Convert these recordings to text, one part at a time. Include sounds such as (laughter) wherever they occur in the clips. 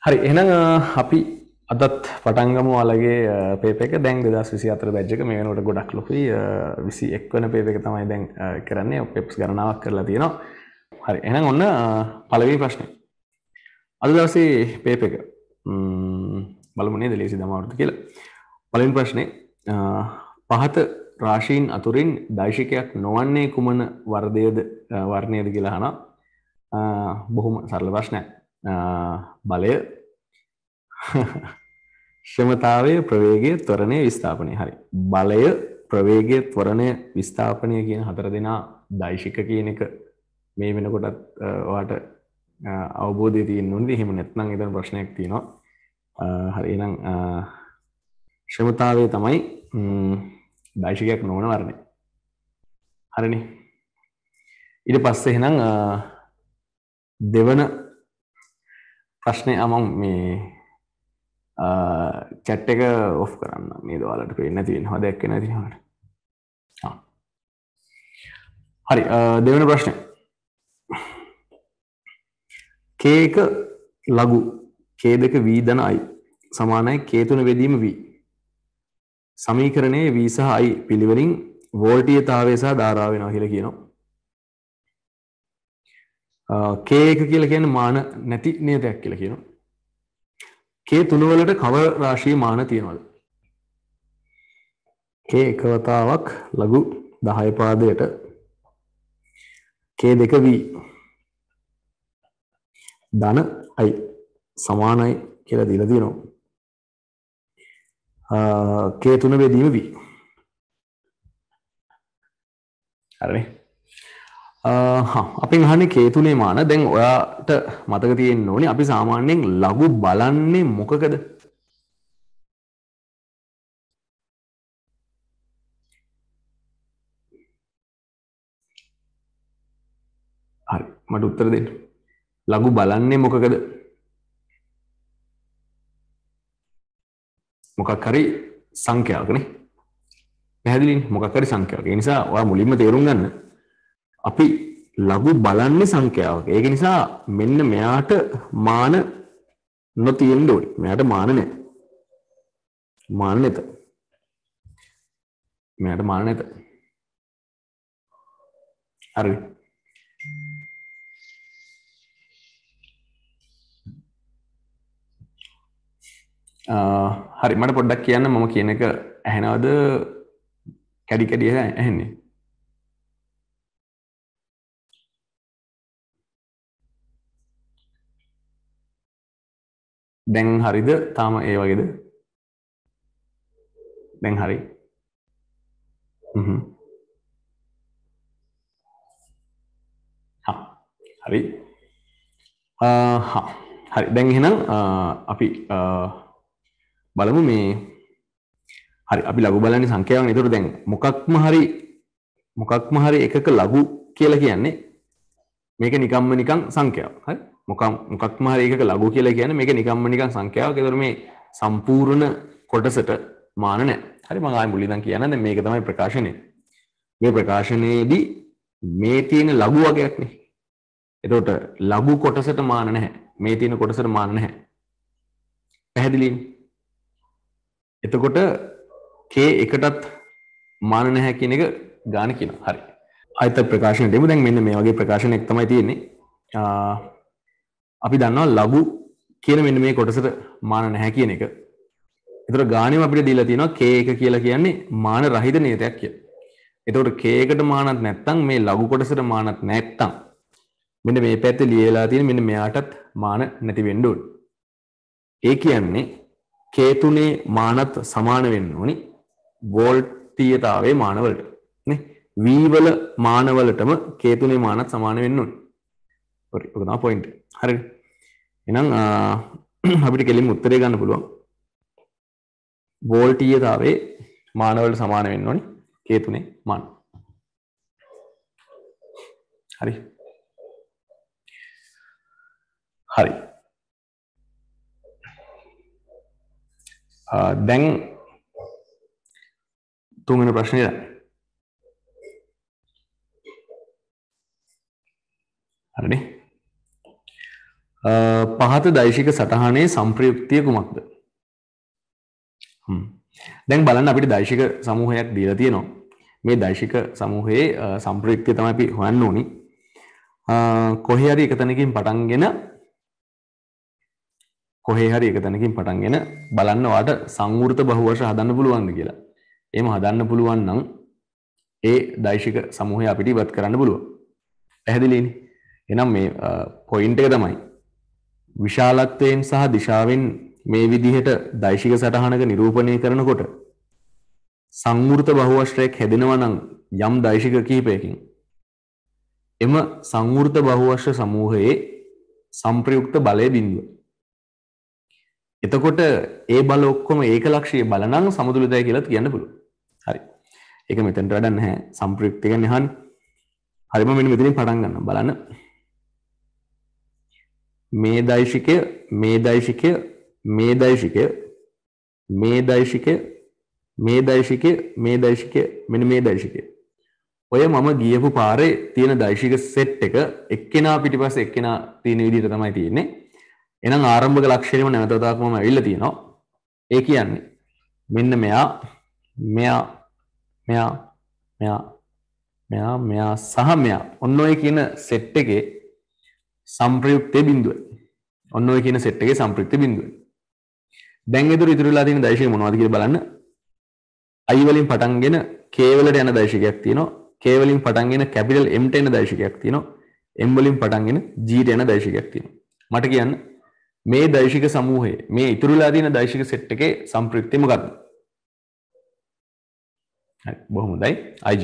හරි එහෙනම් අපි අදත් පටන්ගම වලගේ පේපක දැන් දෙදස් විසි අතර බැජ්ක මේ වෙනට ගොඩක් ලොකුයි විසි එක්වන පේපක තමයි දැන් කරන්නේ පෙප්ස් ගණනාවක් කරලා තියෙනවා හරි එනම් ඔන්න පලවී ප්‍රශ්නය අද දවසේ පේපක බලමුණේ දලේසි දමවරුතු කියලා පලින් ප්‍රශ්නය පහත රාශීන් අතුරින් දර්ශකයක් නොවන්නේ කුමන වර්දයද වර්ණයද කියලාහනා බොහොම සරල ප්‍රශ්නයක් බලය ශ්‍රමතාවය ප්‍රවේගය ත්වරණය විස්ථාපනය හරි බලය ප්‍රවේගය ත්වරණය විස්ථාපනය කියන හතර දෙනා දයිශික කියන එක මේ වෙනකොටත් වාට අවබෝධය තියෙන් නොද හෙම නැත්නම් එතන ප්‍රශ්නයක් තියෙනවා හරි එනම් ශ්‍රමතාවේ තමයි දයිශිකයක් නොවන වරණය හරිනි ඉට පස්සේ හෙනම් දෙවන ප්‍රශ්නය අමම් මේ චැට් එක ඔෆ් කරන්න මේ දවාලට පේන්න තියෙන් හො දැක්ක නැතිනට හරි දෙවන ප්‍රශ්නය කේක ලගු කේදක වී දන අයි සමානයි කේතුන වෙදීම වී සමීකරණය වී සහ අයි පිළිවලින් වෝල්ටියතාවේ සහ ධාරාවෙනවා කියල කියනවා කේක කියල කියන මාන නැති නේ දෙයක් කියලා කියනවා. කේ තුනවලට කව රාශී මාන තියෙනවද. කේ එකවතාවක් ලගු දහයපාදයට කේ දෙක වී ධන අයි සමානයි කියලා දීලා තියෙනවා. කේ තුන බෙදීම වී. හරිනේ. අපි හන කේතුනේ මාන දැන් ඔයාට මතක තියෙන් ඕනි අපි සාමාන්‍යයෙන් ලගු බලන්නේ මොකකද හරි මට උත්තර දෙන්න ලගු බලන්නේ මොකකද මොකක් හරි සංඛ්‍යාවකනේ පැහැදිලින් මොකක් හරි සංඛ්‍යාවක ඒ නිසා ඔයා මුලින්ම තේරුම් ගන්න අපි ලඝු බලන්නේ සංඛ්‍යාවක. ඒක නිසා මෙන්න මෙයාට මාන නොතියෙන්න ඕනේ. මෙයාට මාන නැහැ. මාන නැත. මෙයාට මාන නැත. හරි. හරි මට පොඩ්ඩක් කියන්න මම කියන එක ඇහෙනවද කැඩි කැඩි ඇහෙන්නේ දැන් හරිද තාම ඒ වගේද දැන් හරි හරි හරි දැන් එහෙනම් අපි බලමු මේ හරි අපි ලඝු බලන්නේ සංඛ්‍යාවන්. ඒතර දැන් මොකක්ම හරි මොකක්ම හරි එකක ලඝු කියලා කියන්නේ මේක නිකම්ම නිකං සංඛ්‍යාව හරි මොකම් මොකක්ම හරි එකක ලඝු කියලා කියන්නේ මේක නිකම්ම නිකං සංඛ්‍යාවක්. ඒතර මේ සම්පූර්ණ කොටසට මාන නැහැ. හරි මම ආයෙ මුලින් ඉඳන් කියනවා දැන් මේක තමයි ප්‍රකාශනය. මේ ප්‍රකාශනයේදී මේ තියෙන ලඝු වර්ගයක්නේ. එතකොට ලඝු කොටසට මාන නැහැ. මේ තියෙන කොටසට මාන නැහැ. පැහැදිලිද? එතකොට K එකටත් මාන නැහැ කියන එක ගාන කියනවා. හරි. අත ප්‍රකාශන දෙමු දැන් මෙන්න මේ වගේ ප්‍රකාශනයක් තමයි තියෙන්නේ අපි දන්නවා ලබු කියන මෙන්න මේ කොටසට මාන නැහැ කියන එක එතකොට ගානෙම අපිට දීලා තියෙනවා k එක කියලා කියන්නේ මාන රහිත නියතයක් කියලා. එතකොට k එකට මානක් නැත්නම් මේ ලඝු කොටසට මානක් නැත්නම් මෙන්න මේ පැත්තේ ලියලා තියෙන මෙන්න මෙයාටත් මාන නැති වෙන්න ඕනේ. ඒ කියන්නේ k තුනේ මානත් සමාන වෙන්න ඕනි වෝල්ටීයතාවයේ මාන වලට. නේ? v වල මාන වලටම k තුනේ මානත් සමාන වෙන්න ඕනේ. හරි. ඔක තමයි පොයින්ට්. හරිද? එහෙනම් (clears throat) අපිට කෙලින්ම උත්තරේ ගන්න පුළුවන්. වෝල්ටීයතාවයේ මාන වලට සමාන වෙන්න ඕනේ k තුනේ මාන. හරි. හරි. දැන් තුන්වෙනි ප්‍රශ්නේ දැන් හරිනේ පහත දෛශික සටහනේ සම්ප්‍රයුක්තිය කුමක්ද දැන් බලන්න අපිට දෛශික සමූහයක් දීලා තියෙනවා මේ දෛශික සමූහයේ සම්ප්‍රයුක්තිය තමයි අපි හොයන්න ඕනි කොහේ හරි එක තැනකින් පටන්ගෙන කොහේ හරි එක තැනකින් පටන්ගෙන බලන්න වාට සංවෘත බහුවර්ෂ හදන්න පුළුවන්ද කියලා එහෙම හදන්න පුළුවන් නම් ඒ දෛශික සමූහය අපිට ඉවත් කරන්න පුළුවන් පැහැදිලිනේ එහෙනම් මේ පොයින්ට් එක තමයි විශාලත්වයෙන් සහ දිශාවෙන් මේ විදිහට දෛශික සටහනක නිරූපණය කරනකොට සංවෘත බහුවශ්‍රයක් හැදෙනවා නම් යම් දෛශික කීපයකින් එම සංවෘත බහුවශ්‍ය සමූහයේ සංප්‍රයුක්ත බලය බිඳුව. එතකොට ඒ බල ඔක්කොම ඒකලක්ෂයේ බල නම් සමතුලිතයි කියලා කියන්න පුළුවන්. හරි. ඒක මෙතනට වැඩක් නැහැ. සංප්‍රයුක්ත කියන්නේ අහන්නේ. හරිම මෙන්න මෙතනින් පටන් ගන්න බලන්න. මේ දෛශිකය මේ දෛශිකය මේ දෛශිකය මේ දෛශිකය මේ දෛශිකය මේ දෛශිකය මෙන මේ දෛශිකය ඔය මම ගියපු පාරේ තියෙන දෛශික සෙට් එක එක්කෙනා පිටිපස්ස එක්කෙනා තියෙන විදිහට තමයි තියෙන්නේ එහෙනම් ආරම්භක ලක්ෂණයම නැවතතාවක් මම ඇවිල්ලා තියෙනවා ඒ කියන්නේ මෙන්න මෙයා මෙයා මෙයා මෙයා මෙයා මෙයා සහ මෙයා ඔන්න ඔය කියන සෙට් එකේ සම්ප්‍රයුක්තය බින්දුව ඔන්න ඔය කියන සෙට් එකේ සම්ප්‍රයුක්ත බින්දුව දැන් ඉදිරි ඉතුරුලා තියෙන දෛශික මොනවද කියලා බලන්න i වලින් පටන්ගෙන k වලට යන දෛශිකයක් තියෙනවා k වලින් පටන්ගෙන capital m ට එන දෛශිකයක් තියෙනවා m වලින් පටන්ගෙන g ට යන දෛශිකයක් තියෙනවා මට කියන්න මේ දෛශික සමූහයේ මේ ඉතුරුලා තියෙන දෛශික සෙට් එකේ සම්ප්‍රයුක්තය මොකක්ද හරි බොහොම හොඳයි ig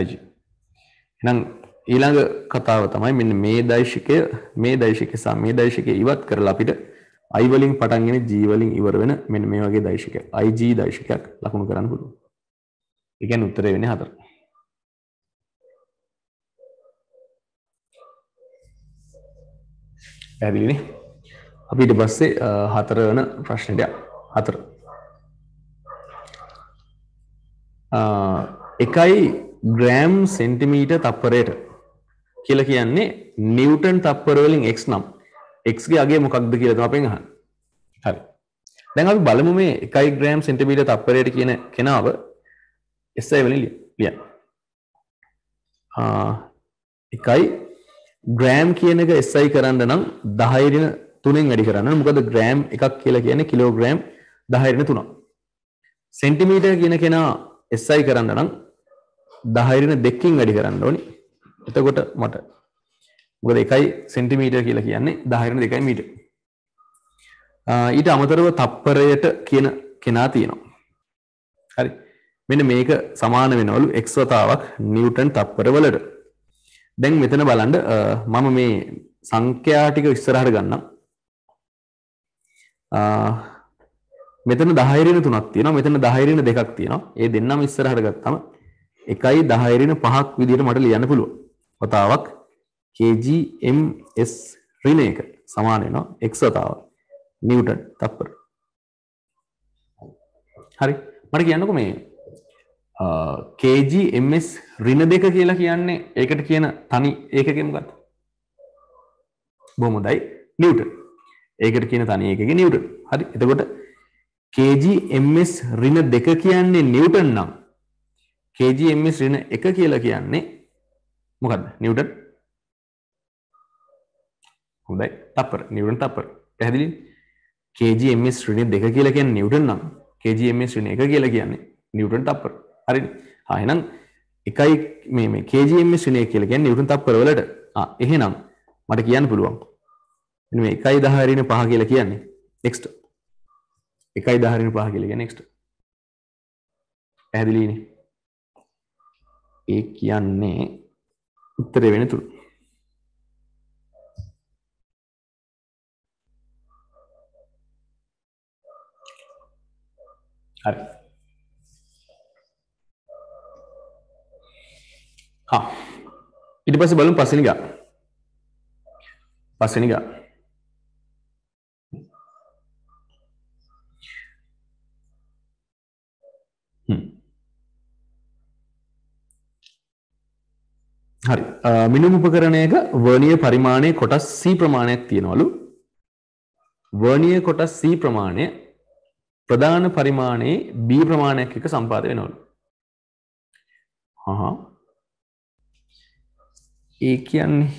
ig එහෙනම් ඊළඟ කතාව තමයි මෙන්න මේ දෛශිකය මේ දෛශිකය සහ මේ දෛශිකය ඉවත් කරලා අපිට i වලින් පටන් ගෙන g වලින් ඉවර වෙන මෙන්න මේ වගේ දෛශිකයක් ig දෛශිකයක් ලකුණු කරන්න පුළුවන්. ඒ කියන්නේ උත්තරේ වෙන්නේ 4. පැහැදිලිනේ? අපි ඊට පස්සේ හතර වෙන ප්‍රශ්නෙට යමු. හතර. අ 1යි ග්‍රෑම් සෙන්ටිමීටර් තප්පරයට කියලා කියන්නේ නිවටන් තප්පරවලින් එක් නම් එක්ගේ අගේ මොකක්ද කියලා අපෙන් අහන්න හරි දැන් අපි බලමු මේ එකයි ග්‍රෑම් සෙන්ටිමීටර් තප්පරයට කියන කෙනාව SI වලින් ලියන්න ආ එකයි ග්‍රෑම් කියන එක SI කරන්න නම් 10 දින තුනෙන් වැඩි කරන්න මොකද ග්‍රෑම් එකක් කියලා කියන්නේ කිලෝග්‍රෑම් 10 දින තුනක් සෙන්ටිමීටර් කියන කෙනා SI කරන්න නම් 10 දින දෙකකින් වැඩි කරන්න ඕනේ එතකොට මට මොකද එකයි සෙන්ටිමීටර් කියලා කියන්නේ 10 කට 2යි මීටර්. ඊට අමතරව තප්පරයට කියන කෙනා තියෙනවා. හරි. මෙන්න මේක සමාන වෙනවලු x වතාවක් නිව්ටන් තප්පර වලට. දැන් මෙතන බලන්න මම මේ සංඛ්‍යා ටික ඉස්සරහට ගන්නම්. මෙතන 10 ඍණ 3ක් තියෙනවා. මෙතන 10 ඍණ 2ක් තියෙනවා. ඒ දෙන්නම ඉස්සරහට ගත්තම 1 10 ඍණ 5ක් විදිහට මට ලියන්න පුළුවන්. වතාවක් kgms ඍණ 1 සමාන වෙනවා x වතාවක් නිව්ටන් තත්පර. හරි මට කියන්නකෝ මේ kgms ඍණ 2 කියලා කියන්නේ ඒකට කියන තනි ඒකකෙ මොකක්ද? බොහොම හොඳයි නිව්ටන්. ඒකට කියන තනි ඒකකෙ නිව්ටන්. හරි එතකොට kgms ඍණ 2 කියන්නේ නිව්ටන් නම් kgms ඍණ 1 කියලා කියන්නේ මොකද නිවටන් හොඳයි තපර නිවටන් තපර පැහැදිලි KGM ශ්‍රණිය දෙක කියලා කියන්නේ නිවටන් නම් KGM ශ්‍රණිය එක කියලා කියන්නේ නිවටන් තපර හරිනේ ආ එහෙනම් එකයි මේ මේ KGM ශ්‍රණිය කියලා කියන්නේ නිවටන් තපර වලට ආ එහෙනම් මට කියන්න පුළුවන් මෙන්න මේ 1.10 හරිනේ 5 කියලා කියන්නේ next 1.10 හරිනේ 5 කියලා කියන්නේ next පැහැදිලිනේ ඒ කියන්නේ උත්තරේ වෙනතුරු. හරි. හා ඊට පස්සේ බලමු පස්වෙනි ගා. පස්වෙනි ගා. හරි. මිනුම් උපකරණයක වර්නියර් පරිමාණයේ කොටස් C ප්‍රමාණයක් තියනවලු. වර්නියර් කොටස් C ප්‍රමාණය ප්‍රධාන පරිමාණයේ B ප්‍රමාණයක් එක්ක සම්පාද වෙනවලු. හා ඒ කියන්නේ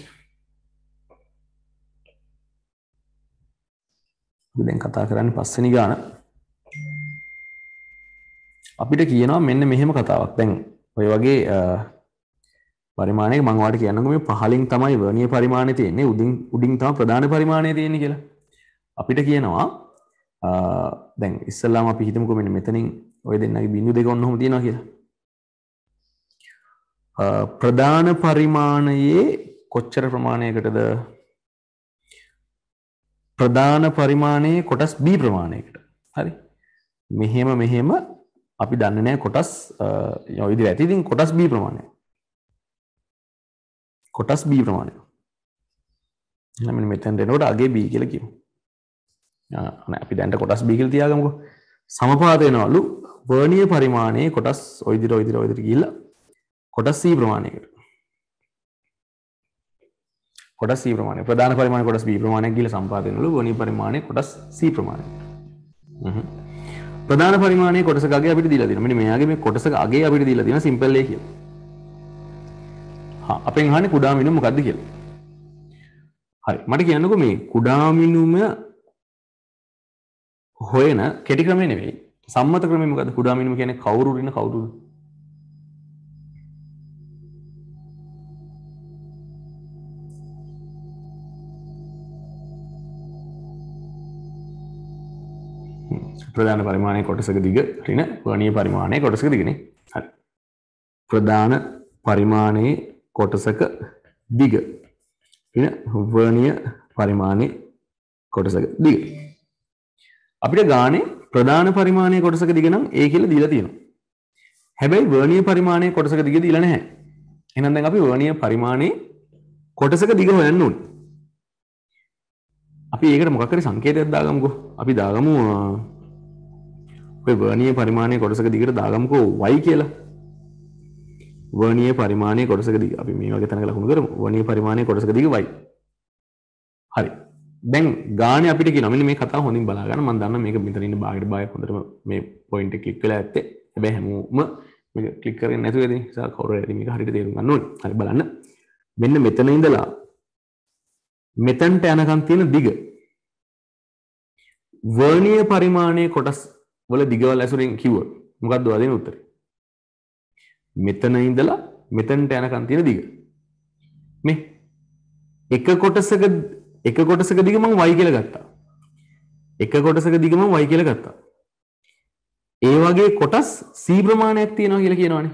දැන් කතා කරන්නේ පස්වෙනි ගාන. අපිට කියනවා මෙන්න මෙහෙම කතාවක්. දැන් ඔය වගේ පරිමාණය මංවාට කියන්නක මේ පහලින් තමයි වනය පරිමාණය තියන්නේ උදින් උඩින් තම ප්‍රධාන පරිමාණය තියෙන කියලා අපිට කියනවා දැන් ඉස්සල්ලාම පිහිතම කොමෙන මෙතනින් ඔය දෙන්නගේ බිඳු දෙක ඔන්නහොම තියෙනවා කියලා ප්‍රධාන පරිමාණයේ කොච්චර ප්‍රමාණයකටද ප්‍රධාන පරිමාණයේ කොටස් B ප්‍රමාණයකට හරි මෙහෙම මෙහෙම අපි දන්න නෑ කොටස් යොයිදි ඇතිතින් කොටස් B ප්‍රමාණය කොටස් B ප්‍රමාණය. එහෙනම් මෙන්න මෙතෙන් එනකොට අගේ B කියලා කියමු. අපි දැන්ට කොටස් B කියලා තියාගමුකෝ. සමපාත වෙනවලු වර්ණීය පරිමාණයේ කොටස් ওই විදිහට ওই විදිහට ওই විදිහට ගිහිල්ලා කොටස් C ප්‍රමාණයකට. කොටස් C ප්‍රමාණය ප්‍රධාන පරිමාණය කොටස් B ප්‍රමාණයක් ගිහිල්ලා සමපාත වෙනවලු වර්ණීය පරිමාණයේ කොටස් C ප්‍රමාණයකට. හ්ම්. ප්‍රධාන පරිමාණයේ කොටසක අගේ අපිට දීලා තියෙනවා. මෙන්න මෙයාගේ මේ කොටසක අගේ අපිට දීලා තියෙනවා සිම්පල් A කියලා. අපෙන් අහන්නේ කුඩා මිනුම මොකද්ද කියලා. හරි මට කියන්නකෝ මේ කුඩා මිනුම හොයන කෙටි ක්‍රමය නෙවෙයි සම්මත ක්‍රමය මොකද්ද කුඩා මිනුම කියන්නේ කවුරු රින කවුරුද? ප්‍රධාන පරිමාණයේ කොටසක දිග ඍණ වණීය පරිමාණයේ කොටසක දිගනේ. හරි. ප්‍රධාන පරිමාණයේ කොටසක දිග එන වර්ණීය පරිමාණයේ කොටසක දිග අපිට ගානේ ප්‍රධාන පරිමාණයේ කොටසක දිග නම් A කියලා දීලා තියෙනවා හැබැයි වර්ණීය පරිමාණයේ කොටසක දිග දීලා නැහැ එහෙනම් දැන් අපි වර්ණීය පරිමාණයේ කොටසක දිග හොයන්න ඕනේ අපි ඒකට මොකක් හරි සංකේතයක් දාගමුකෝ අපි දාගමු ඔය වර්ණීය පරිමාණයේ කොටසක දිගට දාගමුකෝ y කියලා වර්ණීය පරිමාණයේ කොටසක දිග. අපි මේ වගේ තැනක ලකුණු කරමු. වර්ණීය පරිමාණයේ කොටසක දිග y. හරි. දැන් ගාණේ අපිට කියනවා මෙන්න මේ කතාව හොඳින් බලා ගන්න. මම දන්නවා මේක මෙතන ඉන්න බාගෙට බාගෙ හොඳටම මේ පොයින්ට් එක ක්ලික් වෙලා ඇත්තේ. හැබැයි හැමෝම මේක ක්ලික් කරගෙන නැතුව ඇති නිසා කවුරු හරි මේක හරියට තේරුම් ගන්න ඕනේ. හරි බලන්න. මෙන්න මෙතන ඉඳලා මෙතැන්ට යනකන් තියෙන දිග. වර්ණීය පරිමාණයේ කොටස් වල දිගවල් ඇසුරෙන් කිව්වොත් මොකක්ද වදින උත්තරේ? මෙතන ඉඳලා මෙතනට යනකන් තියෙන දිග. මේ එක කොටසක එක කොටසක දිග මම y කියලා ගත්තා. එක කොටසක දිග මම y කියලා ගත්තා. ඒ වගේ කොටස් c ප්‍රමාණයක් තියෙනවා කියලා කියනවනේ.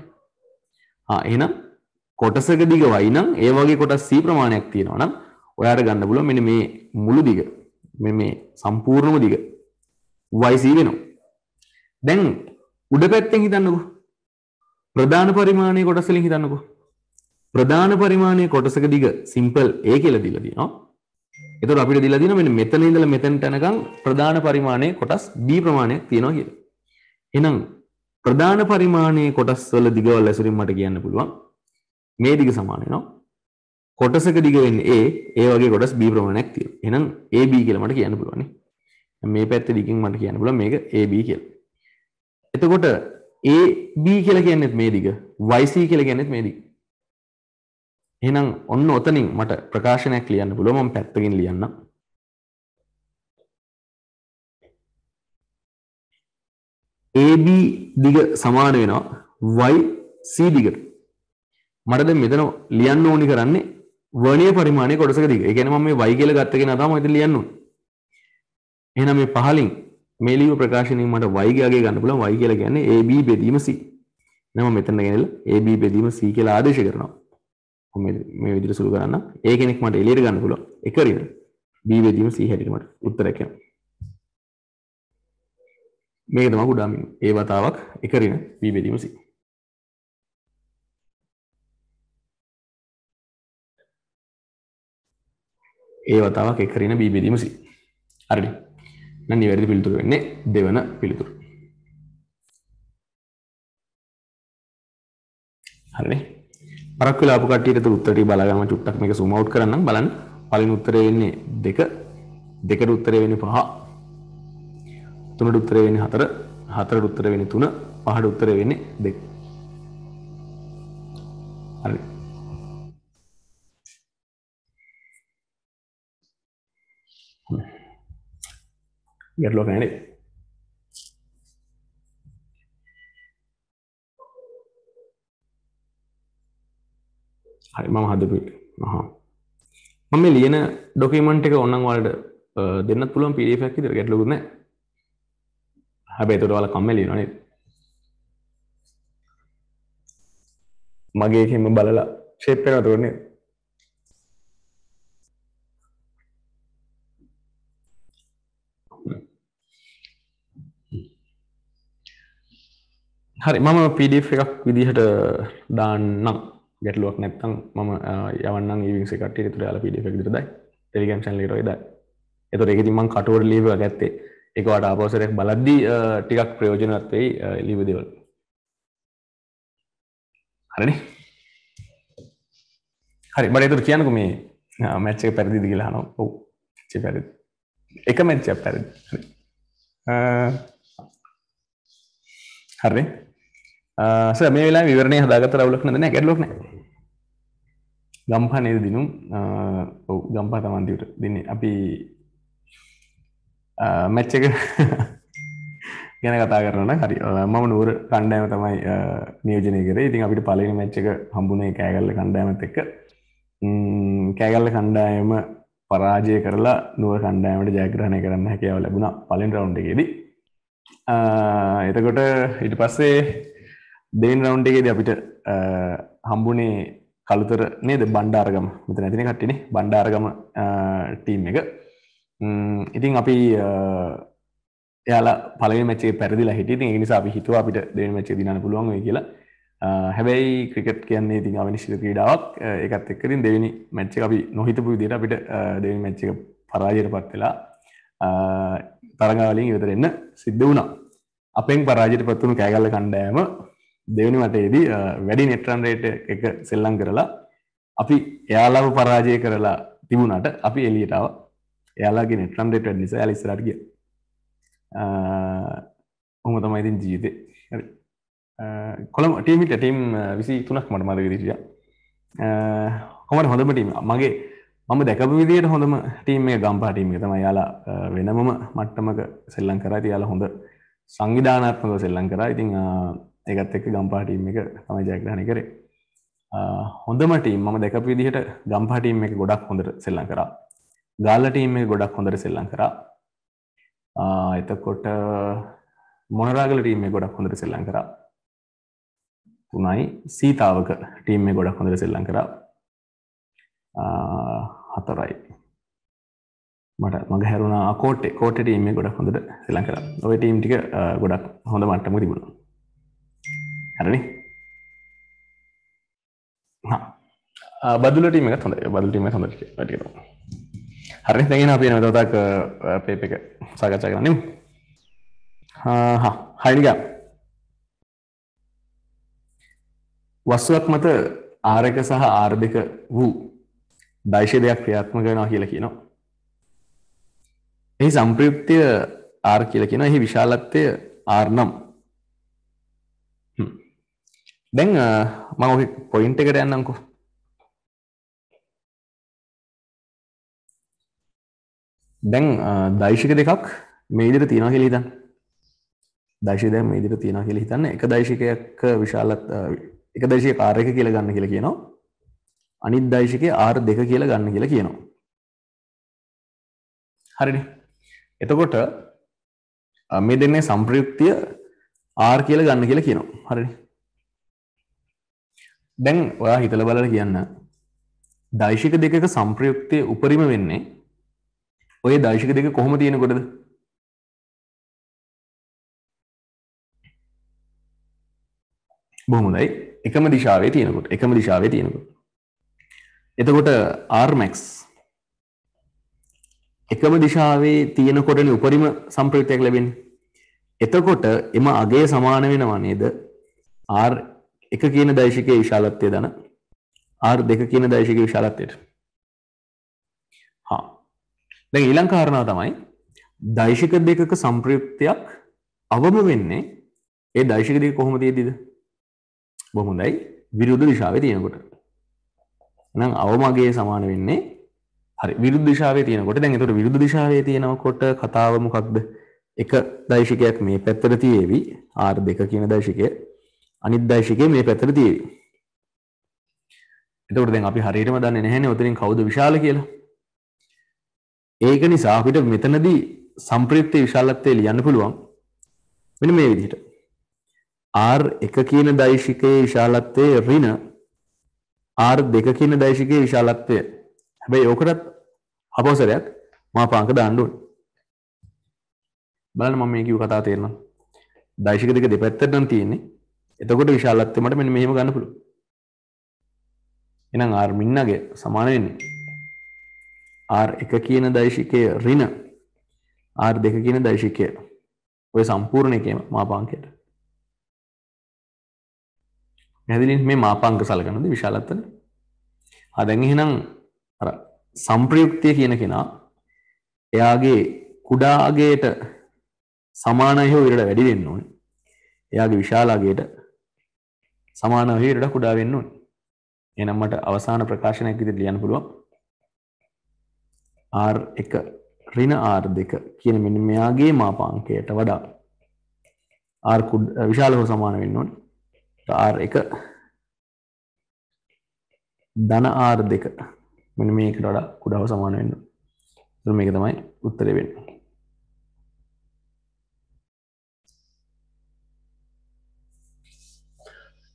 ආ එහෙනම් කොටසක දිග y නම් ඒ වගේ කොටස් c ප්‍රමාණයක් තියෙනවා නම් ඔයාට ගන්න පුළුවන් මෙන්න මේ මුළු දිග මේ මේ සම්පූර්ණම දිග yc වෙනවා. දැන් උඩ පැත්තෙන් හිතන්නකෝ ප්‍රධාන පරිමාණයේ කොටසලින් හිතන්නකෝ. ප්‍රධාන පරිමාණයේ කොටසක දිග සිම්පල් A කියලා දීලා තියෙනවා. එතකොට අපිට දීලා තියෙනවා මෙන්න මෙතන ඉඳලා මෙතෙන්ට යනකම් ප්‍රධාන පරිමාණයේ කොටස් B ප්‍රමාණයක් තියෙනවා කියලා. එහෙනම් ප්‍රධාන පරිමාණයේ කොටස් වල දිගවල් ඇසුරින් මට කියන්න පුළුවන්. මේ දිග සමාන වෙනවා. කොටසක දිග වෙන්නේ A, ඒ වගේ කොටස් B ප්‍රමාණයක් තියෙනවා. එහෙනම් AB කියලා මට කියන්න පුළුවන් නේ. මේ පැත්තේ දිගින් මට කියන්න පුළුවන් මේක AB කියලා. එතකොට ඒ B කියලා කියන්නෙත් මේ දිග YC කියලා කියන්නෙත් මේ දිග එහෙනම් ඔන්න ඔතනින් මට ප්‍රකාශනයක් ලියන්න පුළුවන් මම පැත්තකින් ලියන්නම් AB දිග සමාන වෙනවා YC දිගට. මට දැන් මෙතන ලියන්න ඕනි කරන්නේ වර්ණීය පරිමාණයේ කොටසක දිග. ඒ කියන්නේ මම මේ y කියලා ගත්ත කෙනා තමයි මෙතන ලියන්න ඕනේ. එහෙනම් මේ පහලින් මේ ලියු ප්‍රකාශනයෙන් මට y ගේ අගය ගන්න පුළුවන් y කියලා කියන්නේ AB බෙදීම C. නම මෙතන ගෙනලා AB බෙදීම C කියලා ආදේශ කරනවා. මේ මේ විදිහට සුළු කරන්න. A කෙනෙක් මට එළියට ගන්න පුළුවන්. එක රින. B බෙදීම C හැටියට මට උත්තරයක් එනවා. මේක තමයි කුඩා මිනු. ඒ වතාවක් එක රින B බෙදීම C. ඒ වතාවක් එක රින B බෙදීම C. හරිනේ. නිවැරදි පිළිතුර වෙන්නේ දෙවන පිළිතුර. හරිනේ. පරක්කු වෙලා ආපු කට්ටියට උත්තර ටික බලාගම චුට්ටක් මේක zoom out කරන්නම් බලන්න. පළවෙනි උත්තරේ වෙන්නේ 2 දෙකට උත්තරේ වෙන්නේ 5 තුනට උත්තරේ වෙන්නේ 4 හතරට උත්තර වෙන්නේ 3 පහට උත්තර වෙන්නේ 2 හරි get looking at it. හරි මම හදපු හා මම ලියන ඩොකමන්ට් එක ඔන්නන් වලට දෙන්න පුළුවන් පිරිියක් ඉදිර ගැටලුගුන්න හැබැයි තොටවල කම්ම ලියනන මගේ එහෙම බලලා ශේප්පෙන තුරන්නේ හරි මම පඩF එකක් විදිහට දාන්නම් ගැටලුවක් නැත්තම් මම යවන්න ඒවිස කට තුර යාල පිඩික් විරදයි ටෙලිගම් සැල්ලිට ොයිද එතුර එකති මං කටුවර ලීව ඇත්තේ එකවට ආපෝසරයක් බලද්දී ටිකක් ප්‍රයෝජනත්වෙයි ලිවදවල් හරන හරි බඩතුර කියනකු මේ මැච්ච එක පැරදිදි කියලා හන ඔව පැරි එක මැච්ච පැරදි හරි ස මේ වෙලා විවරණය හදාගත රවුලක් නදන ගැටලොක්න ගම්පා නේද දිනුම් ඔව් ගම්පා තමන්තිවට දෙන්නේ අපි මැච්ච එක (laughs) ගැන කතා කරන හරි මම නුවර කණ්ඩෑම තමයි නියෝජනය කර ඉතින් අපිට පලන මච්චක හම්බුණේ කෑගල්ල කණ්ඩෑමත් එක්ක කෑගල්ල කණ්ඩායම පරාජය කරලා නුව කණ්ඩෑමට ජයග්‍රහණය කරන්න හැකව ලැබුණ පලින් රවුන්් එකෙදී එතකොට ඉට පස්සේ දෙන් රවන්් එකේද අපිට හම්බුනේ කළුතර නේද බණ්ඩාර්ගම මෙත නැතින කට්ටින බණ්ඩාර්ගම ටීම් එක ඉතින් අපි එයාලා පලේ මචේ පැරදිලා හිටිති නිසා අපි හිතුව අපිට දෙන් මචේ දින පුළුවන් කියලා හැබැයි ක්‍රිකට් කියන්නේ ඉතින් අවිනිශ්ිත ක්‍රීඩාවක් එකත් එක්කරින් දෙවිනි මැච්ච අපි නොහිතපු විදියට අපිට දෙවි මැච්ච එක පරාජයට පත් වෙලා තරගාවලින් ඉවතරෙන්න සිද්ධ වුණා අපෙන් පරාජයට පත්වුණු කෑගල්ල කණ්ඩෑම දෙවනි වටේදී වැඩි නෙට්‍රන් රේට එක සෙල්ලම් කරලා අපි එයාලව පරාජය කරලා තිබුණට අපි එලියටාව එයාලාගේ නෙට්‍රම් රේට වැඩ නිසා ඇලිස්රට ගිය හොම තමයි ඉතින් ජීවිතේ හරි කොළම් ටීමිට ටීම් විසි තුනක් මට මද විදිරිය හොමට හොඳම ටීම මගේ මම දැකපු විදියට හොඳම ටීම් මේ ගම්පා ටීම් එක තමයි යාලා වෙනමම මට්ටමක සෙල්ලම් කරා ඉතින් යාලා හොඳ සංවිධානාත්මකව සෙල්ලම් කරා ඉතින් ඒකත් එක්ක ගම්පාටීම් එක තමයි ජයග්‍රහණය කරේ හොඳම ටීම් මම දැකපු විදිහට ගම්පාටීම් එක ගොඩක් හොඳට සෙල්ලම් කරා ගාල්ල ටීම් එක ගොඩක් හොඳට සෙල්ලම් කරා එතකොට මොනරාගල ටීම් එක ගොඩක් හොඳට සෙල්ලම් කරා තුනයි සීතාවක ටීම් එක ගොඩක් හොඳට සෙල්ලම් කරා හතරයි මට මග හැරුණා කෝටේ කෝට ටීම් එක ගොඩක් හොඳට සෙල්ලම් කරා ඔය ටීම් ටික ගොඩක් හොඳ මට්ටමක තිබුණා හැරනි බදුලටීම එක හොඳ බදුලටීම හොඳ ටික හරි දැන් අපි එන තවතක් පේප එක සාකච්ඡා කරන්නේ හා හයිනික වස්තුවක් මත ආරක සහ ආර් දෙක වූ දයිශදයක් ක්‍රියාත්මක වෙනවා කියලා කියනවා. එහි සම්ප්‍රයුක්තිය ආර් කියලා කියනවා. එහි විශාලත්වය ආර් නම් දැන් මම පොයින්ට එකට යන්නකු දැන් දයිශික දෙකක් මේදිර තියෙන කෙලි තන් දශය දැ මේදිර තියෙන කෙලි හිතන්න එක දයිශිකයක් විශාලත් එක දශය කාරයක කියල ගන්න කියලා කියනවා අනිත් දයිශික ආර් දෙක කියලා ගන්න කියලා කියනවා හරිනි එතකොට මේ දෙන්නේ සම්ප්‍රයුක්තිය ආර් කියල ගන්න කියලා කියනවා හරිනි දැන් ඔයා හිතල බලල කියන්න දයිශික දෙකක සම්ප්‍රයුක්තය උපරිම වෙන්නේ ඔය දයිශික දෙක කොහොම තියෙනකොටද බොහොමදයි එකම දිශාවේ තියෙනකොට එකම දිශාවේ තියෙනකොට එතකොට ආර්මැක්ස් එකම දිශාවේ තියෙනකොටන උපරිම සම්ප්‍රයුක්තයක් ලැබෙන එතකොට එම අගේ සමාන වෙනවා නේද එක කියන දෛශිකයේ විශාලත්වය දන ආර් දෙක කියන දෛශික විශාලත්වයට හා දැන් ඊළං කාරණාව තමයි දෛශික දෙකක සම්ප්‍රයුක්තයක් අවම වෙන්නේ ඒ දෛශික දෙක කොහොම තියෙද්දිද බොහොම හොඳයි විරුද්ධ දිශාවේ තියෙනකොට එහෙනම් අවමගයේ සමාන වෙන්නේ හරි විරුද්ධ දිශාවේ තියෙනකොට දැන් එතකොට විරුද්ධ දිශාවේ තියෙනකොට කතාව මොකක්ද එක දෛශිකයක් මේ පැත්තට තියේවි R2 කියන දෛශිකය අනිත් දෛශිකය මේ පැත්තට තියෙවි. එතකොට දැන් අපි හරියටම දන්නේ නැහැනේ ඔතනින් කවුද විශාල කියලා. ඒක නිසා අපිට මෙතනදී සම්ප්‍රයුක්ත විශාලත්වය ලියන්න පුළුවන්. මෙන්න මේ විදිහට. R 1 කියන දෛශිකයේ විශාලත්වයේ ඍණ R 2 කියන දෛශිකයේ විශාලත්වය. හැබැයි ඕකටත් අපවසරයක් මාපාංක දාන්න ඕනේ. බලන්න මම මේ කිව්ව කතාව තේරෙනවද? දෛශික දෙක දෙපැත්තට නම් තියෙන්නේ. එතකොට විශාලත්වය මට මෙන්න මෙහෙම ගන්න පුළුවන්. එහෙනම් R මින්නගේ සමාන වෙන්නේ R එක කියන දෛශිකය ඍණ R දෙක කියන දෛශිකය ඔය සම්පූර්ණ එකේම මාපාංකයට. පැහැදිලිද මේ මාපාංක සලකනද විශාලත්වනේ? ආ දැන් එහෙනම් අර සම්ප්‍රයුක්තිය කියන කෙනා එයාගේ කුඩා අගයට සමානයි හෝ ඊට වැඩි වෙන්න ඕනේ. එයාගේ විශාල අගයට සමාන වේරට කුඩා වෙන්න ඕනේ. එහෙනම් මට අවසාන ප්‍රකාශනයක් විදිහට ලියන්න පුළුවන් R1 ඍණ R2 කියන මෙන්න මෙයාගේ මාපාංකයට වඩා R විශාල හෝ සමාන වෙන්න ඕනේ. R1 ධන R2 මෙන්න මේකට වඩා කුඩාව සමාන වෙන්න ඕනේ. මේක තමයි උත්තරේ වෙන්නේ.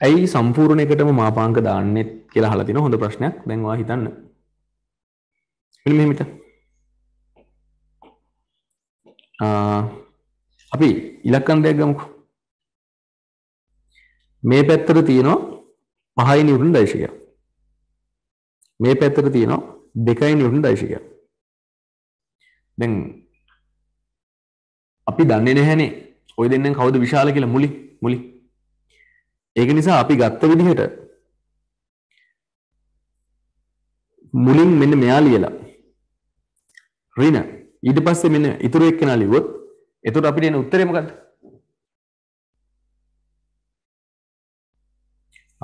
ඇයි සම්පූර්ණයකටම මාපාංක දාන්නෙත් කියලා අහලා තිනවා හොඳ ප්‍රශ්නයක් දැන් ඔයා හිතන්න මෙන්න මෙහෙම හිත අපි ඉලක්කන්දයක් ගමුකෝ මේ පැත්තට තියෙනවා පහයි නිවුටන් දශකය මේ පැත්තට තියෙනවා දෙකයි නිවුටන් දශකය දැන් අපි දන්නේ නැහැනේ ඔය දෙන්නෙන් කවුද විශාල කියලා මුලි මුලි ඒක නිසා අපි ගත්ත විදිහට මුලින් මෙන්න මෙයා ලියලා රින ඊට පස්සේ මෙන්න ඉතුරු එක්කෙනා ලිව්වොත් එතකොට අපිට එන උත්තරේ මොකද්ද?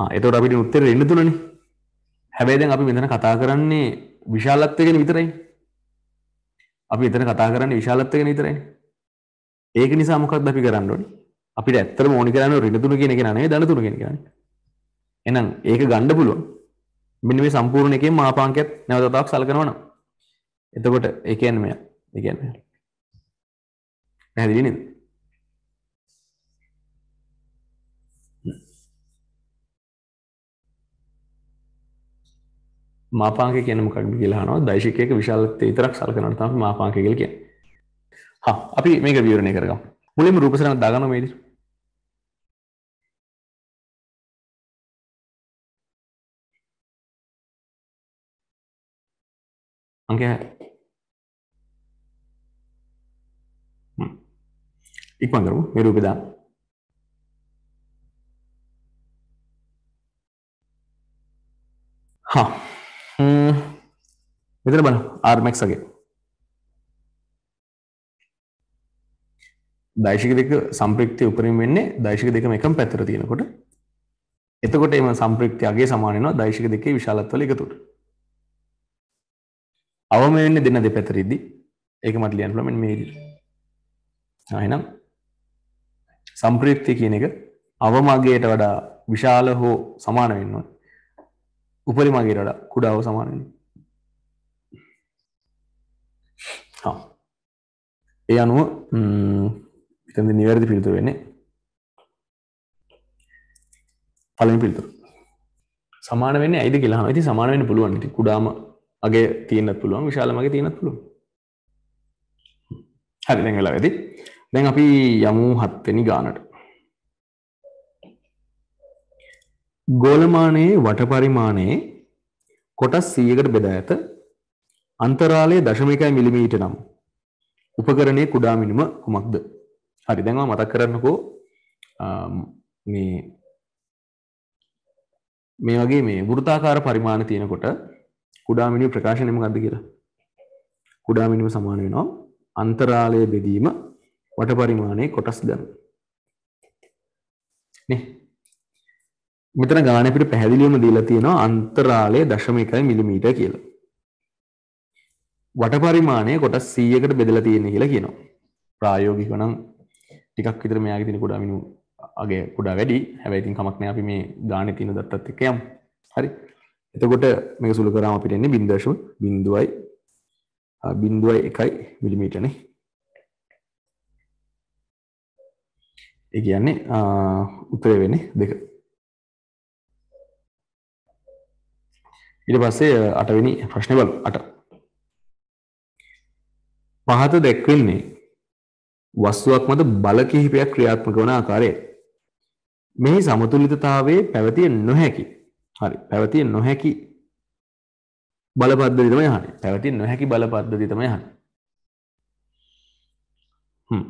ආ එතකොට අපිට උත්තරේ එන්න තුනනේ. හැබැයි දැන් අපි මෙතන කතා කරන්නේ විශාලත්වය ගැන විතරයිනේ. අපි මෙතන කතා කරන්නේ විශාලත්වය ගැන විතරයිනේ. ඒක නිසා මොකක්ද අපි කරන්න ඕනේ? අපිට ඇත්තර මෝනි කරන්න රිනතුන කියෙන කෙනේ දනතුර කෙන කරන්න එනම් ඒක ගණ්ඩ පුළුවන් මෙනි මේ සම්පූර්ණ එකේ මාපාංකත් නැවතතාක් සල්කනවන එතකොට එකන්ම එකන්න පැහැදිලිනද මාපාක කියන මොකක්ද කියලා අහනවා දෛශිකයක විශාලත්වය විතරක් සලකනවා තමයි මාපාක කියලා කියන්නේ. හා අපි මේක විවරණය කරගමු. මුලින්ම රූපසරණ දාගන්න මේදී. அங்கே ඉක්මන් කරමු නිරූපිතා හා මෙතන බලන්න ආර්මැක්ස් වගේ දෛශික දෙක සම්ප්‍රික්තිය උපරිම වෙන්නේ දෛශික දෙකම එකම පැත්තට තියෙනකොට එතකොට එම සම්ප්‍රික්තිය අගේ සමාන වෙනවා දෛශික දෙකේ විශාලත්වල එකතුවට අවම වෙන්න දෙන්න දෙපැතරිද්දි ඒක මට ලියන්න පුළුවන් මෙන්න මේ විදිහට. එහෙනම් සම්ප්‍රයුක්තිය කියන එක අවම අගයට වඩා විශාල හෝ සමාන වෙන්න ඕනේ. උපරිම අගයට වඩා කුඩා හෝ සමාන වෙන්න. හා. ඒ අනුව ම්ම් එතනදී නිවැරදි පිළිතුර වෙන්නේ පළවෙනි පිළිතුර. සමාන වෙන්නේ ඇයිද කියලා අහනවා. ඉතින් සමාන වෙන්න පුළුවන්. ඉතින් කුඩාම අගේ තියන්නත් පුළුවන් විශාල මගේ තියන්නත් පුළුවන් හරි දැන් වෙලා ඇති දැන් අපි යමු හත්වෙනි ගානට ගෝලමානයේ වට පරිමාණයේ කොටස් 100කට බෙදා ඇත අන්තරාලය දශමිකයි මිලිමීට නම් උපකරණය කුඩා මිනිම කුමක්ද හරි දැන්වා මතක් කරන්නකෝ මේ මේ වගේ මේ වෘතාකාර පරිමාණ තියෙනකොට කුඩාමිනිම ප්‍රකාශනය මොකක්ද කියලා කුඩාමිනිම සමාන වෙනවා අන්තරාලය බෙදීම වට පරිමාණයේ කොටස් ගන්න නේ මෙතන ගාන අපිට පැහැදිලිවම දීලා තියෙනවා අන්තරාලය 0.1 මිලිමීටර කියලා. වට පරිමාණය කොටස් 100කට බෙදලා තියෙන කියලා කියනවා. ප්‍රායෝගිකව නම් ටිකක් විතර මෙයාගේ තියෙන කුඩා මිනු අගේ කුඩා වැඩි. හැබැයි ඉතින් කමක් නැහැ අපි මේ ගානේ තියෙන දත්තත් එක්ක යමු. හරි. එතකොට මේක සුළු කරාම අපිට එන්නේ 0.0යි 0.1 මිලිමීටරනේ ඒ කියන්නේ උත්තරය වෙන්නේ 2 ඊට පස්සේ 8 වෙනි ප්‍රශ්නේ බලමු 8 පහත දැක්වෙන්නේ වස්තුවක් මත බල කිහිපයක් ක්‍රියාත්මක වන ආකාරය මෙහි සමතුලිතතාවයේ පැවතිය නොහැකි හරි. පැවතිය නොහැකි බලපද්ධති තමයි අහන්නේ. පැවතිය නොහැකි බලපද්ධති තමයි අහන්නේ. හ්ම්.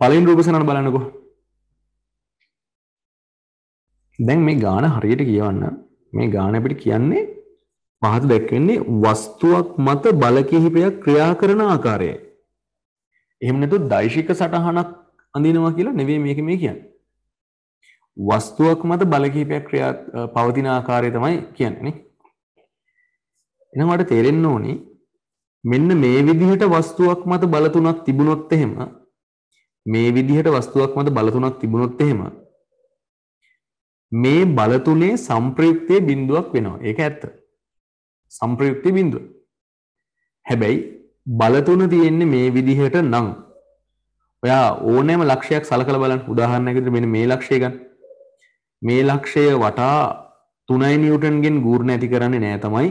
පළවෙනි රූපසනන බලන්නකෝ. දැන් මේ ගාන හරියට කියවන්න. මේ ගාන අපිට කියන්නේ පහත දැක්වෙන්නේ වස්තුවක් මත බල කිහිපයක් ක්‍රියා කරන ආකාරයයි. එහෙම නැතු දෛශික සටහනක් අඳිනවා කියලා නෙවෙයි මේක මේ කියන්නේ. වස්තුවක් මත බල කිහිපයක් ක්‍රියා පවතින ආකාරය තමයි කියන්නේ නේ. එහෙනම් ඔයාලට තේරෙන්න ඕනේ මෙන්න මේ විදිහට වස්තුවක් මත බල තුනක් තිබුණොත් එහෙම මේ විදිහට වස්තුවක් මත බල තුනක් තිබුණොත් එහෙම මේ බල තුනේ සම්ප්‍රයුක්තයේ බිඳුවක් වෙනවා. ඒක ඇත්ත. සම්ප්‍රයුක්තයේ බිඳුව. හැබැයි බල තුන තියෙන්නේ මේ විදිහට නම් ඔයා ඕනෑම ලක්ෂයක් සලකලා බලන්න උදාහරණයක් විදිහට මෙන්න මේ ලක්ෂය ගන්න මේ ලක්ෂය වටා තුනයි නිියවටන්ගෙන් ගූර් නැති කරන්නේ නෑ තමයි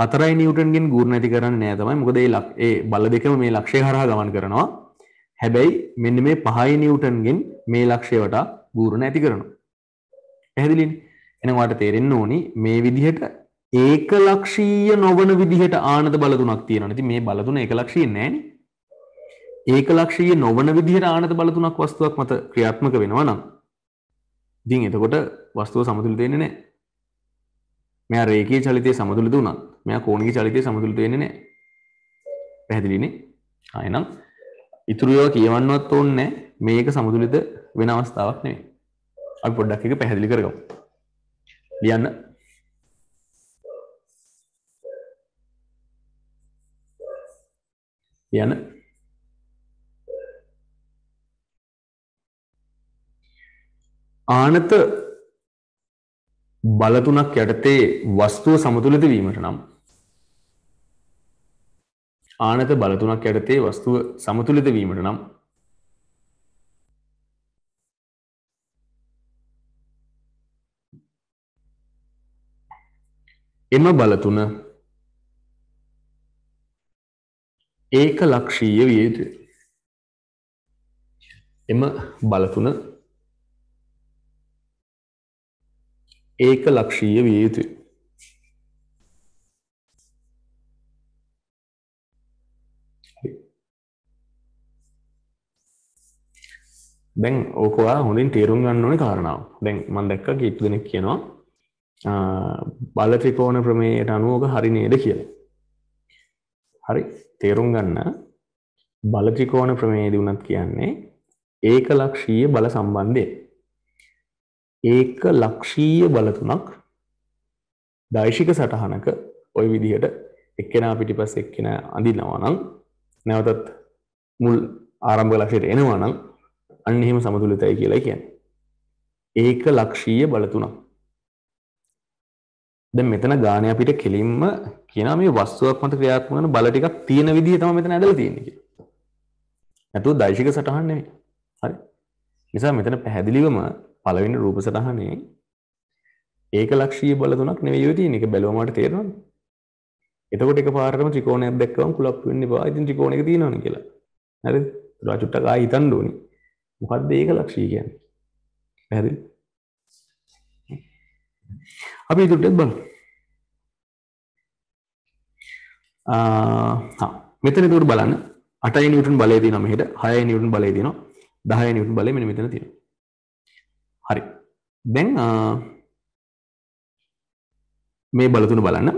හතරයි නිියවටන්ගෙන් ගූර් නැති කරන්න නෑ තමයි මොකද ඒ ලක් ඒ බල දෙකම මේ ලක්ෂය හරහා ගමන් කරනවා හැබැයි මෙන්න මේ පහයි නිියවටන්ගෙන් මේ ලක්ෂය වටා ගූර නැති කරනවා. පැහැදිලින් එනවාට තේරෙන්න ඕනි මේ විදිහට ඒක ලක්ෂීය නොවන විදිහට ආනත බලතුනක් තියෙනවා. ඉතින් මේ බලතුන ඒක ලක්ෂීය නෑනේ. ඒක ලක්ෂීය නොවන විදිහට ආනත බලතුනක් වස්තුවක් මත ක්‍රියාත්මක වෙනවා නම් දින් එතකොට වස්තුව සමතුලිත වෙන්නේ නැහැ. මෙයා රේඛීය චලිතය සමතුලිත වුණා. මෙයා කෝණික චලිතය සමතුලිත වෙන්නේ නැහැ. පැහැදිලිනේ? ආ එහෙනම් ඉතුරු ඒවා කියවන්නවත් ඕනේ මේක සමතුලිත වෙන අවස්ථාවක් නෙවෙයි. අපි පොඩ්ඩක් එක පැහැදිලි කරගමු. ලියන්න. ලියන්න. ආනත බලතුනක් යටතේ වස්තුව සමතුලිත වීමට නම් ආනත බලතුනක් යටතේ වස්තුව සමතුලිත වීමට නම් එම බලතුන ඒක ලක්ෂීය විය යුතුය. එම බලතුන ඒක ලක්ෂීය විය යුතුයි. දැන් ඕකවා හොඳින් තේරුම් ගන්න ඕනේ කාරණාව. දැන් මම දැක්ක කීප දෙනෙක් කියනවා බල ත්‍රිකෝණ ප්‍රමේයයට අනුව ඕක හරි නේද කියලා. හරි තේරුම් ගන්න බල ත්‍රිකෝණ ප්‍රමේයදී උනත් කියන්නේ ඒකලක්ෂීය බල සම්බන්ධය. ඒක ලක්ෂීය බල තුනක් දෛශික සටහනක ওই විදිහට එක්කෙනා පිටිපස්ස එක්කෙනා අඳිනවා නම් නැවතත් මුල් ආරම්භ ලක්ෂයට එනවා නම් අන්න එහෙම සමතුලිතයි කියලා කියන්නේ. ඒක ලක්ෂීය බල තුනක්. දැන් මෙතන ගාණය අපිට කෙලින්ම කියනවා මේ වස්තුවක් මත ක්‍රියාත්මක වෙන බල ටිකක් තියෙන විදිය තමයි මෙතන ඇදලා තියෙන්නේ කියලා. නැතුව දෛශික සටහන් නෙමෙයි. හරි. නිසා මෙතන පැහැදිලිවම පළවෙනි රූප සටහනේ ඒකලක්ෂී බල තුනක් නෙවෙයි තියෙන එක බැලුවම තේරෙනවද? එතකොට එකපාරටම ත්‍රිකෝණයක් දැක්කම කුලප්පු වෙන්න එපා. ඉතින් ත්‍රිකෝණයක තියෙනවනේ කියලා. හරිද? ඒවා චුට්ටක් ආයි හිතන්න ඕනේ. මොකද්ද ඒකලක්ෂී කියන්නේ? පැහැදිලි? අපි ඉදිරියට බලමු. ආ මෙතන ඉදිරියට බලන්න 8 නිව්ටන් බලය තියෙනවා මෙහෙට 6 නිව්ටන් බලය තියෙනවා 10 නිව්ටන් බලය මෙන්න මෙතන තියෙනවා. හරි දැන් මේ බලතුන බලන්න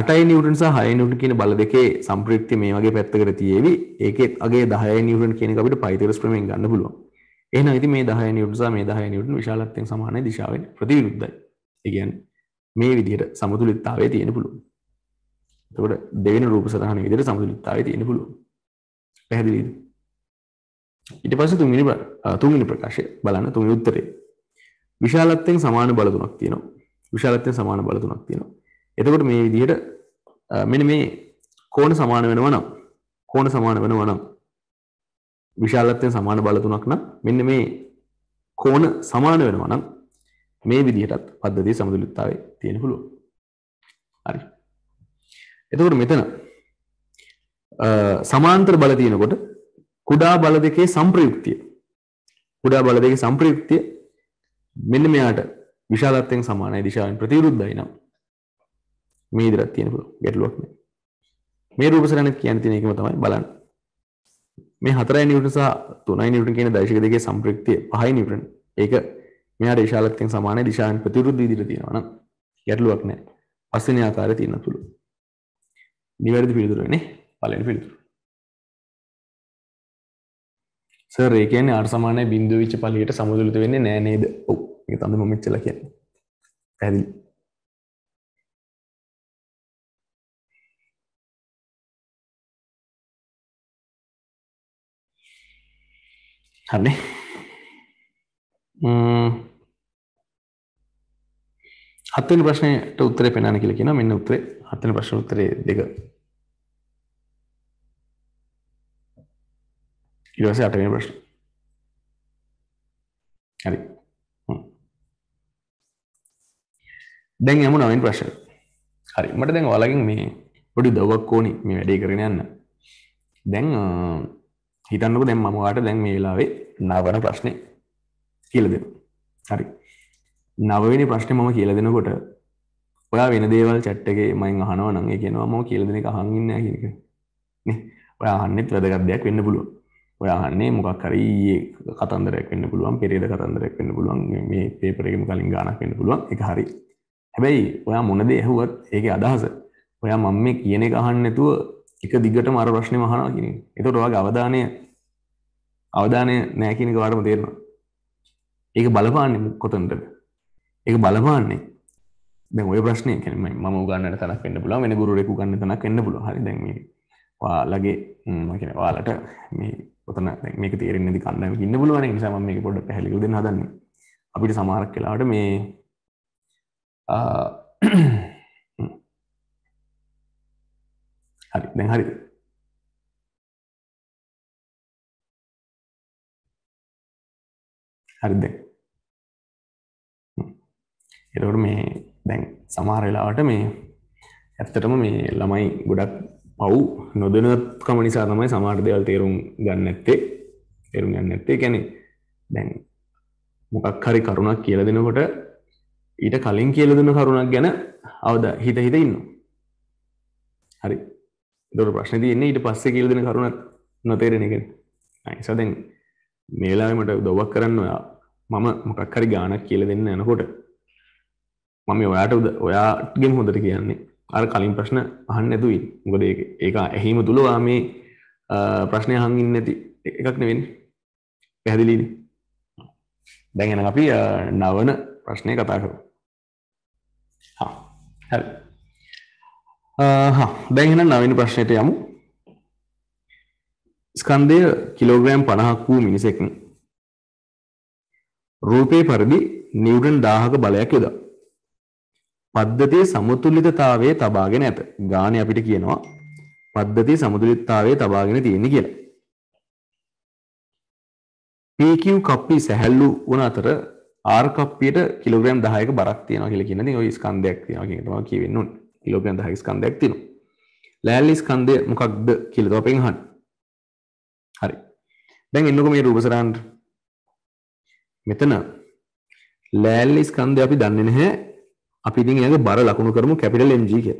අටයි නිවටන් සහ හය නිවටන් කියන බල දෙකේ සම්ප්‍රයුක්ති මේ වගේ පැත්තකට තියේවි. ඒකෙත් අගේ 10 නිවටන් කියන එක අපිට පයිතගරස් ප්‍රමේයෙන් ගන්න පුළුවන්. එහෙනම් ඉතින් මේ 10 නිවටන් සහ මේ 10 නිවටන් විශාලත්වයෙන් සමානයි දිශාවෙන් ප්‍රතිවිරුද්ධයි. ඒ කියන්නේ මේ විදිහට සමතුලිතතාවය තියෙන පුළුවන්. එතකොට දෙවෙනි රූප සටහන විදිහට සමතුලිතතාවය තියෙන පුළුවන්. පැහැදිලිද? ඉට පස තුන්ගනි තුන්ගනි ප්‍රකාශය බලන්න තුන් යුත්තරේ විශාලත්තෙන් සමාන බලතුනක් තියෙනවා විශාලත්තය සමාන බලතුනක් තියෙනවා එතකොට මේ විදිහට මෙන මේ කෝන සමාන වෙන වනම් කෝන සමාන වෙන වනම් විශාලත්තයෙන් සමාන බලතුනක් නම් මෙන්න මේ කෝන සමාන වෙනවා නම් මේ විදිහටත් පද්ධතිය සමතුලිතතාවය තියෙන පුළුවන්. හරි. එතකොට මෙතන සමාන්තර බල තියෙනකොට කුඩා බල දෙකේ සම්ප්‍රයුක්තිය කුඩා බල දෙකේ සම්ප්‍රයුක්තිය මෙන්න මෙයාට විශාලත්වයෙන් සමානයි දිශාවෙන් ප්‍රතිවිරුද්ධයි නම් මේ ඉදිරියට තියෙන ගැටලුවක් නේ මේ රූප සරණත් කියන්න තියෙන එකම තමයි බලන්න මේ 4 නිව්ටන් සහ 3 නිව්ටන් කියන දෛශික දෙකේ සම්ප්‍රයුක්තිය 5 නිව්ටන් ඒක මෙයාට විශාලත්වයෙන් සමානයි දිශාවෙන් ප්‍රතිවිරුද්ධ ඉදිරියට තියෙනවා නම් ගැටලුවක් නැහැ පස්වෙනි ආකාරය තියෙන තුළු නිවැරදි පිළිතුරනේ පළවෙනි පිළිතුර සර් ඒ කියන්නේ r සමානයි බිඳුව විච්ච පලියට සමතුලිත වෙන්නේ නෑ නේද? ඔව්. ඒක තමයි මම මෙච්චර කියන්නේ. පැහැදිලි. හරිනේ. ම්ම් හත්වෙනි ප්‍රශ්නයට උත්තරේ පෙන්වන්න කියලා කියනවා. මෙන්න උත්තරේ. හත්වෙනි ප්‍රශ්න උත්තරේ දෙක ඊට පස්සේ අටවෙනි ප්‍රශ්න. හරි. දැන් යමු නවෙනි ප්‍රශ්න. හරි මට දැන් ඔයාලගෙන් මේ පොඩි උදව්වක් ඕනි මේ වැඩේ කරගෙන යන්න. දැන් හිතන්නක දැන් මම ඔයාලට දැන් මේ වෙලාවේ නවන ප්‍රශ්නේ කියලා දෙනවා. හරි. නවවෙනි ප්‍රශ්නේ මම කියලා දෙනකොට ඔයා වෙන දේවල් chat එකේ මම අහනවා නම් ඒ කියනවා මම කියලා දෙන එක අහන් ඉන්නේ නැහැ කියන එක. නේ. ඔයා අහන්නෙත් වැදගත් දෙයක් වෙන්න පුළුවන්. ඔයාහන්නේ මොකක් හරි ඊයේ කතන්දරයක් වෙන්න පුළුවන් පෙරේද කතන්දරයක් වෙන්න පුළුවන් මේ පේපර එකම කලින් ගානක් වෙන්න පුළුවන් එක හරි හැබැයි ඔයා මොන දේ ඇහුවත් ඒකේ අදහස ඔයා මම මේ කියන එක අහන්නේ නැතුව එක දිගටම අර ප්‍රශ්නේ අහනවා කියන එක. ඒතකොට ඔයාගේ අවධානය අවධානය නැහැ කියන එක ඔයාලම තේරෙනවා. ඒක බලපාන්නේ කොතනද? ඒක බලපාන්නේ දැන් ඔය ප්‍රශ්නේ කියන්නේ මම උගන්නන්න තනක් වෙන්න පුළුවන් වෙන ගුරුවරයෙකු උගන්නන්න තනක් වෙන්න පුළුවන්. හරි දැන් මේ ඔයාලගේ මම කියන්නේ ඔයාලට මේ ඔතන මේක තේරෙන්නේ කන්න ඉන්න පුළුවන් නිසා මම මේක පොඩ්ඩක් පැහැදිලි දෙන්න හදන්නේ අපිට සමහරක් වෙලාවට මේ හරි දැන් හරිද හරිද එතකොට මේ දැන් සමහර වෙලාවට මේ ඇත්තටම මේ ළමයි ගොඩක් පව් නොදනකම නිසා තමයි සමාර්ධයල් තේරුම් ගන්න ඇත්තේ තේරුම් ගන්න ඇත්තේ ගැනෙ දැන් මොකක් හරි කරුණක් කියල දෙනකොට ඊට කලින් කියල දෙන කරුණක් ගැන අවද හිත හිත ඉන්න හරි දොර ප්‍රශ්න තියන්නේ ඊට පස්සේ කියල දෙන කරුණක් නොතේරෙන එක සදැන් මේලාමට දොවක් කරන්න ඔයා මම මොකක් හරි ගානක් කියල දෙන්න යනකොට මම ඔයාට ඔයාටගෙන් හොඳට කියන්නේ අර කලින් ප්‍රශ්න අහන්න නැතුයි. මොකද ඒක ඇහිම තුල මේ ප්‍රශ්නය අහන් ඉන්නේ නැති එකක් නෙවෙන්නේ. පැහැදිලිද? දැන් එහෙනම් අපි නවන ප්‍රශ්නේ කතා කරමු. හා. හරි. හා දැන් එහෙනම් නවන ප්‍රශ්නෙට යමු. ස්කන්ධය කිලෝග්‍රෑම් 50ක් වූ මිනිසෙක් රූපේ පරිදි නිව්ටන් 1000ක බලයක් යොදා පද්ධතියේ සමතුලිතතාවයේ තබාගෙන ඇත. ගානේ අපිට කියනවා පද්ධතියේ සමතුලිතතාවයේ තබාගෙන තියෙන්නේ කියලා. PQ කප්පි සැහැල්ලු වුණ අතර R කප්පියට කිලෝග්‍රෑම් 10ක බරක් තියෙනවා කියලා කියන දේ ওই ස්කන්ධයක් තියෙනවා කියන එක තමයි කියවෙන්න ඕනේ. කිලෝග්‍රෑම් 10ක ස්කන්ධයක් තියෙනවා. ලෑල්ලි ස්කන්ධය මොකක්ද කියලා තමයි අපෙන් අහන්නේ. හරි. දැන් එන්නකො මේ රූපසරහන්ට. මෙතන ලෑල්ලි ස්කන්ධය අපි දන්නේ නැහැ අපි ඉතින් එයාගේ බර ලකුණු කරමු කැපිටල් MG කියලා.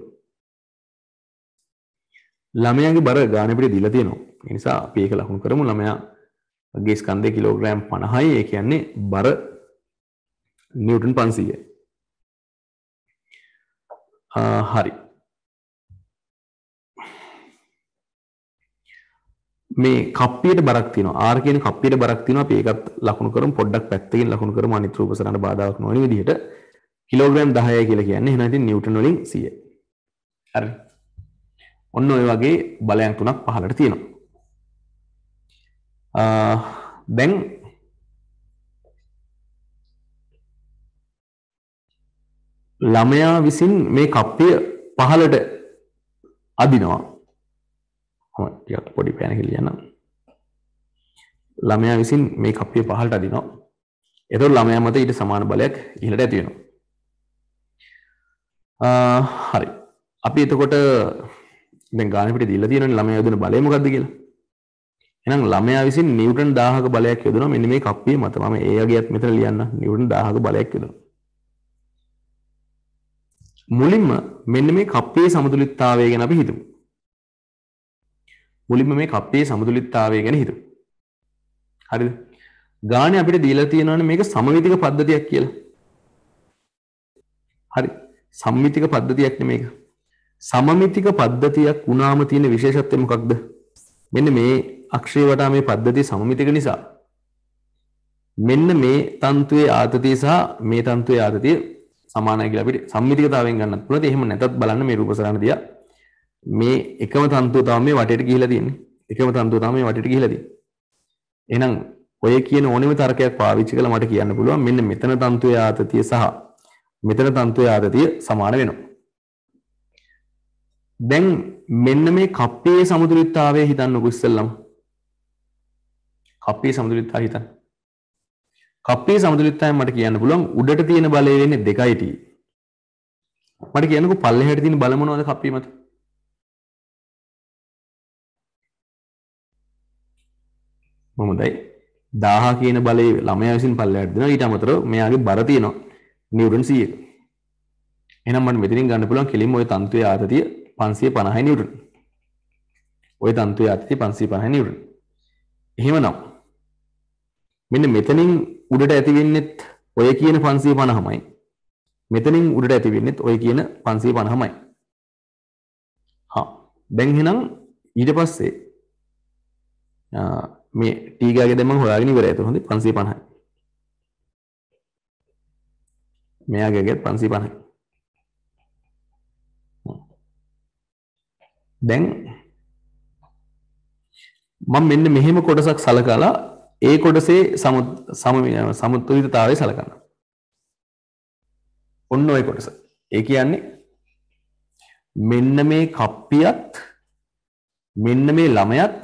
ළමයාගේ බර ගාන අපිට දීලා තියෙනවා. ඒ නිසා අපි ඒක ලකුණු කරමු ළමයාගේ ස්කන්ධය කිලෝග්‍රෑම් 50යි. ඒ කියන්නේ බර නිව්ටන් 500යි. හරි. මේ කප්පියට බරක් තියෙනවා R කියන කප්පියට බරක් තියෙනවා අපි ඒකත් ලකුණු කරමු පොඩ්ඩක් පැත්තකින් ලකුණු කරමු අනිත් රූපසරණ බාධාවක් නොවන විදිහට කිලෝග්‍රම් දහය කියල කියන්නේ එනති නිියවටන වලින් සිය හරි ඔන්න ඔය වගේ බලයන් තුනක් පහලට තියෙනවා දැන් ළමයා විසින් මේ කප්පය පහලට අදිනවා හොටියක් පොඩි පැන කිලියන ළමයා විසින් මේ කප්පිය පහලට අදිනවා එතො ළමයා මත ඊට සමාන බලයක් ඉහලට ඇතිවෙනවා හරි අපි එතකොට ගානට දිල්ල තියෙන ළමය යදන බලයමකක්ද කියලා එනම් ළමයා විසින් නිවටන් දාහක බලයක් යදන මෙනි මේ කප්පිය මතම ඒගේත් මෙතර ලියන්න නිවටන් දාහක බලයක් යදන මුලින්ම මෙන්න මේ කප්පේ සමුදුලිත්තාවය ගැන අපි හිතමු මුලින්ම මේ කප්පේ සමුදුලිත්තාවය ගැන හිතමු හරිද ගානේ අපිට දීලා තියෙනවනේ මේක සමවිතික පද්ධතියක් කියලා හරි සම්මිතික පද්ධතියක් නෙමේක. සමමිතික පද්ධතියක් වුණාම තියෙන විශේෂත්වය මොකක්ද? මෙන්න මේ අක්ෂේ වටා මේ පද්ධතිය සමමිතික නිසා මෙන්න මේ තන්තුවේ ආතතිය සහ මේ තන්තුවේ ආතතිය සමානයි කියලා අපිට සම්මිතිකතාවයෙන් ගන්නත් පුළුවන්. එහෙම නැතත් බලන්න මේ රූපසරණ දිහා මේ එකම තන්තුව තමයි මේ වටේට ගිහිලා තියෙන්නේ. එකම තන්තුව තමයි වටේට ගිහිලා තියෙන්නේ. එහෙනම් ඔය කියන ඕනෙම තර්කයක් පාවිච්චි කළා මට කියන්න පුළුවන් මෙන්න මෙතන තන්තුවේ ආතතිය සහ මෙතන තන්තුවේ ආතතිය සමාන වෙනවා. දැන් මෙන්න මේ කප්පේ සමතුලිතතාවය හිතන්නකො ඉස්සෙල්ලම. කප්පේ සමතුලිතතාවය හිතන්න. කප්පේ සමතුලිතතාවයෙන් මට කියන්න පුළුවන් උඩට තියෙන බලය වෙන්නේ 2t. මට කියන්නකො පල්ලෙහාට තියෙන බල මොනවද කප්පේ මත? මොමදයි 1000 කියන බලේ ළමයා විසින් පල්ලෙහාට දෙනවා ඊට අමතරව මෙයාගේ බර තියෙනවා නිවටන් සිය එනම් මට මෙතනින් ගන්න පුළුවන් කෙලින්ම ওই තන්තුවේ ආතතිය 550යි නිවටන්. ওই තන්තුවේ ආතතිය 550යි නිවටන්. එහෙමනම් මෙන්න මෙතනින් උඩට ඇති වෙන්නෙත් ඔය කියන 550මයි. මෙතනින් උඩට ඇති වෙන්නෙත් ඔය කියන 550මයි. හා දැන් එහෙනම් ඊට පස්සේ මේ t ගාගේ දැන් මම හොයාගෙන ඉවරයි. එතකොට හොඳයි 550යි. මෙයාගේ ගෙත් 550යි. දැන් මම මෙන්න මෙහෙම කොටසක් සලකලා ඒ කොටසේ සමතුලිතතාවය සලකන්න. ඔන්න ওই කොටස. ඒ කියන්නේ මෙන්න මේ කප්පියත් මෙන්න මේ ළමයත්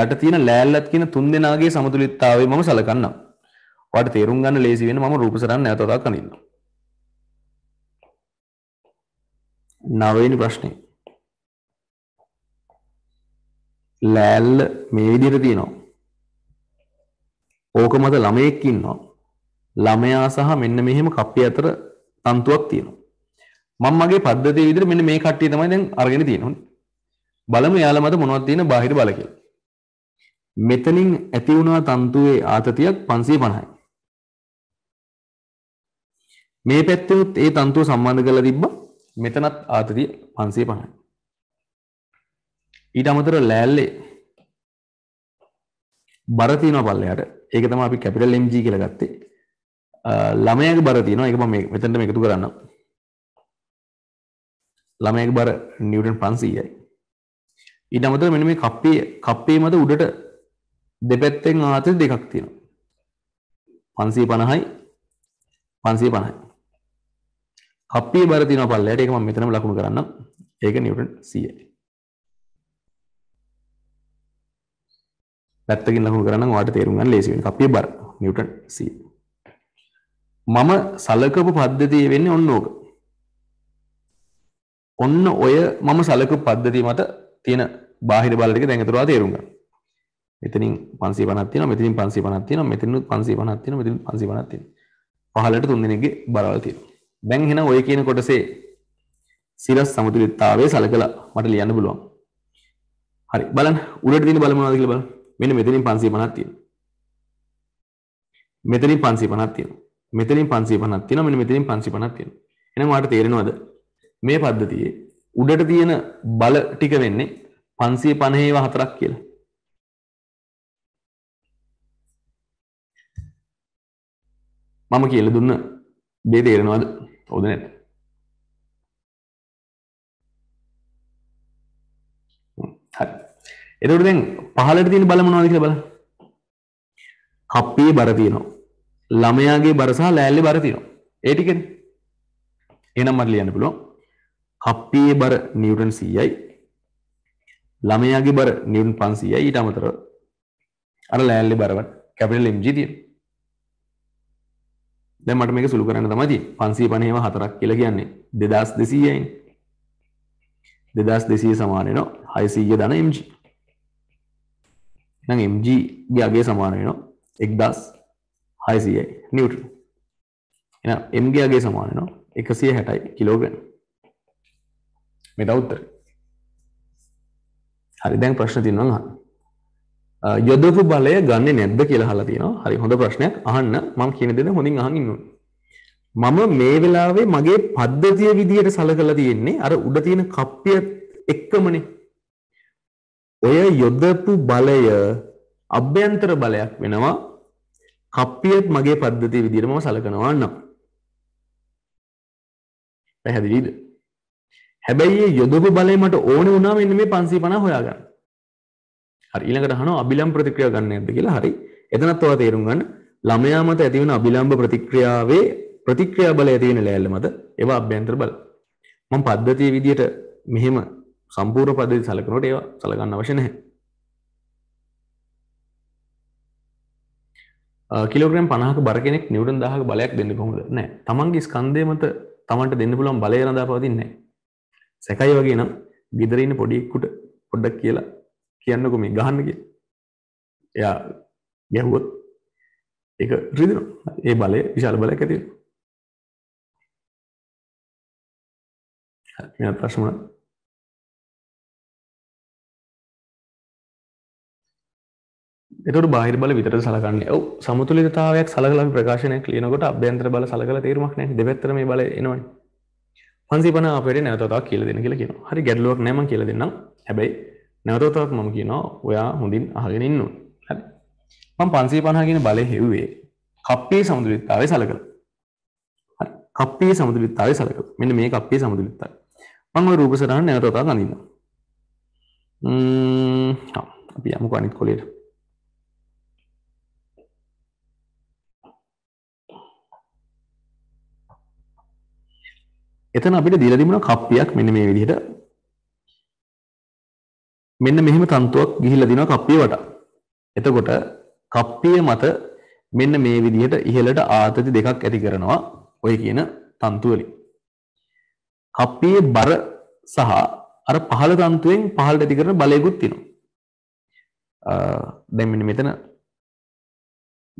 යට තියෙන ලෑල්ලත් කියන තුන් දෙනාගේ සමතුලිතතාවය මම සලකන්නම්. ඔයාලට තේරුම් ගන්න ලේසි වෙන මම රූපසරණ නැවතත් අනින්නම්. නවවෙනි ප්‍රශ්නේ. ලෑල්ල මේ විදිහට තියෙනවා. ඕක මත ළමයෙක් ඉන්නවා. ළමයා සහ මෙන්න මෙහෙම කප්පිය අතර තන්තුවක් තියෙනවා. මම මගේ පද්ධතිය විදිහට මෙන්න මේ කට්ටිය තමයි දැන් අරගෙන තියෙන්නේ. බලමු යාළ මත මොනවද තියෙන බාහිර බල කියලා. මෙතනින් ඇති වුණා තන්තුවේ ආතතියක් 550යි. මේ පැත්තෙත් ඒ තන්තුව සම්බන්ධ කරලා තිබ්බා මෙතනත් ආතතිය පන්සේ පහයි. ඊට අමතර ලෑල්ලේ බරතියන පල්ලයට ඒක තම අපි කැපිටල් MG කියල ගත්තේ ළමයක බරතියන එක මේ මෙතැට එකතු කරන්න ළමයක බර නිියටන් පන්සීයයි ඊට අමතර මෙන මේ කප්පේ කප්පේ මත උඩට දෙපැත්තෙන් ආතය දෙකක් තියෙන පන්සේ පණහයි පන්සේ පණයි අපේ බර තියෙනවා පල්ලයට ඒක මම මෙතනම ලකුණු කරන්නම්. ඒක නිව්ටන් 100යි. පැත්තකින් ලකුණු කරන්නම් ඔයාලට තේරුම් ගන්න ලේසි වෙනවා. අපේ බර නිව්ටන් 100. මම සලකපු පද්ධතිය වෙන්නේ ඔන්න ඕක. ඔන්න ඔය මම සලකපු පද්ධතිය මත තියෙන බාහිර බල ටික දැන් අතට තේරුම් ගන්න. මෙතනින් 550ක් තියෙනවා, මෙතනින් 550ක් තියෙනවා, මෙතනින් 550ක් තියෙනවා, මෙතනින් 550ක් තියෙනවා. පහලට තුන් දිනෙකගේ බරවල් තියෙනවා. දැන් එහෙනම් ඔය කියන කොටසේ සිරස් සමතුලිතතාවය සලකලා මට ලියන්න පුළුවන්. හරි බලන්න උඩට තියෙන බල මොනවද කියලා බලන්න. මෙන්න මෙතනින් 550ක් තියෙනවා. මෙතනින් 550ක් තියෙනවා. මෙතනින් 550ක් තියෙනවා. මෙන්න මෙතනින් 550ක් තියෙනවා. එහෙනම් ඔයාලට තේරෙනවද මේ පද්ධතියේ උඩට තියෙන බල ටික වෙන්නේ 550 ඒවා හතරක් කියලා. මම කියලා දුන්න දේ තේරෙනවද? ordinate. හරි. එතකොට දැන් පහළට තියෙන බල මොනවද කියලා බලන්න. කප්පියේ බර තියෙනවා. ළමයාගේ බර සහ ලෑල්ලේ බර තියෙනවා. ඒ ටිකනේ. එහෙනම් මට ලියන්න පුළුවන්. කප්පියේ බර නිව්ටන් 100යි. ළමයාගේ බර නිව්ටන් 500යි. ඊට අමතරව අර ලෑල්ලේ බරවත් කැපිටල් mg තියෙනවා. දැන් මට මේක සුළු කරන්න තමයි තියෙන්නේ 550ව හතරක් කියලා කියන්නේ 2200යිනේ 2200 සමාන වෙනවා 600 ධන mg නම් mg ගේ අගය සමාන වෙනවා 1600යි නිව්ටන් එහෙනම් m ගේ අගය සමාන වෙනවා 160යි කිලෝග්‍රෑම් මේ දා උත්තරේ හරි දැන් ප්‍රශ්න තියෙනවා නම් අහන්න යොදපු බලය ගන්නේ නැද්ද කියලා අහලා තියෙනවා. හරි හොඳ ප්‍රශ්නයක් අහන්න. මම කියන දේ හොඳින් අහන් ඉන්න මම මේ වෙලාවේ මගේ පද්ධතිය විදියට සලකලා තියෙන්නේ අර උඩ තියෙන කප්පිය එක්කමනේ. ඔය යොදපු බලය අභ්‍යන්තර බලයක් වෙනවා. කප්පියත් මගේ පද්ධතිය විදියට මම සලකනවා නම්. පැහැදිලිද? හැබැයි යොදපු බලය මට ඕනේ වුණා මෙන්න මේ 550 හොයාගන්න. හරි ඊළඟට අහනවා අබිලම් ප්‍රතික්‍රියාව ගන්න නැද්ද කියලා. හරි. එතනත් ඔයා තේරුම් ගන්න ළමයා මත ඇතිවන අබිලම්භ ප්‍රතික්‍රියාවේ ප්‍රතික්‍රියා බලය ඇති වෙන ලෑල්ල මත ඒවා අභ්‍යන්තර බල. මම පද්ධතිය විදියට මෙහෙම සම්පූර්ණ පද්ධති සලකනකොට ඒවා සලකන්න අවශ්‍ය නැහැ. කිලෝග්‍රෑම් 50ක බර කෙනෙක් නිව්ටන් 1000ක බලයක් දෙන්න කොහොමද? නැහැ. තමන්ගේ ස්කන්ධය මත තමන්ට දෙන්න පුළුවන් බලය රඳාපවතින්නේ නැහැ. සැකයි වගේ නම් ගෙදර ඉන්න පොඩි එක්කුට පොඩ්ඩක් කියලා කියන්නකො මේ ගහන්න කියලා. එයා ගැහුවොත් ඒක රිදෙනවා. ඒ බලය විශාල බලයක් ඇති වෙනවා. මෙයා ප්‍රශ්න මොනවද? එතකොට බාහිර බල විතරද සලකන්නේ. ඔව් සමතුලිතතාවයක් සලකලා අපි ප්‍රකාශනයක් ලියනකොට අභ්‍යන්තර බල සලකලා තේරුමක් නැහැ. දෙපැත්තට මේ බල එනවනේ. 550 අපේට නැවතතාවක් කියලා දෙන්න කියලා කියනවා. හරි ගැටලුවක් නැහැ මම කියලා දෙන්නම්. හැබැයි නැවතවතත් මම කියනවා ඔයා හොඳින් අහගෙන ඉන්න හරි මම පන්සේ පණහගෙන බලය හෙව්වේ කප්පේ සමුදුලිත්තාවේ සලකළ හරි කප්පේ සමුදුලිත්තාවේ සලකළ මෙන්න මේ කප්පේ සමුදුලිත්තාව මම රූප සටහන නැවතවතත් අඳින්නවා අපි යමුකෝ අනිත් කොලේට එතන අපිට දීලා තිබුණා කප්පියක් මෙන්න මේ විදිහට මෙන්න මෙහෙම තන්තුවක් ගිහිල්ලා දිනවා කප්පිය වටා. එතකොට කප්පිය මත මෙන්න මේ විදිහට ඉහළට ආතති දෙකක් ඇති කරනවා ඔය කියන තන්තු වලින්. කප්පියේ බර සහ අර පහළ තන්තුවෙන් පහළට ඇති කරන බලයකුත් තියෙනවා. දැන් මෙන්න මෙතන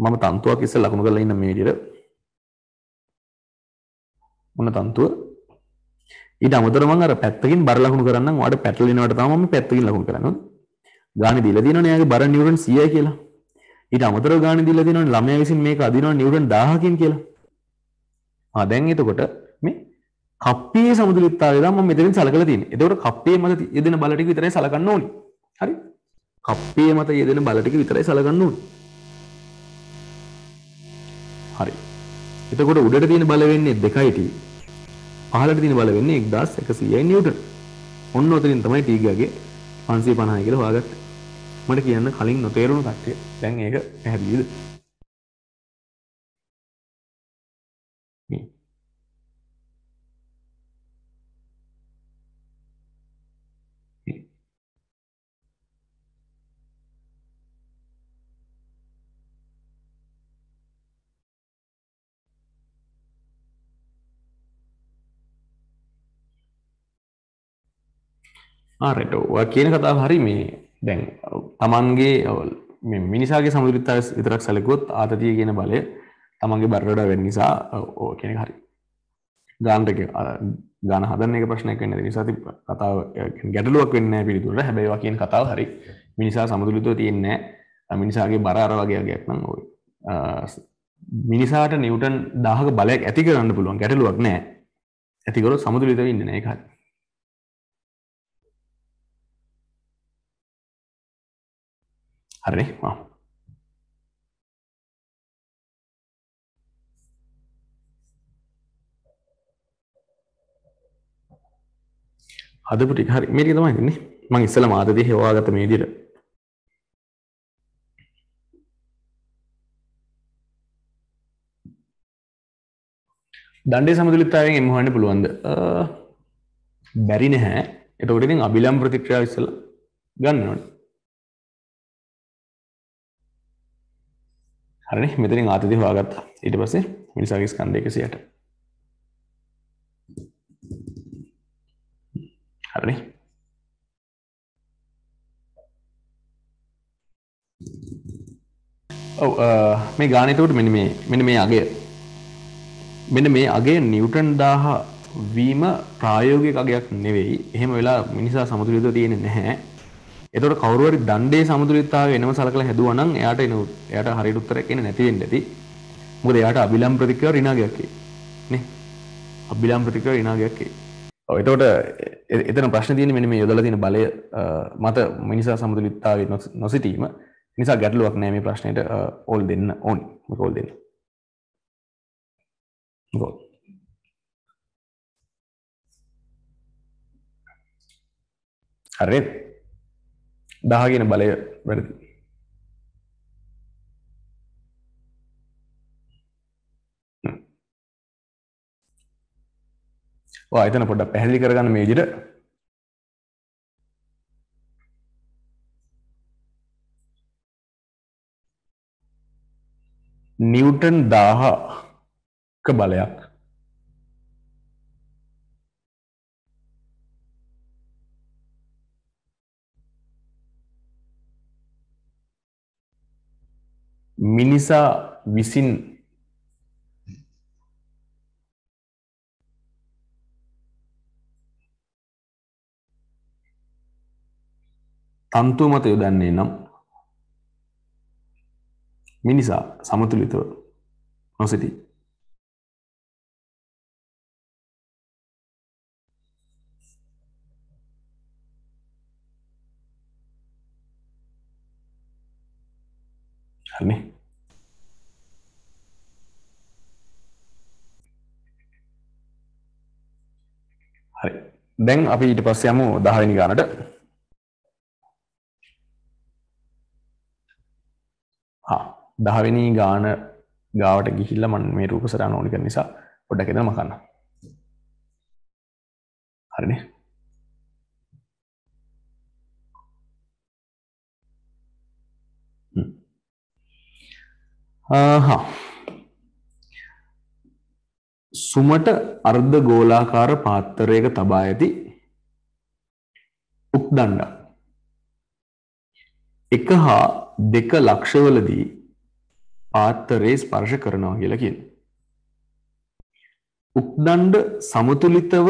මම තන්තුවක් ඉස්සෙල් ලකුණු කරලා ඉන්න මේ විදිහට මොන තන්තුව ඊට අමතරව මම අර පැත්තකින් බර ලකුණු කරන්නම් ඔයාලට පැටලෙනවට තමයි මම පැත්තකින් ලකුණු කරන්නේ. ගානේ දීලා දිනවනේ යාගේ බර නිව්ටන් 100යි කියලා. ඊට අමතරව ගානේ දීලා දිනවනේ ළමයා විසින් මේක අදිනවා නිව්ටන් 1000කින් කියලා. ආ දැන් එතකොට මේ කප්පියේ සමතුලිතතාවය තමයි මම මෙතනින් සලකලා තියෙන්නේ. එතකොට කප්පියේ මත යෙදෙන බල ටික විතරයි සලකන්න ඕනේ. හරි? කප්පියේ මත යෙදෙන බල ටික විතරයි සලකන්න ඕනේ. හරි. එතකොට උඩට තියෙන බල වෙන්නේ 2යි t. පහළට තියෙන බල වෙන්නේ 1100යි නිව්ටන්. ඔන්න ඔතනින් තමයි ටීගාගේ 550 කියලා හොයාගත්තේ. මට කියන්න කලින් නොතේරුණු කට්ටිය දැන් ඒක පැහැදිලිද? ආරට ඔවා කියන කතාව හරි මේ දැන් තමන්ගේ මිනිසාගේ සමුදුරිතා විතරක් සැලකුවොත් ආතතිය කියන බලය තමන්ගේ බරඩ වෙන්න නිසා ඕ කෙනෙ හරි ගාන්ටක ගාන හදන එක ප්‍රශ්නයක් වන්න නිසාති කතාව ගැටලුවක් වෙන්න පිළිතුරට හැබැයිවා කියන කතාව හරි මිනිසා සමුදුලිතව තියෙන්නේ මිනිසාගේ බරාර වගේයක් නම් ඔයි මිනිසාට නිවටන් දාහක බලයක් ඇති කරන්න පුළුවන් ගැටලුවක් නෑ ඇතිකරු සමුදුලිතව ඉන්න එක හරි හරිනේ ආ හදපු ටික හරි මේක තමයි ඉන්නේ මම ඉස්සෙල්ලා මාතදී හොයාගත්ත මේ විදිහට දණ්ඩේ සමතුලිතතාවයෙන් එමු හොයන්න පුළුවන්ද බැරි නැහැ එතකොට ඉතින් අභිලම් ප්‍රතික්‍රියාව ඉස්සෙල්ලා ගන්න ඕනේ හරි මෙතරින් ආතති හවාගත්තා ඊට පස්සේ මිනිසාගේ ස්කන්ධ එකසියට හරි ඔව මේ ගානතවට මෙ මේ මෙන මේ අගේ මෙන මේ අගේ නිවටන් දාහ වීම ප්‍රායෝගික අගයක් නෙවෙයි එහෙම වෙලා මිනිසා සමුතුරිත තියෙන නැහැ එතකොට කවුරු හරි දණ්ඩේ සමතුලිතතාවය වෙනම සලකලා හැදුවා නම් එයාට එන එයාට හරියට උත්තරයක් එන්නේ නැති වෙන්න ඇති. මොකද එයාට අභිලම් ප්‍රතික්‍රියා ඍණාගයක් එයි. නේ? අභිලම් ප්‍රතික්‍රියා ඍණාගයක් එයි. ඔව් එතකොට එතන ප්‍රශ්න තියෙන්නේ මෙන්න මේ යොදලා තියෙන බලය මත මිනිසා සමතුලිතතාවය නොසිටීම නිසා ගැටලුවක් නෑ මේ ප්‍රශ්නෙට ඕල් දෙන්න ඕනි. මේක ඕල් දෙන්න. ගොල්. හරිද? දාගෙන බලය වැරදි. ඔය එතන පොඩ්ඩක් පැහැදිලි කරගන්න මේ විදිහට නිවටන් 1000ක බලයක් මිනිසා විසින් තන්තුව මත යොදන්නේ නම් මිනිසා සමතුලිතව නොසිටී දැන් අපි ඊට පස්සේ යමු 10 වෙනි ගානට. ආ 10 වෙනි ගාන ගාවට ගිහිල්ලා මම මේ රූප සටහන ඕනි කරන නිසා පොඩ්ඩක් ඉඳලා මකන්න. හරිනේ. හා සුමට අර්ධ ගෝලාකාර පාත්තරයක තබා ඇති උක්දණ්ඩක්. එක හා දෙක ලක්ෂවලදී පාත්තරේ ස්පර්ශ කරනවා කියලා කියන. උක්දණ්ඩ සමතුලිතව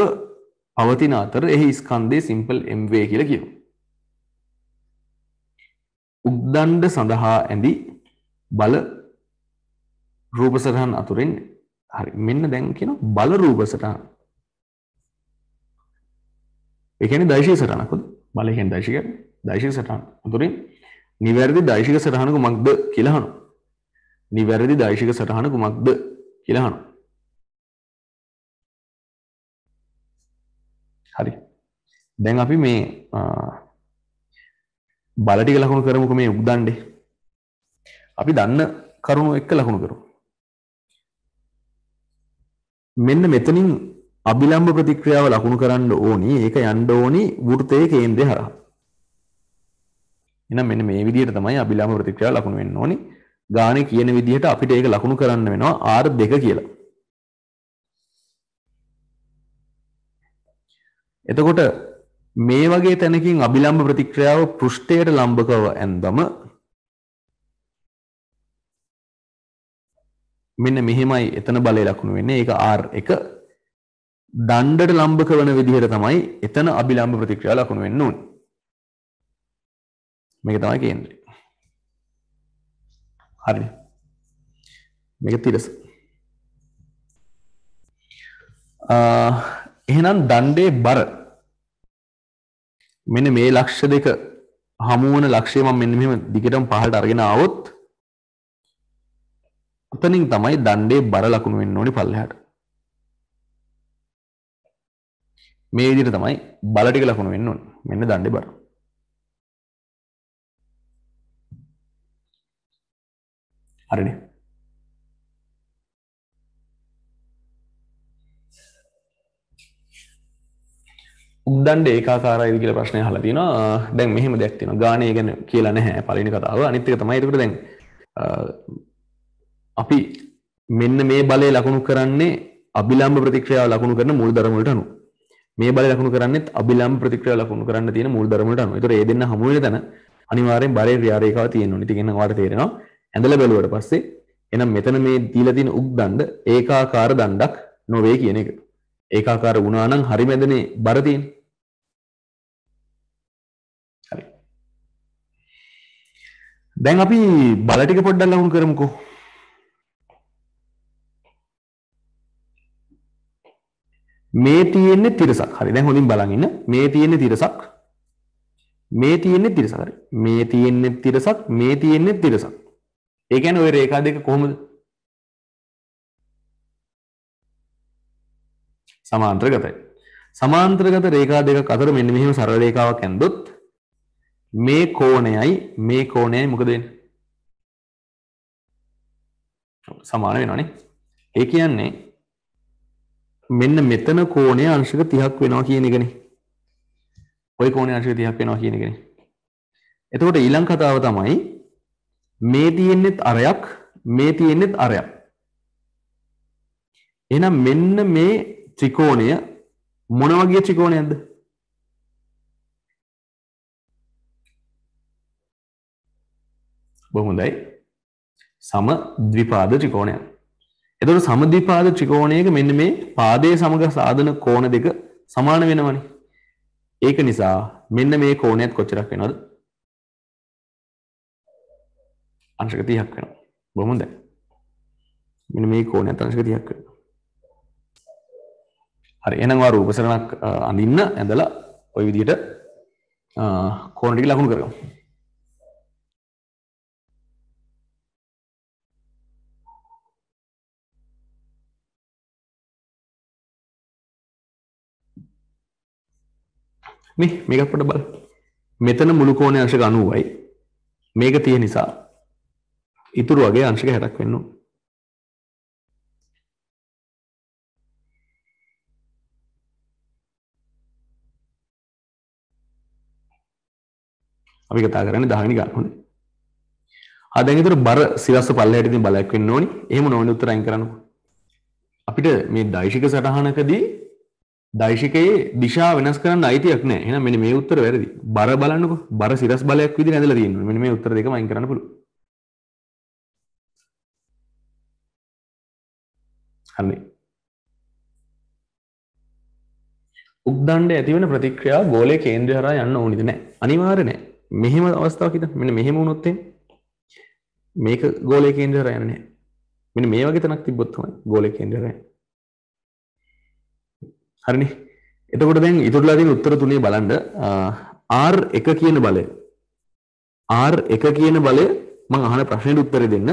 පවතින අතර එහි ස්කන්ධයේ සිම්පල් MV කියලා කියනවා. උක්දණ්ඩ සඳහා ඇඳි බල රූපසරහන් අතුරින් හරි මෙන්න දැන් කියන බල රූප සටහන. ඒ කියන්නේ දෛශික සටහනක්ද? බලය කියන්නේ දෛශික දෛශික සටහන. උතුරින් නිවැරදි දෛශික සටහන කුමක්ද කියලා අහනවා. නිවැරදි දෛශික සටහන කුමක්ද කියලා අහනවා. හරි. දැන් අපි මේ බල ටික ලකුණු කරමුකෝ මේ උද්දණ්ඩේ. අපි දන්න කරුණු එක්ක ලකුණු කරමු. මෙන්න මෙතනින් අභිලම්භ ප්‍රතික්‍රියාව ලකුණු කරන්න ඕනි. ඒක යන්න ඕනි වෘතයේ කේන්ද්‍රය හරහා. එහෙනම් මෙන්න මේ විදිහට තමයි අභිලම්භ ප්‍රතික්‍රියාව ලකුණු වෙන්න ඕනි. ගානේ කියන විදිහට අපිට ඒක ලකුණු කරන්න වෙනවා R2 කියලා. එතකොට මේ වගේ තැනකින් අභිලම්භ ප්‍රතික්‍රියාව පෘෂ්ඨයට ලම්භකව ඇන්දම මෙන්න මෙහෙමයි එතන බලය ලකුණු වෙන්නේ. ඒක R1 දණ්ඩට ලම්බ කරන විදිහට තමයි එතන අභිලම්භ ප්‍රතික්‍රියා ලකුණු වෙන්න ඕනේ. මේක තමයි කේන්ද්‍රය. හරි. මේක තිරස. එහෙනම් දණ්ඩේ බර මෙන්න මේ ලක්ෂ දෙක හමුවන ලක්ෂය මම මෙන්න මෙහෙම දිගටම පහළට අරගෙන ආවොත් උතනින් තමයි දණ්ඩේ බර ලකුණු වෙන්න ඕනි පල්ලෙහාට. මේ විදිහට තමයි බල ටික ලකුණු වෙන්න ඕනි. මෙන්න දණ්ඩේ බර. හරිනේ. උද්දණ්ඩ ඒකාකාරයිද කියලා ප්‍රශ්නය අහලා තිනවා. දැන් මෙහෙම දෙයක් තියෙනවා. ගාණේ ගැන කියලා නැහැ පළවෙනි කතාව. අනිත් එක තමයි ඒකට දැන් අපි මෙන්න මේ බලය ලකුණු කරන්නේ අභිලාම්භ ප්‍රතික්‍රියාව ලකුණු කරන මුල් ධර්මවලට අනුව. මේ බලය ලකුණු කරන්නේත් අභිලාම්භ ප්‍රතික්‍රියාව ලකුණු කරන්න තියෙන මුල් ධර්මවලට අනුව. ඒතර ඒ දෙන්න හමු වෙන තැන අනිවාර්යෙන් බලේ ක්‍රියාරේඛාව තියෙන්න ඕනේ. ඉතින් එන්න ඔයාලට තේරෙනවා. ඇඳලා බැලුවට පස්සේ එහෙනම් මෙතන මේ දීලා තියෙන උක් දණ්ඩ ඒකාකාර දණ්ඩක් නොවේ කියන එක. ඒකාකාර වුණා නම් හරි මැදනේ බර තියෙන්නේ. හරි. දැන් අපි බල ටික පොඩ්ඩක් ලඟු කරමුකෝ. මේ තියෙන්නේ තිරසක්. හරි. දැන් හොඳින් බලන් ඉන්න. මේ තියෙන්නේ තිරසක්. මේ තියෙන්නේ තිරසක්. හරි. මේ තියෙන්නේ තිරසක්. මේ තියෙන්නේ තිරසක්. ඒ කියන්නේ ওই රේඛා දෙක කොහොමද? සමාන්තරගතයි. සමාන්තරගත රේඛා දෙකක් අතර මෙන්න මෙහෙම සරල රේඛාවක් ඇන්දොත් මේ කෝණයයි මේ කෝණයයි මොකද වෙන්නේ? සමාන වෙනවනේ. ඒ කියන්නේ මෙන්න මෙතන කෝණය අංශක 30ක් වෙනවා කියන එකනේ. ওই කෝණය අංශක 30ක් වෙනවා කියන එකනේ. එතකොට ඊළඟ කතාව තමයි මේ තියෙන්නේත් අරයක් මේ තියෙන්නේත් අරයක්. එහෙනම් මෙන්න මේ ත්‍රිකෝණය මොන වගේ ත්‍රිකෝණයක්ද? බොහොම හොඳයි. සම ද්විපාද ත්‍රිකෝණයක්. එතකොට සමදිපාද ත්‍රිකෝණයක මෙන්න මේ පාදයේ සමග සාධන කෝණ දෙක සමාන වෙනවනේ. ඒක නිසා මෙන්න මේ කෝණයත් කොච්චරක් වෙනවද? අංශක 30ක් වෙනවා. බොහොම හොඳයි. මෙන්න මේ කෝණයත් අංශක 30ක් වෙනවා. හරි එහෙනම් ඔයා රූපසරණක් අඳින්න ඇඳලා ওই විදිහට කෝණ ටික ලකුණු කරගමු. මේ මේකත් පොඩ්ඩක් බලන්න. මෙතන මුළු කෝණයේ අංශක 90යි. මේක තියෙන නිසා ඉතුරු වගේ අංශක 60ක් වෙන්න ඕන. අපි කතා කරන්නේ 10 වෙනි ගන්න ඕනේ. ආ දැන් ඊතර බර සිරස්ස පල්ලයට ඉතින් බලයක් වෙන්න ඕනි. එහෙම නොවන උත්තර අයින් කරන්නකො. අපිට මේ දෛශික සටහනකදී දයිශකයේ දිශා වෙනස් කරන්න අයිතියක් නෑ එහෙනම් මෙන්න මේ උත්තර වැරදි බර බලන්නකො බර සිරස් බලයක් විදිහට ඇඳලා තියෙනවා මෙන්න මේ උත්තර දෙකම අයින් කරන්න පුළුවන් හරි උක්දණ්ඩ ඇතිවන ප්‍රතික්‍රියා ගෝලය කේන්ද්‍රය හරහා යන්න ඕනිද නෑ අනිවාර්ය නෑ මෙහෙම අවස්ථාවක් හිතන්න මෙන්න මෙහෙම වුණොත් මේක ගෝලය කේන්ද්‍රය හරහා යන්නේ නෑ මෙන්න මේ වගේ තැනක් තිබ්බොත් තමයි ගෝලය කේන්ද්‍රය හරහා හරිනි එතකොට දැන් ඉතුරලාතින් උත්තර තුනේ බලන්ඩ ආර් එක කියන බලය ආර් එක කියන බලය මං අහන ප්‍රශ්නයට උත්තර දෙන්න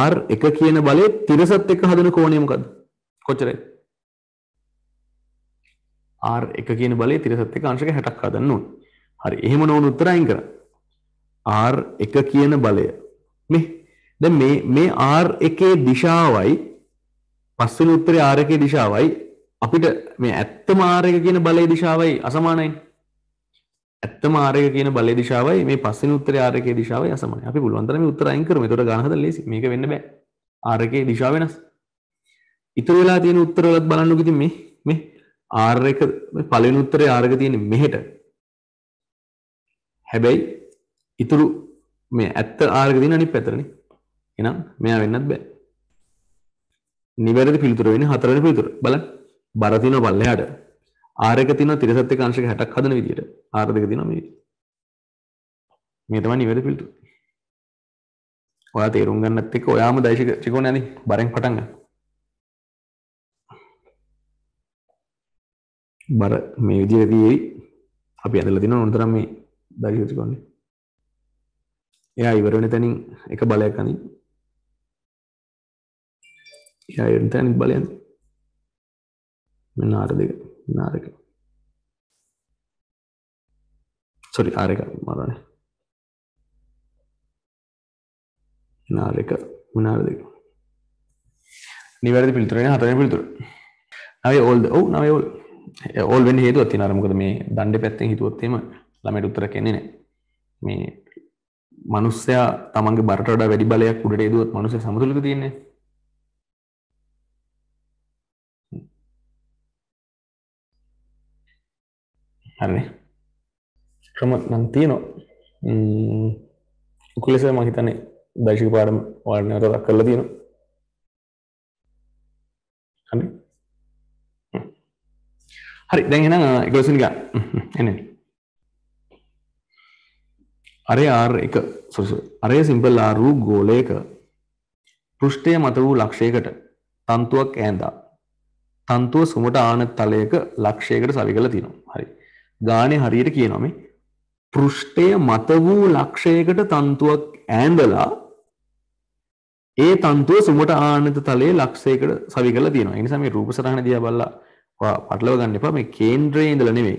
ආර් එක කියන බලය තිරසත් එක හදන කෝණයමකද කොච්චරයි ආර් එක කියන බලේ තිරසත් එක අංශක හැටක් හදන්න ඕන හරි එහෙම නොවන උත්තරයින් කර ආර් එක කියන බලය මේ දැන් මේ මේ ආර් එකේ දිශාවයි පස්වෙනි උත්තරේ ආර් එකේ දිශාවයි අපිට මේ ඇත්ත මාර්ගය කියන බලයේ දිශාවයි අසමානයි. ඇත්ත මාර්ගය කියන බලයේ දිශාවයි මේ පස්වෙනි උත්තරේ ආරකයේ දිශාවයි අසමානයි. අපි පුළුවන් තරම් මේ උත්තර අයින් කරමු. ඒතකොට ගාන හදලා ලේසි. මේක වෙන්න බෑ. ආරකයේ දිශාව වෙනස්. ඉතුරු වෙලා තියෙන උත්තර වලත් බලන්නකෝ ඉතින් මේ මේ ආර් එක පළවෙනි උත්තරේ ආර් එක තියෙන්නේ මෙහෙට. හැබැයි ඉතුරු මේ ඇත්ත ආර් එක තියෙන අනිත් පැත්තටනේ. එහෙනම් මෙයා වෙන්නත් බෑ. නිවැරදි පිළිතුර වෙන්නේ හතරවෙනි පිළිතුර. බලන්න. බර තියෙනවා පල්ලෙහාට. R එක තියෙනවා තිරසත් එක්ක අංශක 60ක් හදන විදියට. R දෙක තියෙනවා මේ. මේ තමයි නිවැරදි පිළිතුර. ඔයා තේරුම් ගන්නත් එක්ක ඔයාම දෛශික ත්‍රිකෝණය අනේ බරෙන් පටන් ගන්න. බර මේ විදියට තියෙවි. අපි ඇදලා දිනන උන්තරම් මේ දෛශික ත්‍රිකෝණය. එයා ඉවර වෙන තැනින් එක බලයක් අනින්. එයා ඉවර තැනින් බලයක් අනින්. මෙන්න ආර දෙක නාර එක සොරි ආර එක මරණ නාර එක නාර දෙක නිවැරදි පිළිතුරනේ හතරවෙනි පිළිතුර නවේ ඕල් ඔව් නවේ ඕල් ඕල් වෙන්න හේතුවක් තියෙනවා අර මොකද මේ දණ්ඩේ පැත්තෙන් හිතුවොත් එහෙම ළමයට උත්තර කියන්නේ නැහැ මේ මනුස්සයා තමන්ගේ බරට වඩා වැඩි බලයක් උඩට යදුවොත් මනුස්සයා සමතුලිත තියෙන්නේ හරි ක්‍රම නම් තියනවා උකුලෙස මහිතන්නේ දශික පාඩම වාර්නයට දක් කරල තියෙන හරි හරි දැන් එන එකසිනික එන අරේ ආර් එක සොස අරේ සිම්පල් ආරූ ගෝලයක පෘෂ්ඨය මත වූ ලක්ෂයකට තන්තුවක් ඇඳා තන්තුව සුමට ආන තලයක ලක්ෂයකට සවිකල තියෙනවා හරි ගානේ හරියට කියනවා මේ පෘෂ්ඨය මත වූ ලක්ෂයකට තන්තුවක් ඈඳලා ඒ තන්තුව සුමට ආනත තලයේ ලක්ෂයකට සවි කරලා තියෙනවා. ඒ නිසා මේ රූප සටහන දිහා බලලා පටලව ගන්න එපා. මේ කේන්ද්‍රයේ ඉඳලා නෙමෙයි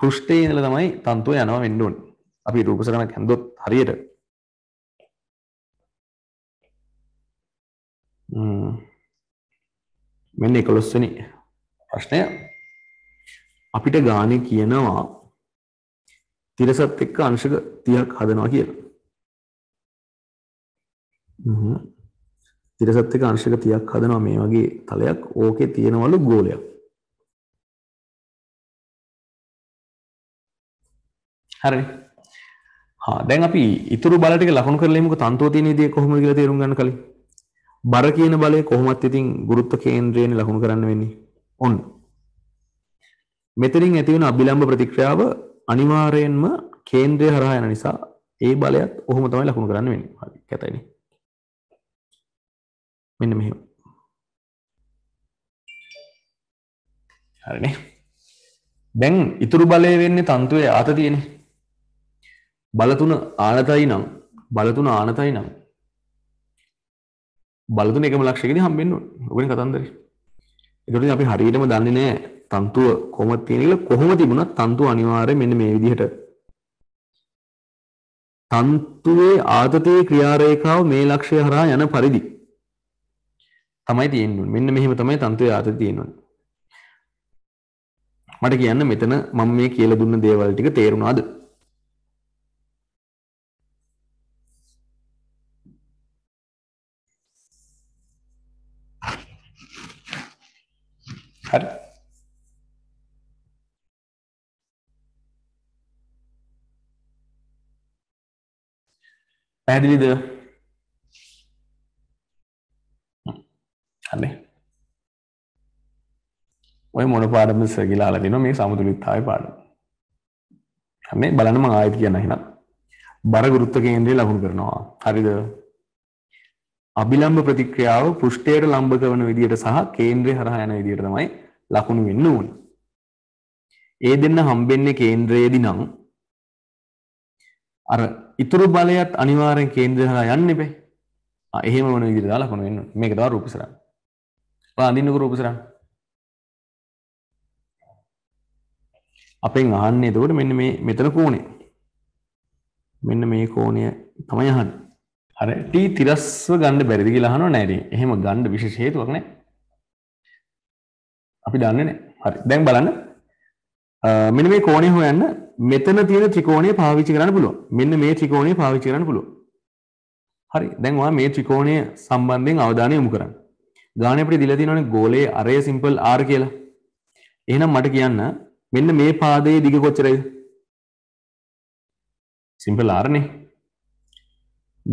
පෘෂ්ඨයේ ඉඳලා තමයි තන්තුව යනවා වෙන්න ඕනේ. අපි රූප සටහනක් හඳොත් හරියට මෙන්න 11 වෙනි ප්‍රශ්නය අපිට ගානේ කියනවා තිරසත් එක්ක අංශක 30ක් හදනවා කියලා. හ්ම්. තිරසත් එක්ක අංශක 30ක් හදනවා මේ වගේ තලයක් ඕකේ තියෙනවලු ගෝලයක්. හරිනේ. හා දැන් අපි ඉතුරු බල ටික ලකුණු කරලා ඉමුක තන්තෝ තියෙන විදිය කොහොමද කියලා තේරුම් ගන්න කලින්. බර කියන බලය කොහොමත් ඉතින් ගුරුත්ව කේන්ද්‍රයෙන් ලකුණු කරන්න වෙන්නේ. ඔන්න. මෙතනින් ඇතිවෙන අභිලම්භ ප්‍රතික්‍රියාව අනිවාර්යයෙන්ම කේන්ද්‍රය හරහා යන නිසා ඒ බලයත් ඔහොම තමයි ලකුණු කරන්න වෙන්නේ. හරි කැතයිනේ. මෙන්න මෙහෙම. හරිනේ. දැන් ඉතුරු බලය වෙන්නේ තන්තුවේ ආත තියෙන්නේ. බල තුන ආනතයි නම් බල තුන ආනතයි නම් බල තුන එකම ලක්ෂයකදී හම්බෙන්න ඕනේ. ඔබනේ කතන්දරේ. ඒකට අපි හරියටම දන්නේ නැහැ තන්තුව කොහොමද තියෙන කියලා කොහොම තිබුණත් තන්තුව අනිවාර්යයෙන් මෙන්න මේ විදිහට තන්තුවේ ආතතිය ක්‍රියාරේඛාව මේ ලක්ෂය හරහා යන පරිදි තමයි තියෙන්නේ. මෙන්න මෙහෙම තමයි තන්තුවේ ආතතිය තියෙන්නේ. මට කියන්න මෙතන මම මේ කියලා දුන්න දේවල් ටික තේරුණාද? හරි පැහැදිලිද හරි ඔය මොන පාඩම සර්ගිලා අහලා තිනවා මේ සමතුලිතතාවය පාඩම හැබැයි බලන්න මම ආයෙත් කියන්න එහෙනම් බර ගුරුත්ව කේන්ද්‍රය ලකුණු කරනවා හරිද අභිලම්භ ප්‍රතික්‍රියාව පෘෂ්ඨයට ලම්බ කරන විදියට සහ කේන්ද්‍රය හරහා යන විදියට තමයි ලකුණු වෙන්න ඕනේ ඒ දෙන්න හම්බෙන්නේ කේන්ද්‍රයේදී නම් අර ඉතුරු බලයත් අනිවාර්යෙන් කේන්ද්‍රය හරහා යන්න එපේ. ආ එහෙම වෙන විදිහට දාලා කොන වෙන්න. මේක තමයි රූපසරණ. ඔයා අඳින්නකෝ රූපසරණ. අපෙන් අහන්නේ එතකොට මෙන්න මේ මෙතන කෝණය. මෙන්න මේ කෝණය තමයි අහන්නේ. අර t තිරස්ව ගන්න බැරිද කියලා අහනවා නෑ ඉතින්. එහෙම ගන්න විශේෂ හේතුවක් නෑ. අපි දන්නේ නෑ. හරි. දැන් බලන්න. මෙන්න මේ කෝණය හොයන්න මෙතන තියෙන ත්‍රිකෝණය පාවිච්චි කරන්න පුළුවන්. මෙන්න මේ ත්‍රිකෝණය පාවිච්චි කරන්න පුළුවන්. හරි. දැන් ඔයා මේ ත්‍රිකෝණය සම්බන්ධයෙන් අවධානය යොමු කරන්න. ගාණේ අපිට දීලා තියෙනවානේ ගෝලයේ අරය සිම්පල් r කියලා. එහෙනම් මට කියන්න මෙන්න මේ පාදයේ දිග කොච්චරද? සිම්පල් r නේ.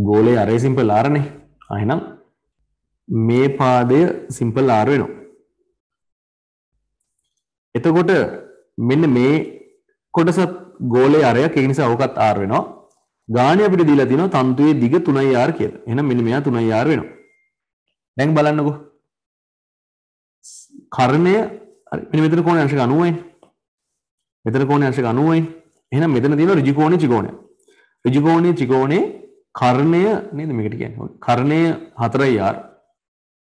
ගෝලයේ අරය සිම්පල් r නේ. ආ එහෙනම් මේ පාදය සිම්පල් r වෙනවා. එතකොට මෙන්න මේ කොටස ගෝලයේ අරයක් ඒ නිසා ඕකත් R වෙනවා. ගාණය අපිට දීලා තිනවා තන්තුවේ දිග 3R කියලා. එහෙනම් මෙන්න මෙයා 3R වෙනවා. දැන් බලන්නකෝ. කර්ණය හරි මෙන්න මෙතන කෝණය අංශක 90යි. මෙතන කෝණය අංශක 90යි. එහෙනම් මෙතන තියෙනවා ඍජු කෝණේ ත්‍රිකෝණය. ඍජු කෝණේ ත්‍රිකෝණේ කර්ණය නේද මේකට කියන්නේ. කර්ණය 4R.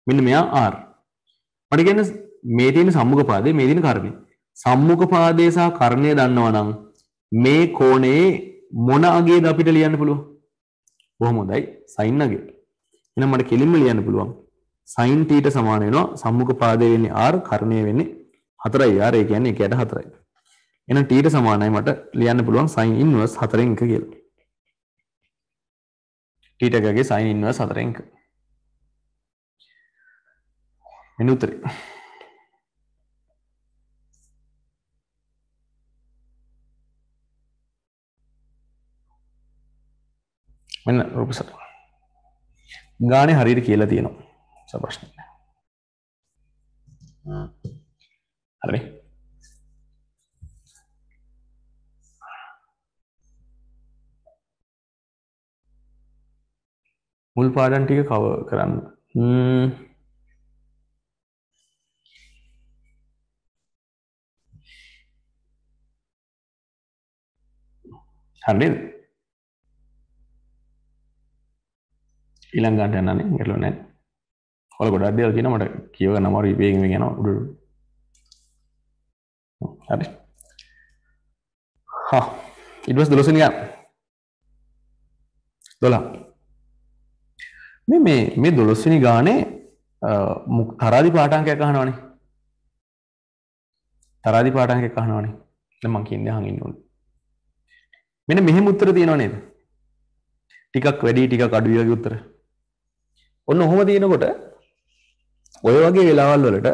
මෙන්න මෙයා R. මට කියන්නේ මේ තියෙන සම්මුඛ පාදේ මේ තියෙන කර්ණය. සම්මුඛ පාදේ සහ කර්ණය දන්නවා නම් මේ කෝණේ මොන අගේද අපිට ලියන්න පුළුවන්? බොහොම හොඳයි. sin අගේ. එහෙනම් මට කෙලින්ම ලියන්න පුළුවන්. sin θ සමාන වෙනවා සම්මුඛ පාදේ වෙන්නේ r කර්ණය වෙන්නේ 4යි r ඒ කියන්නේ 1ට 4යි. එහෙනම් θ සමානයි මට ලියන්න පුළුවන් sin inverse 4න් 1 කියලා. θ එකගේ sin inverse 4න් 1. මෙන්න උත්තරේ. මෙන්න රූප සටහන. ගානේ හරියට කියලා තියෙනවා. ස ප්‍රශ්න නැහැ. හරි. මුල් පාඩම් ටික කවර් කරන්න. හ්ම් හරිද? ඉළංගාට යන්නන්නේ ගැලු නෑ හොල ගොඩක් දෙවල් කියන මට කියව නමර වේගෙන් යන උඩු හරි හා ඉඩවස් දොළොසනිය දොලා මේ මේ මේ දොළොස්වනි ගානේ මුක් තරාදි පාටාංකයක් අහනවනේ තරාදි පාටාංකයක් අහනවනේ දැන් මං කියන්නේ අහන් ඉන්න ඕනේ මෙන්න මෙහෙම උත්තර තියෙනව නේද ටිකක් වැඩි ටිකක් අඩුයි වගේ උත්තර ඔන්න ඔහොම තියෙනකොට ඔය වගේ වෙලාවල් වලට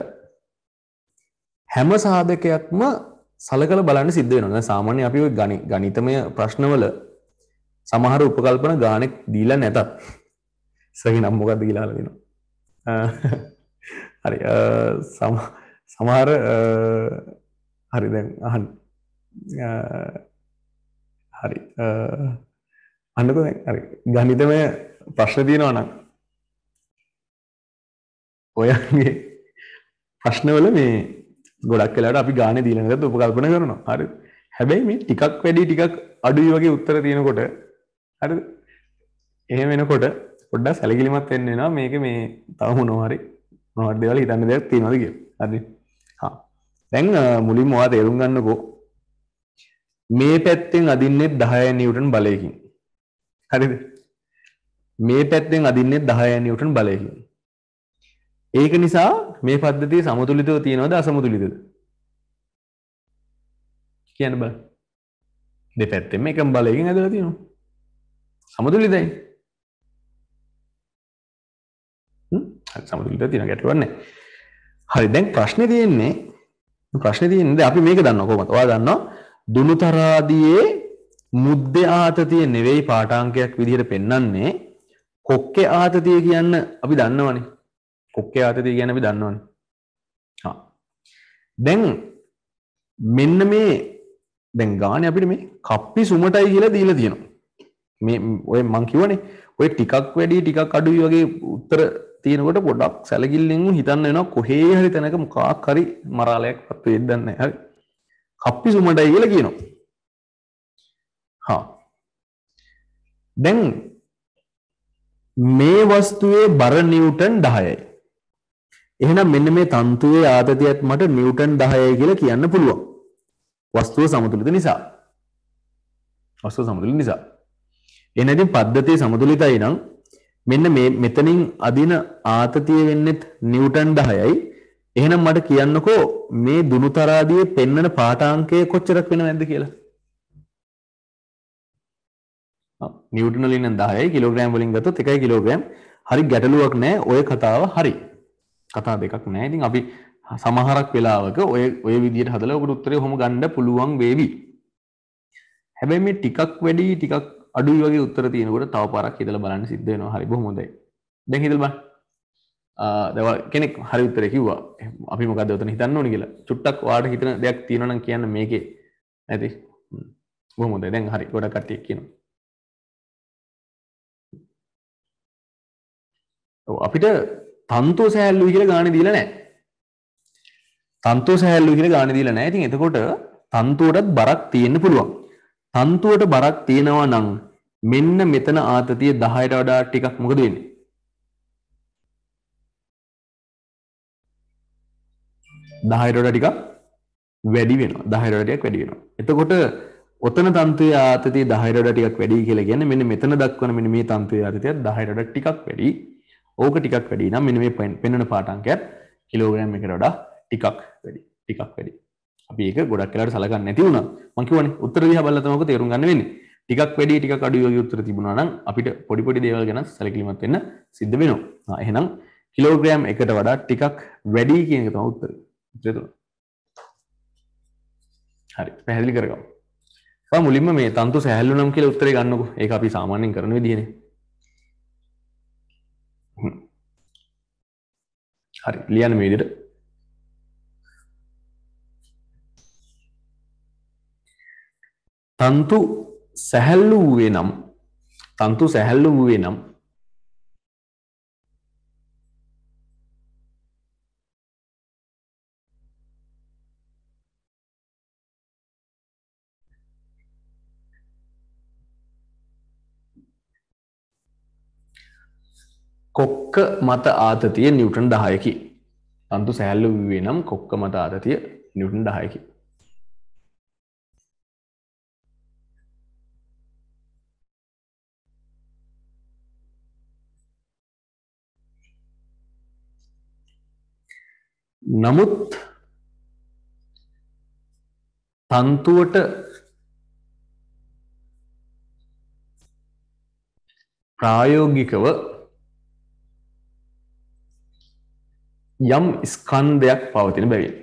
හැම සාධකයක්ම සලකලා බලන්න සිද්ධ වෙනවා. දැන් සාමාන්‍ය අපි ওই ගණිතමය ප්‍රශ්නවල සමහර උපකල්පන ගාණක් දීලා නැතත් සහි නම් මොකද්ද කියලා අහලා දෙනවා. හරි සමහර හරි දැන් අහන්න. හරි අන්නකෝ දැන් හරි ගණිතමය ප්‍රශ්න තියෙනවා නම් ඔයගේ ප්‍රශ්නවල මේ ගොඩක් කලාට අපි ගාන දීලනකත් උපකල්පන කරනවා හරි හැබැයි මේ ටිකක් වැඩි ටිකක් අඩුයි වගේ උත්තර තියෙනකොට හරි එහෙම වෙනකොට පොඩ්ඩක් සැලකිලිමත් වෙන්න වෙනවා මේක මේ තව මොනවාරි මොනවද දේවල් හිතන්න දෙයක් තියෙනවද කියලා හරි හා දැන් මුලින්ම ඔයා තේරුම් ගන්නකෝ මේ පැත්තෙන් අදින්නේ 10 නිව්ටන් බලයකින් හරිද මේ පැත්තෙන් අදින්නේ 10 නිව්ටන් බලයකින් ඒක නිසා මේ පද්ධතිය සමතුලිතව තියෙනවද අසමතුලිතද? කියන්න බලන්න. දෙපැත්තෙම එකම බලයෙන් ඇදලා තියෙනවා. සමතුලිතයි. හ්ම් සමතුලිතව තියෙන ගැටලුවක් නැහැ. හරි දැන් ප්‍රශ්නේ තියෙන්නේ ප්‍රශ්නේ තියෙන්නේ අපි මේක දන්නවා කොහොමද? ඔයා දන්නවා දුනුතරාදියේ මුද්දේ ආතතිය නෙවෙයි පාඨාංකයක් විදිහට පෙන්වන්නේ කොක්කේ ආතතිය කියන්න අපි දන්නවනේ. කොක්කේ ආතතිය ගැන අපි දන්නවනේ හා දැන් මෙන්න මේ දැන් ගානේ අපිට මේ කප්පි සුමටයි කියලා දීලා තියෙනවා මේ ඔය මං කිව්වනේ ඔය ටිකක් වැඩි ටිකක් අඩුයි වගේ උත්තර තියෙනකොට පොඩක් සැලකිල්ලෙන් හිතන්න වෙනවා කොහේ හරි තැනක මොකක් හරි මරාලයක් පත්තු වෙද්දන්න හරි කප්පි සුමටයි කියලා කියනවා හා දැන් මේ වස්තුවේ බර නිව්ටන් 10යි එහෙනම් මෙන්න මේ තන්තුවේ ආතතියත් මට නිව්ටන් 10යි කියලා කියන්න පුළුවන්. වස්තුව සමතුලිත නිසා. වස්තුව සමතුලිත නිසා. එහෙනම් ඉතින් පද්ධතිය සමතුලිතයි නම් මෙන්න මේ මෙතනින් අදින ආතතිය වෙන්නේත් නිව්ටන් 10යි. එහෙනම් මට කියන්නකෝ මේ දුනුතරාදියේ පෙන්නන පාඨාංකය කොච්චරක් වෙනවද නැද්ද කියලා. නිව්ටන් වලින් නම් 10යි කිලෝග්‍රෑම් වලින් ගත්තොත් 1 කිලෝග්‍රෑම්. හරි ගැටලුවක් නැහැ. ওই කතාව හරි. කතා දෙකක් නෑ ඉතින් අපි සමහරක් වෙලාවක ඔය ඔය විදිහට හදලා ඔබට උත්තරේ ඔහොම ගන්න පුළුවන් වේවි. හැබැයි මේ ටිකක් වැඩි ටිකක් අඩුයි වගේ උත්තර තියෙනකොට තව පාරක් හිතලා බලන්න සිද්ධ වෙනවා. හරි බොහොම හොඳයි. දැන් හිතලා බලන්න. දව කෙනෙක් හරි උත්තර කිව්වා. අපි මොකද ඔතන හිතන්න ඕනේ කියලා. චුට්ටක් වාට හිතන දෙයක් තියෙනවා නම් කියන්න මේකේ. නැති. බොහොම හොඳයි. දැන් හරි. ගොඩක් කට්ටියක් කියනවා. අපිට තන්තෝ සෑල්ලුයි කියලා ගාණ දීලා නැහැ. තන්තෝ සෑල්ලුයි කියලා ගාණ දීලා නැහැ. ඉතින් එතකොට තන්තුවටත් බරක් තියෙන්න පුළුවන්. තන්තුවට බරක් තියෙනවා නම් මෙන්න මෙතන ආතතිය 10ට වඩා ටිකක් මොකද වෙන්නේ? දහයට වඩා ටිකක් වැඩි වෙනවා. දහයට වඩා ටිකක් වැඩි වෙනවා. එතකොට ඔතන තන්තුවේ ආතතිය 10ට වඩා ටිකක් වැඩි කියලා කියන්නේ මෙන්න මෙතන දක්වන මෙන්න මේ තන්තුවේ ආතතිය 10ට වඩා ටිකක් වැඩි. ඕක ටිකක් වැඩි නම් මෙන මේ පෙන්වන පාටන්කයක් කිලෝග්‍රෑම් එකට වඩා ටිකක් වැඩි ටිකක් වැඩි අපි ඒක ගොඩක් වෙලාට සලකන්නේ නැති වුණා මම කියවනේ උත්තර දිහා බලලා තමයි ඔක තේරුම් ගන්න වෙන්නේ ටිකක් වැඩි ටිකක් අඩු වගේ උත්තර තිබුණා නම් අපිට පොඩි පොඩි දේවල් ගැන සැලකිලිමත් වෙන්න සිද්ධ වෙනවා එහෙනම් කිලෝග්‍රෑම් එකට වඩා ටිකක් වැඩි කියන එක තමයි උත්තරේ උත්තරේ තුන හරි පැහැදිලි කරගමු මුලින්ම මේ තන්තු සැහැල්ලු නම් කියලා උත්තරේ ගන්නකො ඒක අපි සාමාන්‍යයෙන් කරන විදිහනේ හරි ලියන්න මේ විදිහට තන්තු සැහැල්ලු වූවේ නම් තන්තු සැහැල්ලු වූවේ නම් කොක්ක මත ආතතිය නිවටන් දහයකි තන්තු සැල්ලු වේ නම් කොක්ක මත ආතතිය නිවටන් දහයකි නමුත් තන්තුවට ප්‍රායෝගිකව යම් ස්කන්ධයක් පවතින බැවින්.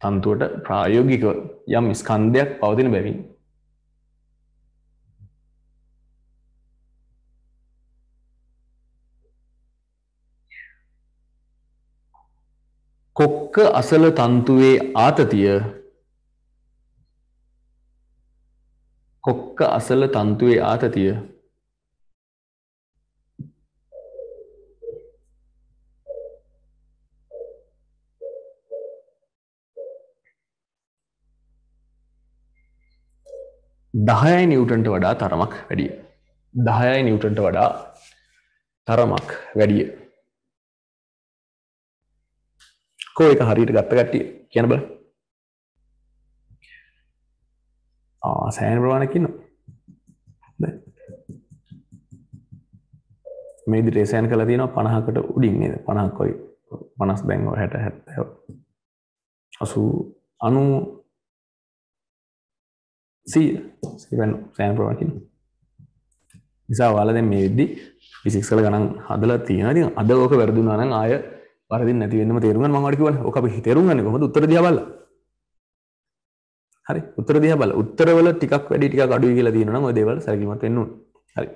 තන්තුවට ප්‍රායෝගික යම් ස්කන්ධයක් පවතින බැවින් කොක්ක අසල තන්තුවේ ආතතිය කොක්ක අසල තන්තුවේ ආතතිය දහයයි නිවටන්ට වඩා තරමක් වැඩිය දහයයි නිවටන්ට වඩා තරමක් වැඩිය කෝ එක හරියට ගත්ත ගැට්ටිය කියන බල සෑන ප්‍රමාණකින්න මේ දිරේසෑන් කළ තියෙන පණහකට උඩින්නේ පණහක්කොයි පනස් බැංගෝ හැට හැත්තව අසු අනු සීය සීවන්න සෑම් ප්‍රවකින් නිසා ඔයාල දැන් මේ විද්දි ෆිසික්ස් වල ගණන් හදලා තියෙනවා. ඉතින් අද ඕක වැරදුනා නම් ආය වරදින් නැති වෙන්නම තේරුම් ගන්න මම වට කිව්වනේ. ඕක අපි තේරුම් ගන්නේ කොහොමද? උත්තර දිහා බලලා. හරි. උත්තර දිහා බලලා. උත්තර වල ටිකක් වැඩි ටිකක් අඩුයි කියලා දිනනවා නම් ওই දේවල් සැලකිලිමත් වෙන්න ඕනේ. හරි.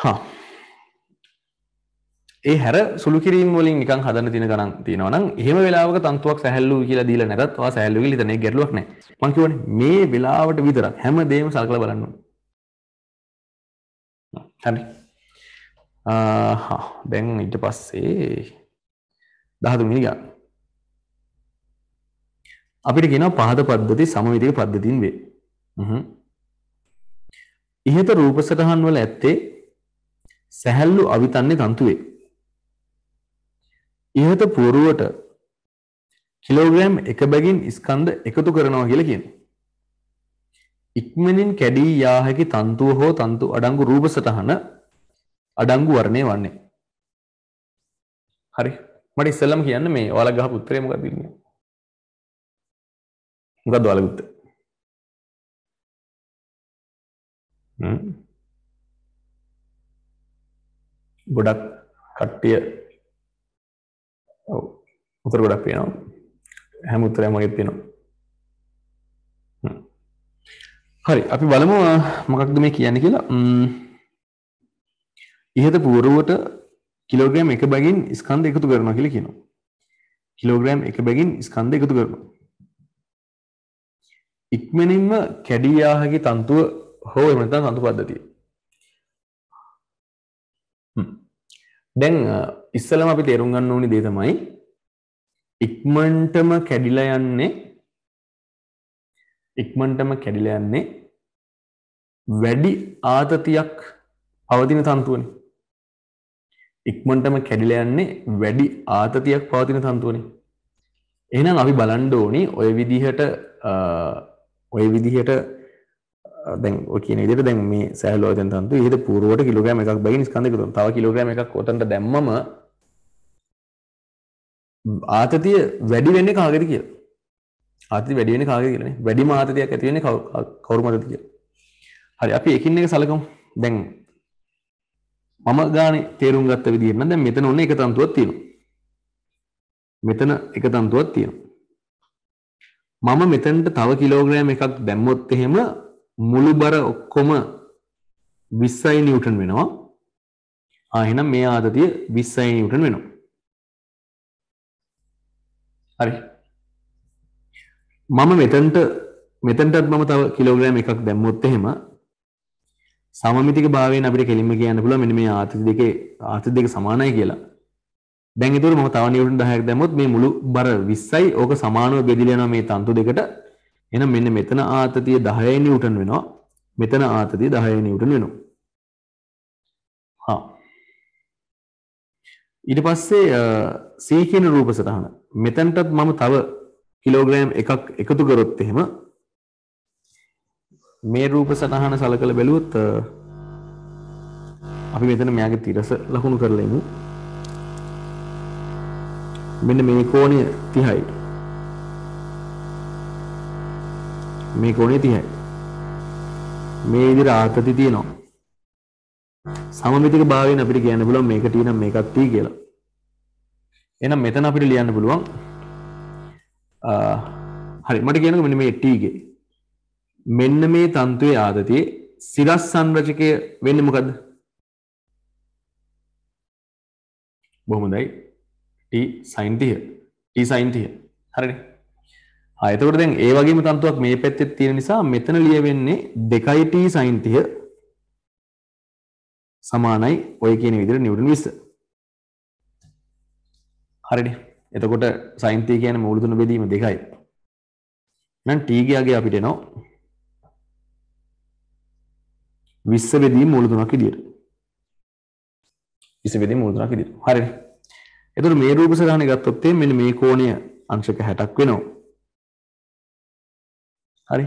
හා ඒ හැර සුළු කිරීම වලින් නිකන් හදන්න තියෙන ගණන් තියෙනවා නම් එහෙම වෙලාවක තන්තුවක් සැහැල්ලු කියලා දීලා නැතත් ඔයා සැහැල්ලු කියලා ඉතන ඒක ගැටලුවක් නැහැ. මම කියවනේ මේ වෙලාවට විතරක් හැමදේම සල්කලා බලන්න ඕනේ. හරි. ආ දැන් ඊට පස්සේ 13 වෙනි ගාන. අපිට කියනවා පහත පද්ධති සමවිතික පද්ධතින් වේ. හ්ම්. ඉහත රූප සටහන් වල ඇත්තේ සැහැල්ලු අවිතන්නේ තන්තු වේ. ඉහත පුවරුවට කිලෝග්‍රෑම් එක බැගින් ස්කන්ධ එකතු කරනවා කියලා කියනවා. ඉක්මනින් කැඩී යා හැකි තන්තුව හෝ තන්තු අඩංගු රූප සටහන අඩංගු වර්ණය වන්නේ. හරි. මට ඉස්සෙල්ලම කියන්න මේ ඔයාලා ගහපු උත්තරේ මොකක්ද කියන්නේ? මොකක්ද ඔයාලගේ උත්තර? හ්ම්. ගොඩක් කට්ටිය ඔව් උතර ගොඩක් පේනවා හැම උත්තරයක්ම වගේ පේනවා හරි අපි බලමු මොකක්ද මේ කියන්නේ කියලා ඉහත පුවරුවට කිලෝග්‍රෑම් එක බැගින් ස්කන්ධ එකතු කරනවා කියලා කියනවා කිලෝග්‍රෑම් එක බැගින් ස්කන්ධ එකතු කරනවා ඉක්මනින්ම කැඩී යාහකි තන්තුව හෝ එමනතා තන්තු පද්ධතිය දැන් ඉස්සලම අපි තේරුම් ගන්න ඕනි දේ තමයි ඉක්මන්ටම කැඩිලා යන්නේ ඉක්මන්ටම කැඩිලා යන්නේ වැඩි ආතතියක් පවතින තන්තුවනේ ඉක්මන්ටම කැඩිලා යන්නේ වැඩි ආතතියක් පවතින තන්තුවනේ එහෙනම් අපි බලන්න ඕනි ඔය විදිහට ඔය විදිහට දැන් ඔය කියන විදිහට දැන් මේ සෑහළු ආයතන තන්තු ඉහත පූර්වවට කිලෝග්‍රෑම් එකක් බැගින් ස්කන්ධ එකතු වෙනවා. තව කිලෝග්‍රෑම් එකක් උතන්ට දැම්මම ආතතිය වැඩි වෙන්නේ කාගෙද කියලා. ආතතිය වැඩි වෙන්නේ කාගෙද කියලානේ. වැඩිම ආතතියක් ඇති වෙන්නේ කවුරු මතද කියලා. හරි අපි එකින් එක සලකමු. දැන් මම ගානේ තේරුම් ගත්ත විදිහට නම් දැන් මෙතන ඔන්න එක තන්තුවක් තියෙනවා. මෙතන එක තන්තුවක් තියෙනවා. මම මෙතනට තව කිලෝග්‍රෑම් එකක් දැම්මොත් එහෙම මුළු බර ඔක්කොම 20යි නිව්ටන් වෙනවා. ආ එහෙනම් මේ ආතතිය 20යි නිව්ටන් වෙනවා. හරි. මම මෙතනට මෙතනටත් මම තව කිලෝග්‍රෑම් එකක් දැම්මොත් එහෙම සමමිතික භාවයෙන් අපිට කෙලින්ම කියන්න පුළුවන් මෙන්න මේ ආතති දෙකේ ආතති දෙක සමානයි කියලා. දැන් ඒතකොට මම තව නිව්ටන් 10ක් දැම්මොත් මේ මුළු බර 20යි ඕක සමානව බෙදිලා යනවා මේ තන්තු දෙකට. එහෙනම් මෙන්න මෙතන ආතතිය 10 නිව්ටන් වෙනවා. මෙතන ආතතිය 10 නිව්ටන් වෙනවා. හා. ඊට පස්සේ C කියන රූප සටහන. මෙතනටත් මම තව කිලෝග්‍රෑම් එකක් එකතු කරොත් එහෙම මේ රූප සටහන සලකලා බැලුවොත් අපි මෙතන මෙයාගේ තිරස ලකුණු කරලා ඉමු. මෙන්න මේ කෝණය 30යි. මේ කෝණේ 30යි. මේ විදිහට ආකෘති තියෙනවා. සමමිතික භාවයෙන් අපිට කියන්න පුළුවන් මේක T නම් මේකත් T කියලා. එහෙනම් මෙතන අපිට ලියන්න පුළුවන් හරි මට කියනකො මෙන්න මේ T ගේ මෙන්න මේ තන්තුවේ ආදතියේ සිරස් සංරචකය වෙන්නේ මොකද්ද? බොහොමදයි T sin 30. T sin 30. හරිනේ. එතකොට දැන් ඒ වගේම තන්තුවක් මේ පැත්තේ තියෙන නිසා මෙතන ලියවෙන්නේ 2t sin t සමානයි ඔය කියන විදිහට නිව්ටන් 20. හරිනේ. එතකොට sin t කියන්නේ මූල තුන බෙදීම 2යි. එහෙනම් t ගේ අගේ අපිට එනවා 20 බෙදීම මූල තුනක් විදියට. 20 බෙදීම මූල තුනක් විදියට. හරිනේ. එතකොට මේ රූප සරහනේ ගත්තොත් මෙන්න මේ කෝණය අංශක 60ක් වෙනවා. හරි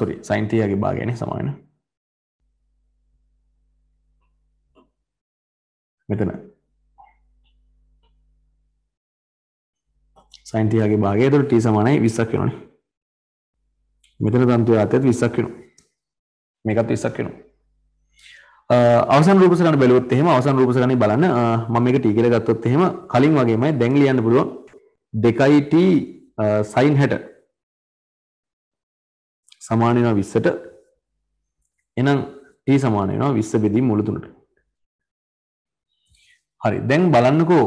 සොරි සයින්තයගේ බාගෙන සමාන මෙතන සයින්තයාගේ බාගේ තුර ටී සමානයි විස්සක් වෙනන මෙතන තන්තුව අතත් විස්සක් වෙනු මේකත් විස්සක් වෙනු අවසන් රූපසරණ බැලුවොත් එහෙම අවසන් රූපසරණේ බලන්න මම මේක t කියලා ගත්තොත් එහෙම කලින් වගේමයි දැන් ලියන්න පුළුවන් 2t sin 60 සමාන වෙනවා 20ට. එහෙනම් t සමාන වෙනවා 20 බෙදීම මුළු තුනට. හරි. දැන් බලන්නකෝ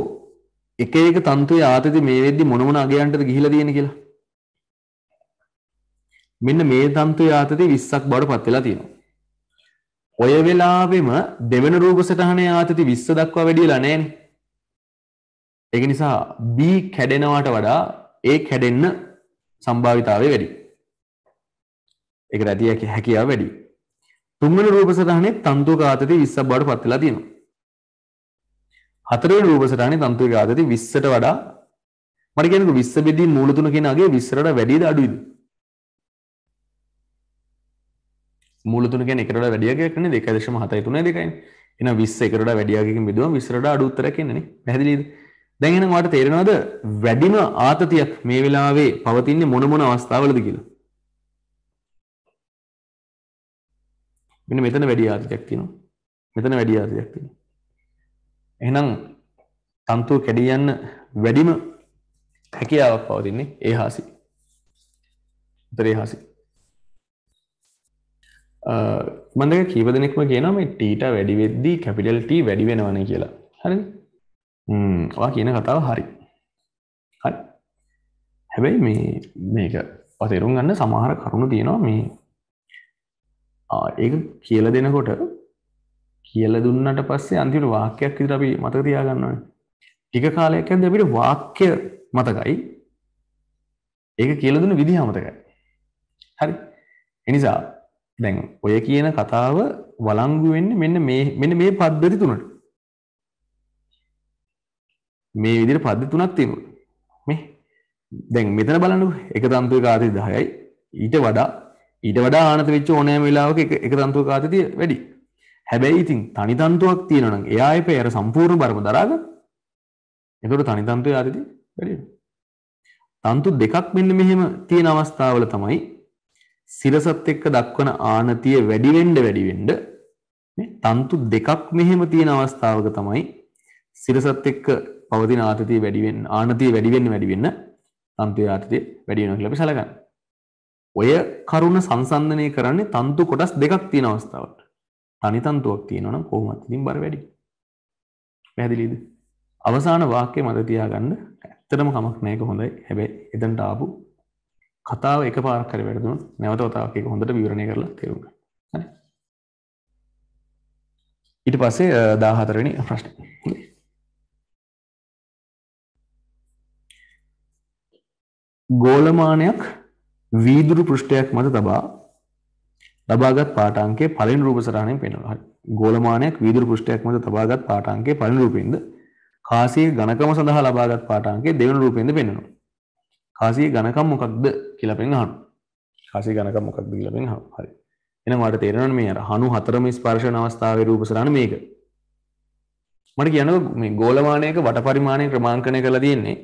එක එක තන්තුවේ ආතති මේ වෙද්දි මොන මොන අගයන්ටද ගිහිලා තියෙන්නේ කියලා. මෙන්න මේ තන්තුවේ ආතති 20ක් බවට පත් වෙලා තියෙනවා. ඔය වෙලාවෙම දෙවන රූප සටහනේ ආතති 20 දක්වා වැඩිලා නැහැනේ. ඒක නිසා B කැඩෙනවට වඩා A කැඩෙන්න සම්භාවිතාවය වැඩියි. ඒකට ඇති හැකියාව වැඩි. තුන්වෙනි රූප සටහනේ තන්තු ඝාතති 20ක් බවට පත් වෙලා තියෙනවා. හතරවෙනි රූප සටහනේ තන්තු ඝාතති 20ට වඩා මට කියන්නේ 20 බෙදී මූල තුන කියන අගේ 20ට වැඩිද අඩුයිද? මූල තුන කියන්නේ එකට වඩා වැඩි අගයක් නේද 1.732 දෙකයිනේ. එහෙනම් 20 එකට වඩා වැඩි අගයකින් බෙදුවම 20ට අඩු උත්තරයක් එන්නේ නේ. පැහැදිලිද? දැන් එහෙනම් ඔයාලට තේරෙනවද වැඩිම ආතතියක් මේ වෙලාවේ පවතින්නේ මොන මොන අවස්ථාවලද කියලා? මෙන්න මෙතන වැඩි ආතතියක් තියෙනවා. මෙතන වැඩි ආතතියක් තියෙනවා. එහෙනම් තන්තු කැඩී යන්න වැඩිම හැකියාවක් පවතින්නේ ඒ හාසි. උතරේ හාසි. මන්දක කීප දෙනෙක්ම කියනවා මේ ටීට වැඩි වෙද්දී කැපිටල් T වැඩි වෙනවනේ කියලා. හරිද? හ්ම් ඔයා කියන කතාව හරි. හරි. හැබැයි මේ මේක තේරුම් ගන්න සමහර කරුණු තියෙනවා මේ ඒක කියල දෙනකොට කියල දුන්නට පස්සේ අන්තිට වාක්‍යයක් විතර අපි මතක තියාගන්නවනේ. ටික කාලයක් ඇද්දී අපිට වාක්‍ය මතකයි. ඒක කියලා දුන්න විදිහ මතකයි. හරි. එනිසා දැන් ඔය කියන කතාව වළංගු වෙන්නේ මෙන්න මේ මෙන්න මේ පද්ධති තුනට. මේ විදිහට පද්ධති තුනක් තියෙනවා. මේ දැන් මෙතන බලන්නකෝ. එක තන්තු එක ආදී 10යි. ඊට වඩා ඊට වඩා ආනත වෙච්ච ඕනෑම වෙලාවක එක තන්තුවක ආතතිය වැඩි. හැබැයි ඉතින් තනි තන්තුවක් තියෙනවා නම් එයා ඒ පෙර සම්පූර්ණ බරම දරාගන්න. එතකොට තනි තන්තුවේ ආතතිය වැඩි තන්තු දෙකක් මෙන්න මෙහෙම තියෙන අවස්ථාවල තමයි සිරසත් එක්ක දක්වන ආනතිය වැඩි වෙන්න වැඩි වෙන්න මේ තන්තු දෙකක් මෙහෙම තියෙන අවස්ථාවක තමයි සිරසත් එක්ක පවතින ආතතිය වැඩි වෙන්න ආනතිය වැඩි වෙන්න වැඩි වෙන්න තන්තුවේ ආතතිය වැඩි වෙනවා කියලා අපි සැලකන්නේ. ඔය කරුණ සංසන්දනය කරන්නේ තන්තු කොටස් දෙකක් තියෙන අවස්ථාවට. තනි තන්තුවක් තියෙනවා නම් කොහොමත් ඉතින් බර වැඩි. පැහැදිලිද? අවසාන වාක්‍යය මතක තියාගන්න. ඇත්තටම කමක් නැහැ ඒක හොඳයි. හැබැයි එතනට ආපු කතාව එකපාරක් හරි වැරදුනොත් නැවත වතාවක් ඒක හොඳට විවරණය කරලා තේරුම් ගන්න. හරි. ඊට පස්සේ 14 වෙනි ප්‍රශ්නේ. ගෝලමානයක් වීදුරු පෘෂ්ඨයක් මත තබා ලබාගත් පාඨාංකයේ පළවෙනි රූප සටහනෙන් පෙන්වනවා. ගෝලමානයක් වීදුරු පෘෂ්ඨයක් මත තබාගත් පාඨාංකයේ පළවෙනි රූපෙන්ද කාසියේ ඝනකම සඳහා ලබාගත් පාඨාංකයේ දෙවෙනි රූපෙන්ද පෙන්වනවා. කාසියේ ඝනකම මොකක්ද කියලා පෙන් අහනවා. කාසියේ ඝනකම මොකක්ද කියලා පෙන් අහනවා. හරි. එහෙනම් මට තේරෙනවනේ මේ අර 94 මේ ස්පර්ශන අවස්ථාවේ රූප සටහන මේක. මට කියනවා මේ ගෝලමානයක වට පරිමාණය ක්‍රමාංකණය කරලා තියෙන්නේ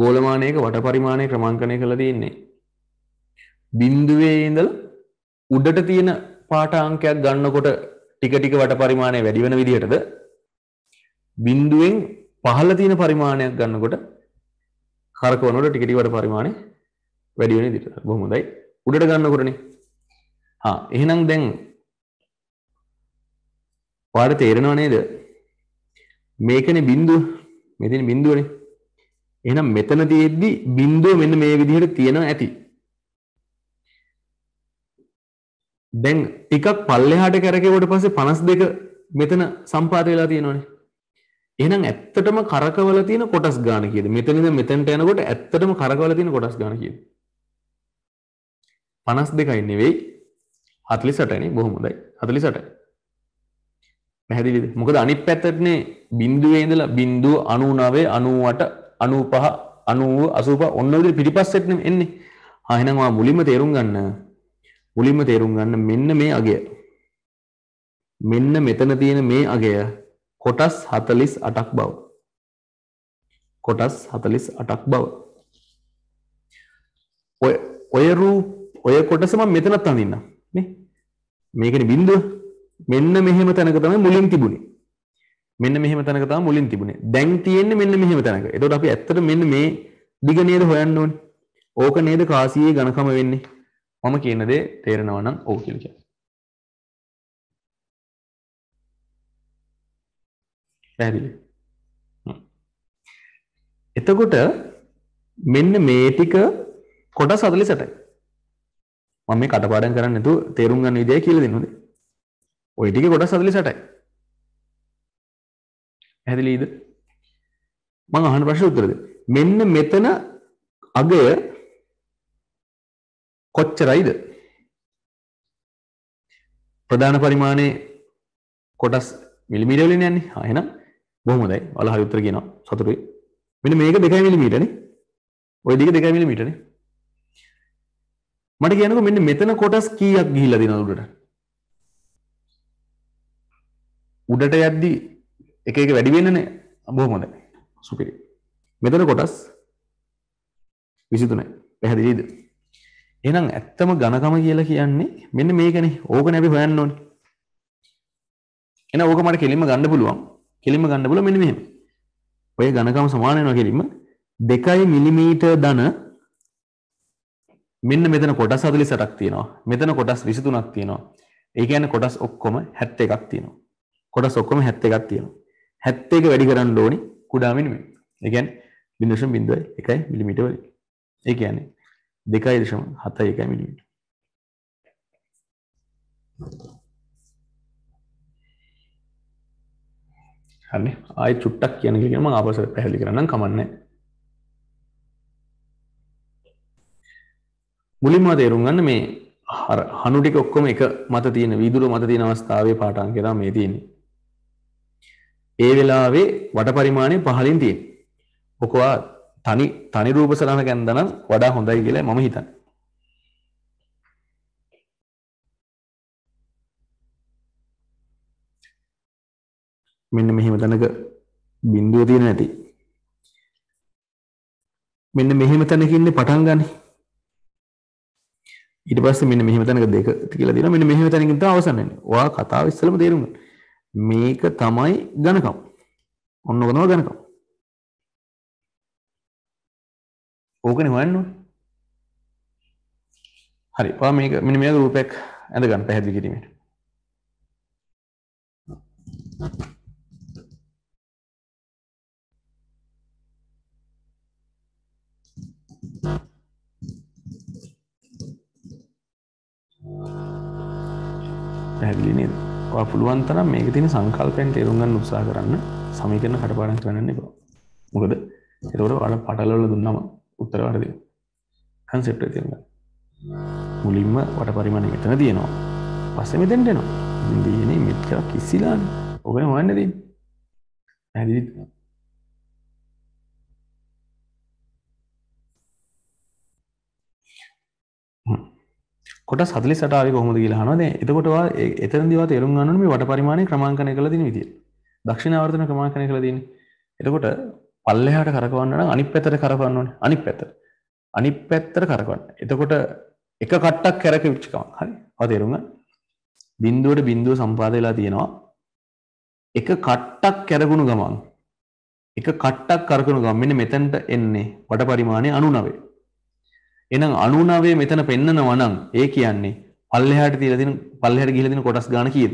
ගෝලමානයක වට පරිමාණය ක්‍රමංකණය කළ තියෙන්නේ. බින්දුවේ ඉඳලා උඩට තියෙන පාට අංකයක් ගන්නකොට ටික ටික වට පරිමාණය වැඩි වෙන විදිහටද බින්දුවෙන් පහළ තියෙන පරිමාණයක් ගන්නකොට කරකවනකොට ටික ටික වට පරිමාණය වැඩි වෙන විදිහට. බොහොම හොඳයි. උඩට ගන්නකොටනේ. හා එහෙනම් දැන් පාඩ තේරෙනව නේද? මේකනේ බින්දුව. මෙතන බින්දුවනේ. එහෙනම් මෙතනදීෙද්දි බිඳුව මෙන්න මේ විදිහට තියෙනවා ඇති. දැන් ටිකක් පල්ලෙහාට කරකෙවට පස්සේ 52 මෙතන සම්පාත වෙලා තියෙනවනේ. එහෙනම් ඇත්තටම කරකවල තියෙන කොටස් ගාන කීයද? මෙතනින්ද මෙතනට යනකොට ඇත්තටම කරකවල තියෙන කොටස් ගාන කීයද? 52යි නෙවෙයි 48නේ බොහොම හොඳයි. 48යි. පැහැදිලිද? මොකද අනිත් පැත්තටනේ බිඳුවේ ඉඳලා බිඳුව 99 98 95 90 80 ඔන්න ඔය පිටිපස්සෙත් එන්නේ. ආ එහෙනම් ඔයා මුලින්ම තේරුම් ගන්න. මුලින්ම තේරුම් ගන්න මෙන්න මේ අගය. මෙන්න මෙතන තියෙන මේ අගය කොටස් 48ක් බව. කොටස් 48ක් බව. ඔය ඔය රූප ඔය කොටස මම මෙතනත් අඳින්නම් නේ. මේකනේ බිඳුව. මෙන්න මෙහෙම තැනක තමයි මුලින් තිබුණේ. මෙන්න මෙහෙම තැනක තමයි මුලින් තිබුණේ. දැන් තියෙන්නේ මෙන්න මෙහෙම තැනක. එතකොට අපි ඇත්තට මෙන්න මේ දිග නේද හොයන්න ඕනේ. ඕක නේද කාසියේ ඝනකම වෙන්නේ. මම කියන දේ තේරෙනවා නම් ඔව් කියලා කියන්න. පැහැදිලි. එතකොට මෙන්න මේ ටික කොටස් 48යි. මම මේ කටපාඩම් කරන්න නැතුව තේරුම් ගන්න විදිය කියලා දෙන්න හොඳයි. ওই ටික කොටස් 48යි. පැහැදිලිද? මම අහන ප්‍රශ්න උත්තරද? මෙන්න මෙතන අගය කොච්චරයිද? ප්‍රධාන පරිමාණයේ කොටස් මිලිමීටර වලින් යන්නේ. ආ එහෙනම් බොහොම හොඳයි. ඔයාලා හරි උත්තර කියනවා. සතුටුයි. මෙන්න මේක 2 මිලිමීටර නේ. ওই දිග 2 මිලිමීටර නේ. මට කියන්නකෝ මෙන්න මෙතන කොටස් කීයක් ගිහිල්ලා දෙනවද උඩට? උඩට යද්දී එක එක වැඩි වෙන්නනේ බොහොම හොඳයි සුපිරි මෙතන කොටස් 23යි පැහැදිලිද එහෙනම් ඇත්තම ඝනකම කියලා කියන්නේ මෙන්න මේකනේ ඕකනේ අපි හොයන්න ඕනේ එහෙනම් ඕක මට කෙලින්ම ගන්න පුළුවන් කෙලින්ම ගන්න පුළුවන් මෙන්න මෙහෙම ඔය ඝනකම සමාන වෙනවා කෙලින්ම 2 මිලිමීටර් ධන මෙන්න මෙතන කොටස් 48ක් තියෙනවා මෙතන කොටස් 23ක් තියෙනවා ඒ කියන්නේ කොටස් ඔක්කොම 71ක් තියෙනවා කොටස් ඔක්කොම 71ක් තියෙනවා හැත්තේක වැඩි කරන්න ඕනි කුඩා මිනිමේ. ඒ කියන්නේ බිඳුවශම බිඳුව එකයි මිලිමීටර් වලින්. ඒ කියන්නේ දෙකයි දශම හතයි එකයි මිලිමීටර්. හරි ආයි චුට්ටක් කියන එක කියන මම ආපස්සට පැහැදිලි කරන්නම් කමන්නේ. මුලින්ම තේරුම් ගන්න මේ අර හනු ටික ඔක්කොම එක මත තියෙන වීදුරු මත තියෙන අවස්ථාවේ පාඩම් කරා මේ තියෙන්නේ. ඒ වෙලාවේ වට පරිමාණය පහලින් තියෙන. ඔකවා තනි තනි රූප සටහනක ඇඳනම් වඩා හොඳයි කියලා මම හිතන්නේ. මෙන්න මෙහෙම තැනක බිඳුව තියෙන නැති. මෙන්න මෙහෙම තැනක ඉන්නේ පටන් ගන්න. ඊට පස්සේ මෙන්න මෙහෙම තැනක දෙක කියලා දෙනවා. මෙන්න මෙහෙම තැනකින් තමයි අවසන් වෙන්නේ. ඔයා කතාව ඉස්සෙල්ලම තේරුම් ගන්න. මේක තමයි ඝනකම්. ඔන්න ඔක තමයි ඝනකම්. ඕකනේ හොයන්න ඕනේ. හරි. ඔයා මේක මෙන්න මේක රූපයක් ඇඳ ගන්න පැහැදිලි කිරීමට. පැහැදිලි නේද? පුළුවන් තරම් මේක තියෙන සංකල්පයන් තේරුම් ගන්න උත්සාහ කරන්න සමීකරණ කටපාඩම් කරන්න එපා. මොකද එතකොට ඔයාලා පටලවල දුන්නම උත්තර වැරදි. concept එක තේරුම් ගන්න. මුලින්ම වට පරිමාණය මෙතන තියෙනවා. පස්සේ මෙතෙන්ට එනවා. ඉතින් දීනේ මෙච්චර කිසිලානේ. ඔබේ හොයන්න දෙන්නේ. පැහැදිලිද? කොට සදලි සටාව කොහොමද කියලාහනවාද එතකොටවා එතරදිවා තේරුම් ගන්නම වට පරිමාණය ක්‍රමාංකනය කළ දින විදිිය දක්ෂිණවර්තන ක්‍රමාංකනය කළ දන්න එතකොට පල්ලෙහාට කරකවන්න අනි පැතර කරවන්න ඕන අනි පැත අනි පැත්තර කරකවන්න එතකොට එක කට්ටක් කැරක විච්චිකවන් හරි පතේරුම බින්දුවට බින්දුව සම්පාදලා තියෙනවා එක කට්ටක් කැරගුණු ගමන් එක කට්ටක් කරකනු ගම්මෙන මෙතැන්ට එන්නේ වට පරිමාණය අනුනවේ එහෙනම් 99 මෙතන පෙන්නනවා නම් ඒ කියන්නේ පල්ලෙහාට තියලා දෙන පල්ලෙහාට ගිහලා දෙන කොටස් ගාන කීයද?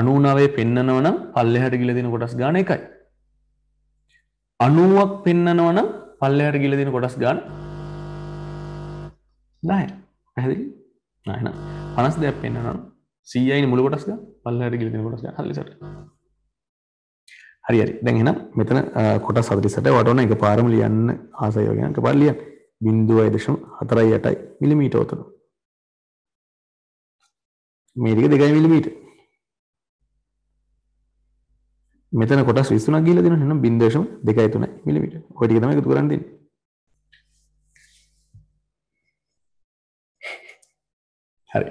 99 පෙන්නනවා නම් පල්ලෙහාට ගිහලා දෙන කොටස් ගාන එකයි. 90ක් පෙන්නනවා නම් පල්ලෙහාට ගිහලා දෙන කොටස් ගාන 10. පැහැදිලි? නෑ නෑ 52ක් පෙන්නනවා නම් 100යි මුළු කොටස් ගාන පල්ලෙහාට ගිහලා දෙන කොටස් ගාන හරි සර්. හරි හරි දැන් එහෙනම් මෙතන කොටස් 46ට ඔයාට ඕන එකපාරම ලියන්න ආසයි වගේ නම් එකපාර ලියන්න 0.48 මිලිමීටර උතන මේ ටික 2 මිලිමීටර මෙතන කොටස් 23ක් ගිහලා දෙනවා එහෙනම් 0.23 මිලිමීටර ඔය ටික තමයි එකතු කරන් දෙන්නේ හරි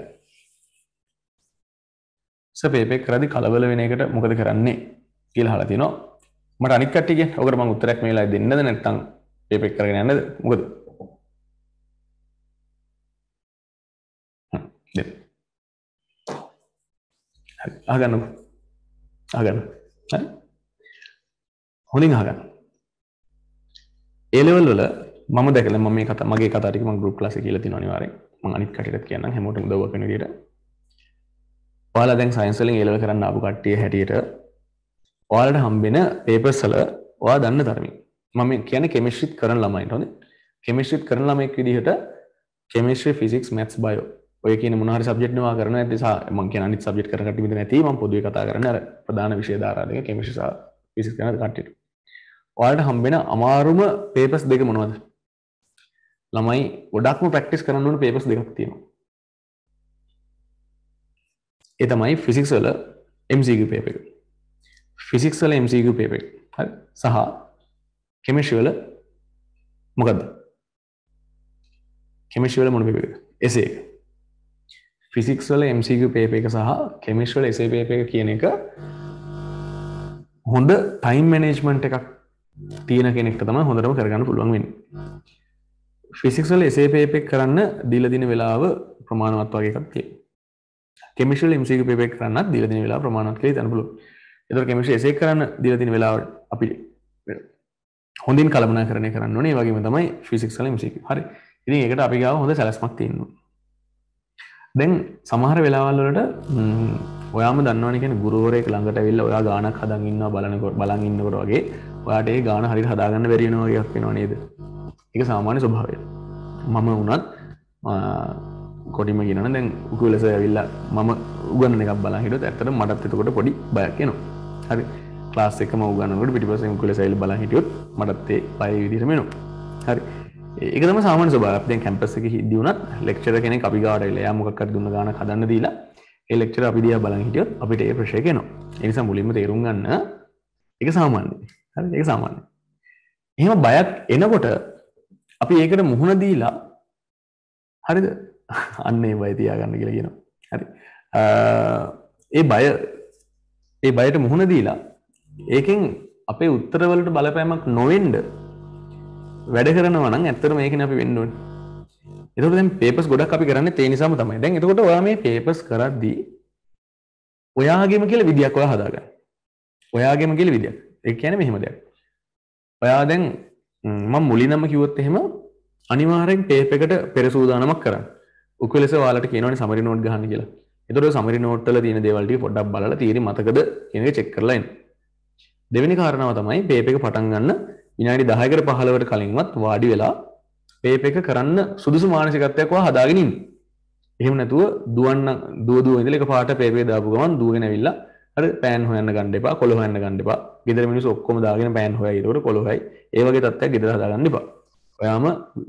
සපේපේ කරදි කලබල වෙන එකට මොකද කරන්නේ කියලා අහලා තිනවා මට අනිත් කට්ටිය කියන්නේ ඔකට මම උත්තරයක් මේ වෙලාවේ දෙන්නද නැත්නම් පේපර් කරගෙන යන්නද මොකද දෙන්න හරි අහගන්නකෝ අහගන්න හරි හොඳින් අහගන්න ඒ ලෙවල් වල මම දැකලා මම මේ කතා මගේ කතා ටික මම ගෲප් ක්ලාස් එකේ කියලා තිනවා අනිවාර්යෙන් මම අනිත් කටට කියන්නම් හැමෝටම උදව් කරන විදිහට ඔයාලා දැන් සයන්ස් වලින් ඒ ලෙවල් කරන්න ආපු කට්ටිය හැටියට ඔයාලට හම්බෙන පේපර්ස් වල ඔයා දන්න තරමින් මම කියන්නේ කෙමිස්ට්‍රිත් කරන ළමයින්ට හොඳේ කෙමිස්ට්‍රිත් කරන ළමෙක් විදිහට කෙමිස්ට්‍රි ෆිසික්ස් මැත්ස් බයෝ ඔය කියන මොනහරි සබ්ජෙක්ට් නවා කරන නිසා මම කියන අනිත් සබ්ජෙක්ට් කරන කට්ටිය විතර නැති මම පොදුවේ කතා කරන්නේ අර ප්‍රධාන විෂය ධාරා දෙක කෙමිස්ට්‍රි සහ ෆිසික්ස් කරන කට්ටියට ඔයාලට හම්බෙන අමාරුම පේපස් දෙක මොනවද ළමයි ගොඩක්ම ප්‍රක්ටිස් කරන්න ඕන පේපස් දෙකක් තියෙනවා ඒ තමයි ෆිසික්ස් වල MCQ පේපර් එක ෆිසික්සල MCQ පේපේ හරි සහ කෙමිශවල මොකක්ද කෙමිශවල මොන පිපේ එසේ ෆිසික්ස්වල MCQ පේප එක සහ කෙමිශ්වල එසේ පේප එක කියන එක හොඳ ටයිම් මැනේජ්මන්ට් එකක් තියෙන කෙනෙක්ට තම හොඳටම කරගන්න පුළුවන් වෙන්න ෆිසික්සල් එසේ පේපෙක් කරන්න දීලදින වෙලාව ප්‍රමාණවත් වගේ එකක්තිය කෙමිශල් එමසික පේපෙක් කරන්න දීලදින වෙලා ප්‍රමාණත්කේ තැනපුළු එතුර කෙමිට එසේ කරන්න දිලතින වෙලාවට අපි හොඳින් කලබන කරන කරන්න නේ වගේ තමයි ෆිසික් කල මසික හරි ඉති එකට අපි ගාව හොඳ සැලස්මක් තියන්නවා දැන් සමහර වෙලාවල්ලට ඔයාම දන්නවනකෙන ගුරුවරෙක් ළඟට වෙල්ල ඔයා ගානක් හදන් ඉන්න බලනකොට බලන් ඉන්නකොට වගේ ඔයාට ඒ ගාන හරිට හදාගන්න බැරිෙනවාගයක් වෙනවා නේද එක සාමාන්‍ය ස්වභාවය මම වනත් කොඩිම ගෙනන දැන් උකුලෙස ඇවිල්ලා මම උගන්න එකක් බලා හිට ඇත්තට මටත් එතකොට පොඩි බයක් එනවා හරි ලාස් එක මවගන්නට පිටිපසම කුල සයිල් බල හිටියොත් මටත්තේ පය විදිරමෙනවා හරි ඒකම සාමන් සබාපය කැම්පස එක හිදියුණත් ලෙක්චර කෙනෙ අපි ගාඩල යාමොකක් දුන්න ගාන කදන්න දීලා එලෙක්චර අපි දිය බලන් හිටියොත් අපිට ඒ ප්‍රශයකනවා එනිසා මුලින්ම තේරුම් ගන්න එක සාමාන්‍ය හරි ඒ සාමාන්‍ය එහෙම බයක් එනකොට අපි ඒකට මුහුණ දීලා හරිද අන්නේ බයිතියා ගන්න කියලා කියනවා හරි ඒ බය ඒ බයට මුහුණ දීලා ඒකෙන් අපේ උත්තරවලට බලපෑමක් නොවෙන්ඩ වැඩ කරනවන ඇත්තර මේකන අපි වෙන්නුවන් එතකට පේපස් ගොඩක් අපි කරන්න තේ නිසාම තමයි දැන් එතකොට ඔයා මේ පේපස් කරද්දී ඔයාගේම කියල විදියක් ඔයා හදාගන්න ඔයාගේම කියල විදියක් එක කියන මෙහෙම දෙයක් ඔයා දැන් මම මුලිනම කිව්වොත් එහෙම අනිවාරෙන් පේප එකට පෙරසූදානමක් කරන්න උකලෙස වාලට කියනවන සමරි නෝඩ් ගහන්න කියලා එතොට සමරි නෝට්ටල තියෙන දේවල්ටි පොඩ්ඩක් බල තීරි මතකද කියනක චෙක් කරලයින් දෙවැනි කාරණාව තමයි පේප එක පටන් ගන්න විනාඩි දහයකට පහලවට කලින්වත් වාඩි වෙලා පේප එක කරන්න සුදුසු මානසිකත්වයක්වා හදාගෙනින් එහෙම නැතුව දුවන්න දුවදුව ඉඳලා එක පාට පේපේ දාපු ගමන් දුවගෙන ඇවිල්ලා අර පෑන් හොයන්න ගන්න එපා කොළ හොයන්න ගන්න එපා ගෙදර මිනිස්සු ඔක්කොම දාගෙන පෑන් හොයයි ඒකට කොළ හොයයි ඒ වගේ තත්ත්වයක් ගෙදර හදාගන්න එපා ඔයාම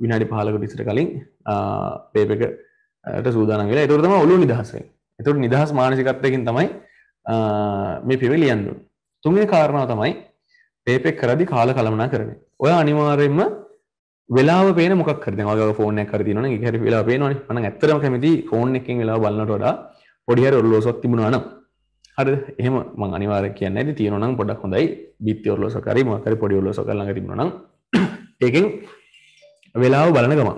විනාඩි 15කට ඉස්සර කලින් පේප එකට සූදානම් වෙලා ඒකට තමයි ඔළුව නිදහස් වෙන්නේ එතුට නිදහස් මානසිකත්වයකින් තමයි මේ පිවිලියන්දු. තුන්ගේ කාරණාව තමයි පේපෙක් කරදි කාල කළමනා කරන. ඔය අනිවාරයෙන්ම වෙලා පේ මොක් කරන ෝන කරදින හැර වෙලා පේන න ඇතරම කැමති ෆෝන් එකින් වෙලා බලන්නට වඩා පොඩිහර ඔල්ලෝසොත් තිබුණන හර එහම මං අනිවාර කියන්න ඇති තියෙනනම් පොඩක් හොඳයි බිත්ති ඔල්ලෝසකරරි මකර පොඩි ඔල්ලෝස කරලා තිබුණන ඒකෙන් වෙලාව බලන ගමන්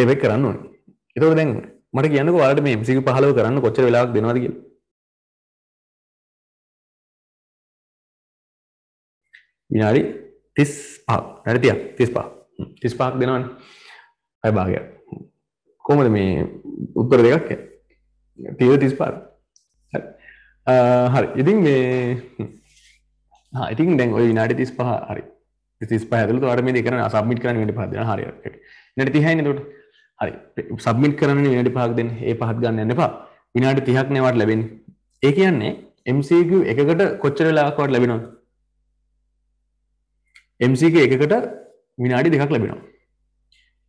ඒවෙක් කරන්න ඕනේ. ඒතකොට දැන් මට කියන්නකෝ ඔයාලට මේ MCQ 15 කරන්න කොච්චර වෙලාවක් දෙනවද කියලා. විනාඩි 35. හරි 30ක් 35. 35ක් දෙනවනේ. අය භාගයක්. කොහොමද මේ උත්තර දෙකක් යන්නේ? 30 35. හරි. හරි. ඉතින් මේ හා ඉතින් දැන් ওই විනාඩි 35 හරි. 35 ඇතුළත ඔයාලට මේ දෙක කරන්න සබ්මිට් කරන්න වෙන්න පහද දෙනවා. හරියට. නැටි 30යිනේ එතකොට. හරි සබමිට කරන විනඩි පහක් දෙන්න ඒ පහත් ගන්න එන්න එපා විනාඩි තිහක් නවට ලැබෙන ඒ කියන්නේ MCQ එකකට කොච්චර වෙලාවක්වත් ලැබෙනවා MCQ එකකට විනාඩි දෙකක් ලැබෙනවා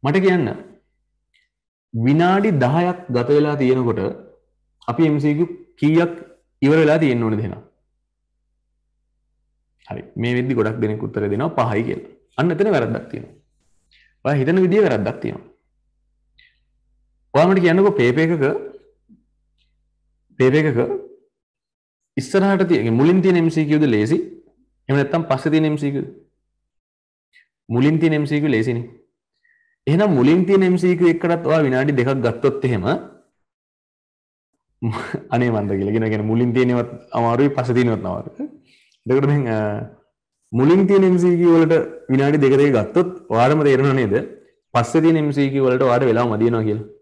මට කියන්න විනාඩි 10ක් ගත වෙලා තියෙනකොට අපි MCQ කීයක් ඉවර වෙලා තියෙන්න ඕනද එහෙනම් හරි මේ වෙද්දි ගොඩක් දෙනෙක් උත්තර දෙනවා පහයි කියලා අන්න එතන වැරද්දක් තියෙනවා ඔයා හිතන විදිය වැරද්දක් තියෙනවා ඔයාලට කියන්නකෝ පේප එකක පේප එකක ඉස්සරහට තියෙන මුලින් තියෙන MCQද ලේසි එහෙම නැත්නම් පස්සේ තියෙන MCQද මුලින් තියෙන MCQ ලේසිනේ එහෙනම් මුලින් තියෙන MCQ එකකටත් ඔයා විනාඩි දෙකක් ගත්තොත් එහෙම අනේ මන්ද කියලා කියන කියන්නේ මුලින් තියෙනවත් අමාරුයි පස්සේ තියෙනවත් අමාරුයි එතකොට දැන් මුලින් තියෙන MCQ වලට විනාඩි දෙක දෙක ගත්තොත් ඔයාලම තේරෙනව නේද පස්සේ තියෙන MCQ වලට ඔයාලට වෙලාව මදි වෙනවා කියලා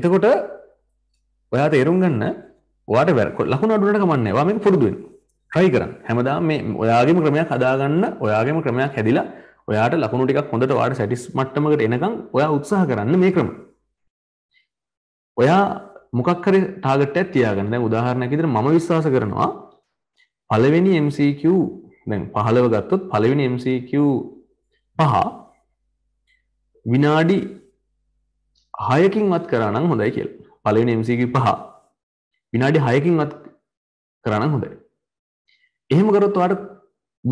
එතකොට ඔයා තේරුම් ගන්න ඔයාට වැර ලකුණු අඩුනට කමන්නේ. ඔයා මේක පුරුදු වෙන්න. try කරන්න. හැමදාම මේ ඔයාගේම ක්‍රමයක් හදාගන්න ඔයාගේම ක්‍රමයක් හැදිලා ඔයාට ලකුණු ටිකක් හොඳට ඔයාට සැටිස් මට්ටමකට එනකම් ඔයා උත්සාහ කරන්න මේ ක්‍රම. ඔයා මොකක් හරි ටාගට් එකක් තියාගන්න. දැන් උදාහරණයක් විදිහට මම විශ්වාස කරනවා පළවෙනි MCQ දැන් 15 ගත්තොත් පළවෙනි MCQ පහ විනාඩි හයකින්වත් කරනම් හොඳයි කියල් පලවෙනි එමසක පහ විනාඩි හයකින්වත් කරනම් හොඳයි එහෙම කරොත්වාට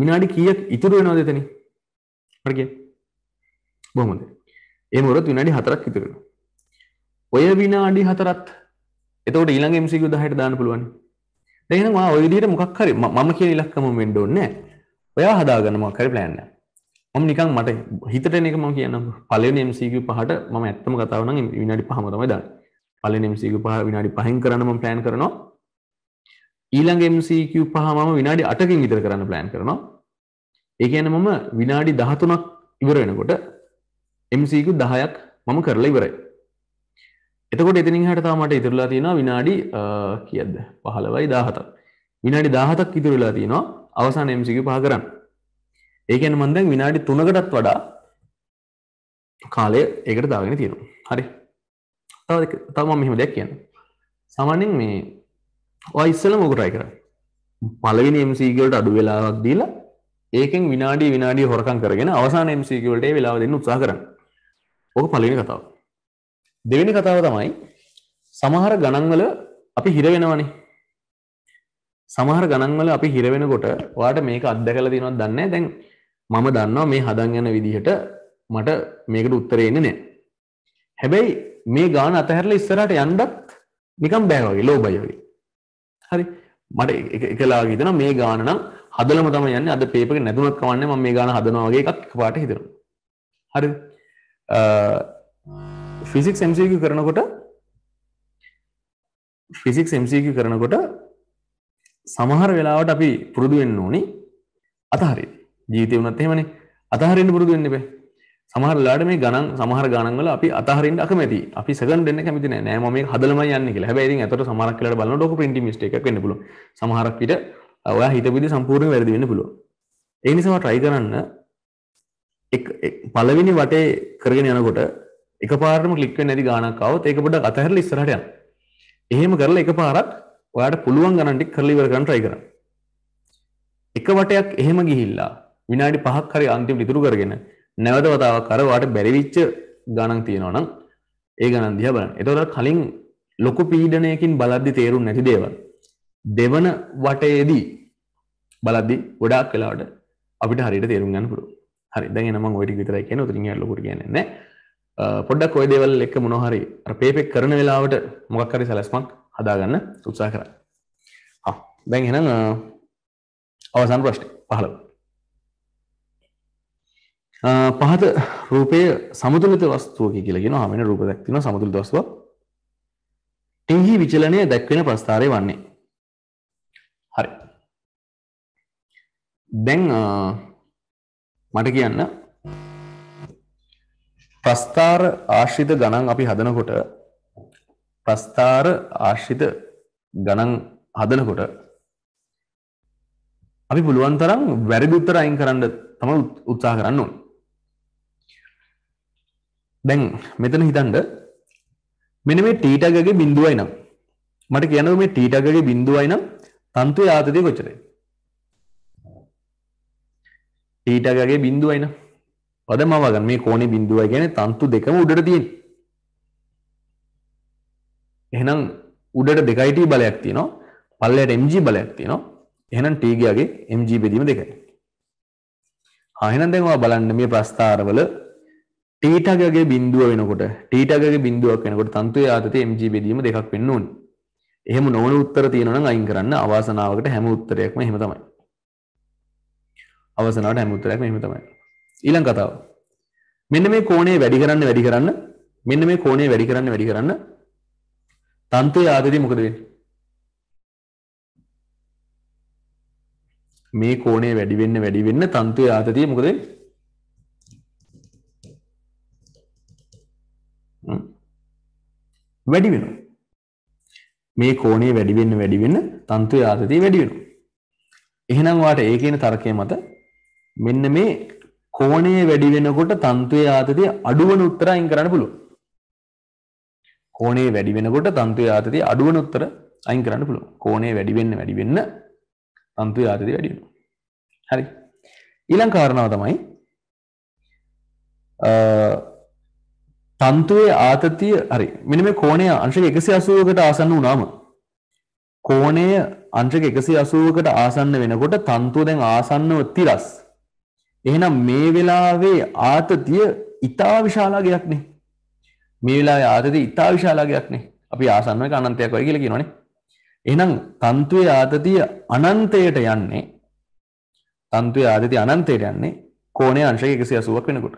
විනාඩි කියක් ඉතුරුව නෝ දෙතන හරග බොහොමද එමරොත් විනාඩි හතරක් ඉතුරෙන ඔය විනාඩි හතරත් එතවට ඊළඟ එමසික දහයට දාන පුළුවන් දෙනවා ඔයදිට මොක්හරි මම කිය ඉලක්කම මෙන්ඩෝන්නෑ ඔයා හදාගනමක්කරි ප්ලෑන්නෑ මම නිකන් මට හිතට එන එක මම කියන්න පළවෙනි MCQ පහට මම ඇත්තම කතාව නම් විනාඩි 5ම තමයි දාන්නේ. පළවෙනි MCQ පහ විනාඩි 5න් කරන්න මම plan කරනවා. ඊළඟ MCQ පහ මම විනාඩි 8කින් විතර කරන්න plan කරනවා. ඒ කියන්නේ මම විනාඩි 13ක් ඉවර වෙනකොට MCQ 10ක් මම කරලා ඉවරයි. එතකොට එතනින් හට තව මට ඉතුරුලා තියෙනවා විනාඩි කීයද? 15යි 17ක්. විනාඩි 17ක් ඉතුරුලා තියෙනවා අවසාන MCQ පහ කරන්න. ඒ කියන්නේ මම දැන් විනාඩි 3කටත් වඩා කාලය ඒකට දාගෙන තියෙනවා. හරි. තව එක තව මම මෙහෙම දෙයක් කියන්නම්. සාමාන්‍යයෙන් මේ ඔය ඉස්සෙල්ලා මොකද try කරන්නේ? පළවෙනි MCQ වලට අඩු වෙලාවක් දීලා ඒකෙන් විනාඩි විනාඩිය හොරකම් කරගෙන අවසාන MCQ වලට ඒ වෙලාව දෙන්න උත්සාහ කරන්න. ඕක පළවෙනි කතාව. දෙවෙනි කතාව තමයි සමහර ගණන්වල අපි හිර වෙනවනේ. සමහර ගණන්වල අපි හිර වෙනකොට ඔයාට මේක අත්දැකලා තියෙනවද දන්නේ නැහැ. දැන් මම දන්නවා මේ හදන් යන විදිහට මට මේකට උත්තරේ එන්නේ නැහැ. හැබැයි මේ ගාන අතහැරලා ඉස්සරහට යන්නත් නිකන් බෑ වගේ ලෝභය වගේ. හරි මට එකලාගේ හිතෙනවා මේ ගාන නම් හදලම තමයි යන්නේ අද පේපර් එක නැතුණත් කවන්නේ මම මේ ගාන හදනවා වගේ එකක් එකපාරට හිතෙනවා. හරිද? ෆිසික්ස් MCQ කරනකොට ෆිසික්ස් MCQ කරනකොට සමහර වෙලාවට අපි පුරුදු වෙන්න ඕනි අතහරින්න. ජීවිතේ වුණත් එහෙමනේ අතහරින්න පුරුදු වෙන්න එපා. සමහර ලාඩ මේ ගණන් සමහර ගණන් වල අපි අතහරින්න අකමැති. අපි සෙකන්ඩ් දෙන්න කැමති නෑ. නෑ මම මේක හදලමයි යන්නේ කියලා. හැබැයි ඉතින් අතට සමහරක් වෙලාට බලනකොට ඔක printing mistake එකක් වෙන්න පුළුවන්. සමහරක් විට ඔයා හිතපු විදිහ සම්පූර්ණයෙන් වැරදි වෙන්න පුළුවන්. ඒ නිසා try කරන්න එක පළවෙනි වටේ කරගෙන යනකොට එකපාරටම ක්ලික් වෙන්නේ නැති ගාණක් આવොත් ඒක පොඩ්ඩක් අතහැරලා ඉස්සරහට යන්න. එහෙම කරලා එකපාරක් ඔයාට පුළුවන් ගණන් ටික කරලා ඉවර කරන්න try කරන්න. එක වටයක් එහෙම ගිහිල්ලා විනාඩි 5ක් හරි අන්තිමට ඉතුරු කරගෙන නැවත වතාවක් අර වාට බැරිවිච්ච ගණන් තියෙනවා නම් ඒ ගණන් දිහා බලන්න. එතකොට කලින් ලොකු පීඩනයකින් බලද්දි තේරුන්නේ නැති දේවල් දෙවන වටයේදී බලද්දි ගොඩාක් වෙලාවට අපිට හරියට තේරුම් ගන්න පුළුවන්. හරි දැන් එනනම් ඔය ටික විතරයි කියන්නේ උතරින් යාර ලොකුට කියන්නේ නැහැ. පොඩ්ඩක් ওই දේවල් එක මොනවා හරි අර පේපෙක් කරන වෙලාවට මොකක් හරි සැලැස්මක් හදාගන්න උත්සාහ කරන්න. හා දැන් එහෙනම් අවසන් ප්‍රශ්නේ 15 පහත රූපය සමුතුලිත වස්තුවක කියලගෙන හමෙන රූප දැක්තින සමුතුලිත වස්තුව එහි විචලනය දැක්වෙන ප්‍රස්ථාරය වන්නේ හරි දැන් මට කියන්න ප්‍රස්ථාර ආශ්‍රිත ගණන් අපි හදනකොට ප්‍රස්ථාර ආශ්‍රිත ගණන් හදනකොට අපි පුළුවන් තරම් වැරදි උත්තර අයින් කරන්න තමයි උත්සාහ කරන්න ඕනේ දැන් මෙතන හිතන්න මෙන්න මේ t tag එකේ බිඳුවයි නම් මට කියනවා මේ t tag එකේ බිඳුවයි නම් තන්තුවේ ආතතිය කොච්චරද? t tag එකේ බිඳුවයි නම් අද මම ගන්න මේ කෝණේ බිඳුවයි කියන්නේ තන්තු දෙකම උඩට තියෙන. එහෙනම් උඩට 2t බලයක් තියෙනවා. පල්ලයට mg බලයක් තියෙනවා. එහෙනම් t ගගේ mg බෙදීම දෙකයි. ආ එහෙනම් දැන් ඔයා බලන්න මේ ප්‍රස්ථාරවල ටීටගගේ බින්දුව වෙනකොට ටීටගගේ බින්දුවක් වෙනකොට තන්තුවේ ආතතිය mg බෙදීම දෙකක් වෙන්න ඕනි. එහෙම නොවන උත්තර තියෙනවා නම් අයින් කරන්න අවාසනාවකට හැම උත්තරයක්ම එහෙම තමයි. අවසනාවට හැම උත්තරයක්ම එහෙම තමයි. ඊළඟ කතාව. මෙන්න මේ කෝණය වැඩි කරන්න වැඩි කරන්න මෙන්න මේ කෝණය වැඩි කරන්න වැඩි කරන්න තන්තුවේ ආතතිය මොකද වෙන්නේ? මේ කෝණය වැඩි වෙන්න වැඩි වෙන්න තන්තුවේ ආතතිය මොකද වෙන්නේ? වැඩි වෙනවා. මේ කෝණය වැඩි වෙන්න වැඩි වෙන්න තන්තු යාතතිය වැඩි වෙනවා. එහෙනම් වාට ඒ කියන තර්කය මත මෙන්න මේ කෝණය වැඩි වෙනකොට තන්තු යාතතිය අඩු වෙන උත්තර අයින් කරන්න පුළුවන්. කෝණය වැඩි වෙනකොට තන්තු යාතතිය අඩු වෙන උත්තර අයින් කරන්න පුළුවන්. කෝණය වැඩි වෙන්න වැඩි වෙන්න තන්තු යාතතිය වැඩි වෙනවා. හරි. ඊළඟ කාරණාව තමයි අ තන්තුවේ ආතතිය හරි මෙන්න මේ කෝණය අංශක 180කට ආසන්න වුණාම කෝණය අංශක 180කට ආසන්න වෙනකොට තන්තුව දැන් ආසන්නව තිරස් එහෙනම් මේ වෙලාවේ ආතතිය ඊතා විශාලාගයක් නේ මේ වෙලාවේ ආතතිය ඊතා විශාලාගයක් නේ අපි ආසන්න එක අනන්තයක් වගේ කියලා කියනවනේ එහෙනම් තන්තුවේ ආතතිය අනන්තයට යන්නේ තන්තුවේ ආතතිය අනන්තයට යන්නේ කෝණය අංශක 180ක් වෙනකොට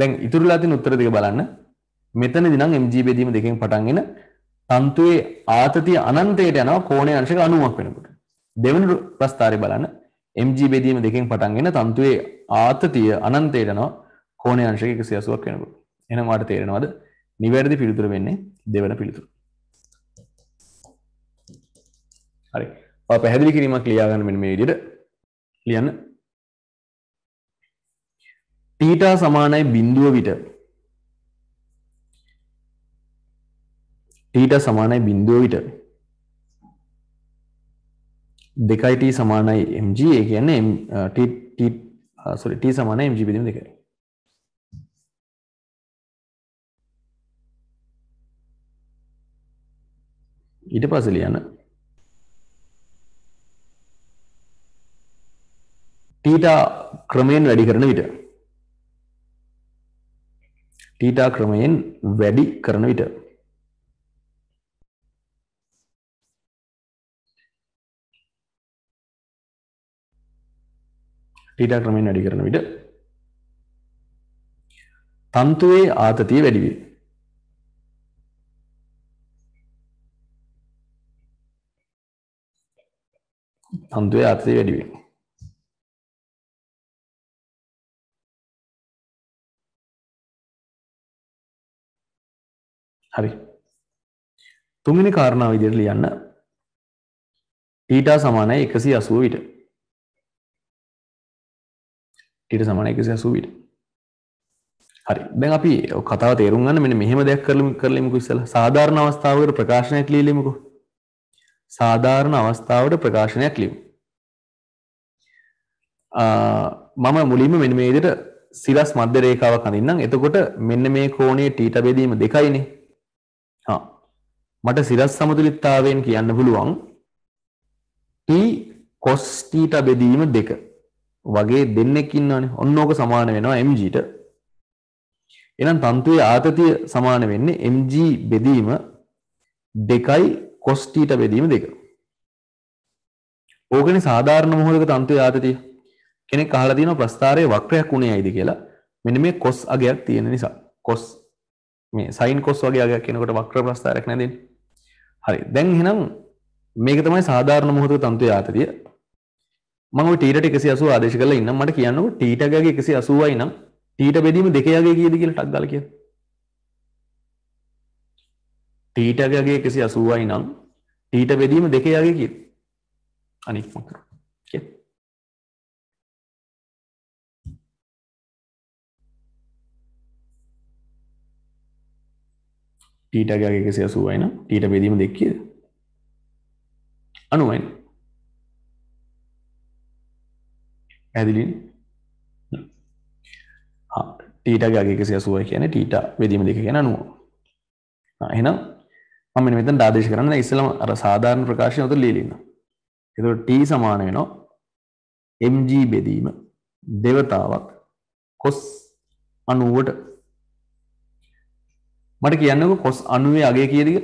දැන් ඉතුරුලා තියෙන උත්තර දෙක බලන්න. මෙතනදී නම් mg බෙදීම දෙකෙන් පටන්ගෙන තන්තුවේ ආතතිය අනන්තයට යනවා කෝණයේ අංශක 90ක් වෙනකොට. දෙවෙනි ප්‍රස්තාරය බලන්න. mg බෙදීම දෙකෙන් පටන්ගෙන තන්තුවේ ආතතිය අනන්තයට යනවා කෝණයේ අංශක 180ක් වෙනකොට. එහෙනම් වාට තේරෙනවද? නිවැරදි පිළිතුර වෙන්නේ දෙවන පිළිතුර. හරි. ඔය පැහැදිලි කිරීමක් ලියා ගන්න මෙන්න මේ විදිහට ලියන්න ටීටා සමානයි බිඳුව විට ටීට සමානයි බිඳුව විට දෙකයිට සමානයි MG ඒ කියන්නේ ට සමාන MG බිඳුව දෙකයි ඊට පස්සේ ලියන්න ටීටා ක්‍රමයෙන් වැඩි කරන විට ටීටා ක්‍රමයෙන් වැඩි කරන විට ටීටා ක්‍රමයෙන් වැඩි කරන විට තන්තුවේ ආතතිය වැඩි වේ. තන්තුවේ ආතතිය වැඩි වේ. හරි තුන්වෙනි කාරණාව විදිහට ලියන්න ඊටා සමානයි 180 විට ඊට සමානයි 180 විට හරි දැන් අපි කතාව තේරුම් ගන්න මෙන්න මෙහෙම දෙයක් කරලිමු කරලිමුකෝ ඉස්සලා සාධාරණ අවස්ථාවකට ප්‍රකාශනයක් ලියලිමුකෝ සාධාරණ අවස්ථාවට ප්‍රකාශනයක් ලියමු මම මුලින්ම මෙන්න මේ විදිහට සිලස් මධ්‍ය රේඛාවක් අඳින්නම් එතකොට මෙන්න මේ කෝණයේ තීට බෙදීම දෙකයිනේ මට සිරස් සමතුලිතතාවයෙන් කියන්න පුළුවන් t cos θ බෙදීම 2 වගේ දෙන්නෙක් ඉන්නවනේ. ඔන්න ඕක සමාන වෙනවා mg ට. එහෙනම් තන්තුවේ ආතතිය සමාන වෙන්නේ mg බෙදීම 2යි cos θ බෙදීම 2. ඕකනේ සාධාරණ මොහොතක තන්තුවේ ආතතිය. කෙනෙක් අහලා තියෙනවා ප්‍රස්ථාරයේ වක්‍රයක් උනේයිද කියලා. මෙන්න මේ cos අගයක් තියෙන නිසා. cos මේ sin cos වගේ අගයක් කෙනෙකුට වක්‍ර ප්‍රස්ථාරයක් නැදෙන්නේ. හරි දැන් එහෙනම් මේක තමයි සාධාරණ මොහොතක තන්තු යාතතිය මම ඔය ටීට 180 ආදේශ කරලා ඉන්නම් මට කියන්නකො ටීට ගගේ 180යි නම් ටීට බෙදීම දෙකේ යගේ කීයද කියලා ටක් දාලා කියන්න ටීට ගගේ 180යි නම් ටීට බෙදීම දෙකේ යගේ කීයද අනික් මම කරා ටීටගගේ එකසි අසුවයින ඊට බෙදීම දෙක්කද අනුවයින් ඇදිලින් ටීටගගේ එකසි අසුවයි කියන ටීට බෙදීම දෙක කියෙන නුව එහෙනම් මම මෙතන් ඩාදේශ කරන්න ඉස්සලම අර සාධාරණ ප්‍රකාශය ොතු ලීලන්න එතු ටී සමාන වෙනවා MG බෙදීම දෙවතාවක් කොස් අනුවට මට කියන්නක කොස් අනුවේ අගේ කියදික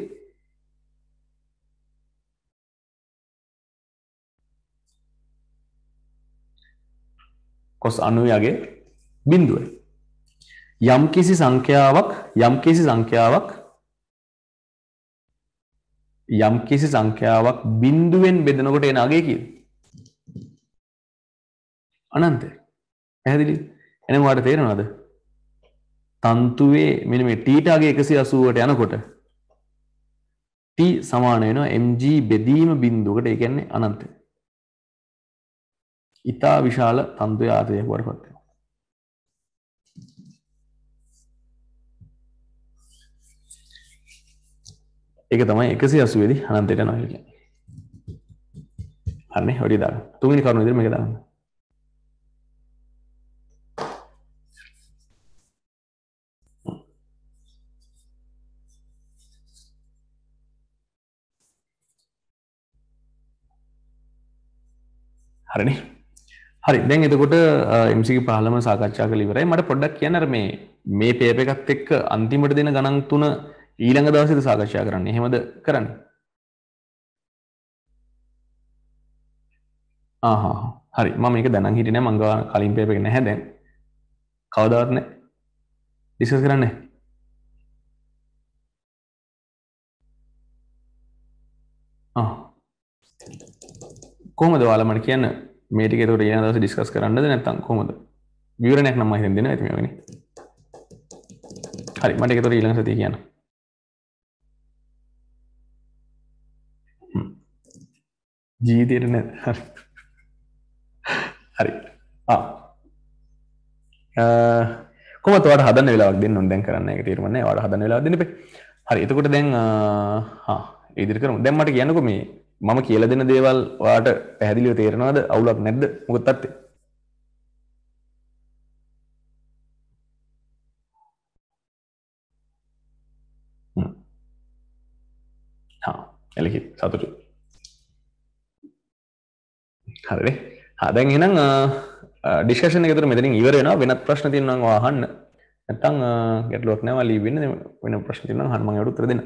කොස් අනුවේ අගේ බිින්දුව යම් කිසි සංඛ්‍යාවක් යම් කිසි සංඛ්‍යාවක් යම් කිසි සංඛ්‍යාවක් බිින්දුවෙන් බෙදනකොට එන අගේ කිය අනන්තය පැහැදිලි එනවාට තේරෙනවාද තන්තුවේ මෙන්න මේ ටීටාගේ 180ට යනකොට t සමාන වෙනවා mg බෙදීම බිඳුවකට ඒ කියන්නේ අනන්ත. ඊතා විශාල තන්තුවේ ආතතියක් වඩපත් වෙනවා. ඒක තමයි 180 දී අනන්තයට යනවා කියන්නේ. හරිනේ හොඩි දාගන්න. තුන්වෙනි කරුණ විදිහට මේක දාගන්න. හරිනේ හරි දැන් එතකොට එමසිගේ පාලම සාකච්ඡා කළ ඉවරයි මට පොඩ්ඩක් කියන්න අර මේ මේ පේපර් එකත් එක්ක අන්තිමට දෙන ගණන් තුන ඊළඟ දවසේද සාකච්ඡා කරන්නේ එහෙමද කරන්නේ ආහා හරි මම මේක දැනන් හිටියේ නෑ මං ගාව කලින් පේපර් එක නැහැ දැන් කවදාවත් නෑ ඩිස්කස් කරන්නේ ආ කොහමද ඔයාලා මට කියන්න මේටික තුට ඒ දස ඩිස්කස් කරන්නද නැත්තම් කොමද විවරණයක් නම්ම හිදන්න ඇතිමගෙන හරි මට එකතුර ඊළඟ සති කියන්න ජීවිතයට නැ හරි හරි කොමතුවට හදන්න වෙලාක් දෙන්න නොදැන් කරන්න එක තීරමන්නේ වට හදන්න වෙලා දෙනපේ හරි එතකොට දැන් ඉදිරිකරු දැම්මට කියනකු මේ මම කියල දෙන දේවල් වාට පැහැදිලිව තේරෙනවාද අවුලක් නැද්ද මොකද තත්ත්වය එලකි සතුටු හරි හදැන් එනම් ඩිස්කෂන එකතුර මෙතරින් ඉවරෙන වෙනත් ප්‍රශ්න තියන්නවා හන්න ඇතං ගැටලොක් නෑවලී වෙන වෙන ප්‍රශ්තින හන්ම යුතුර දෙන්න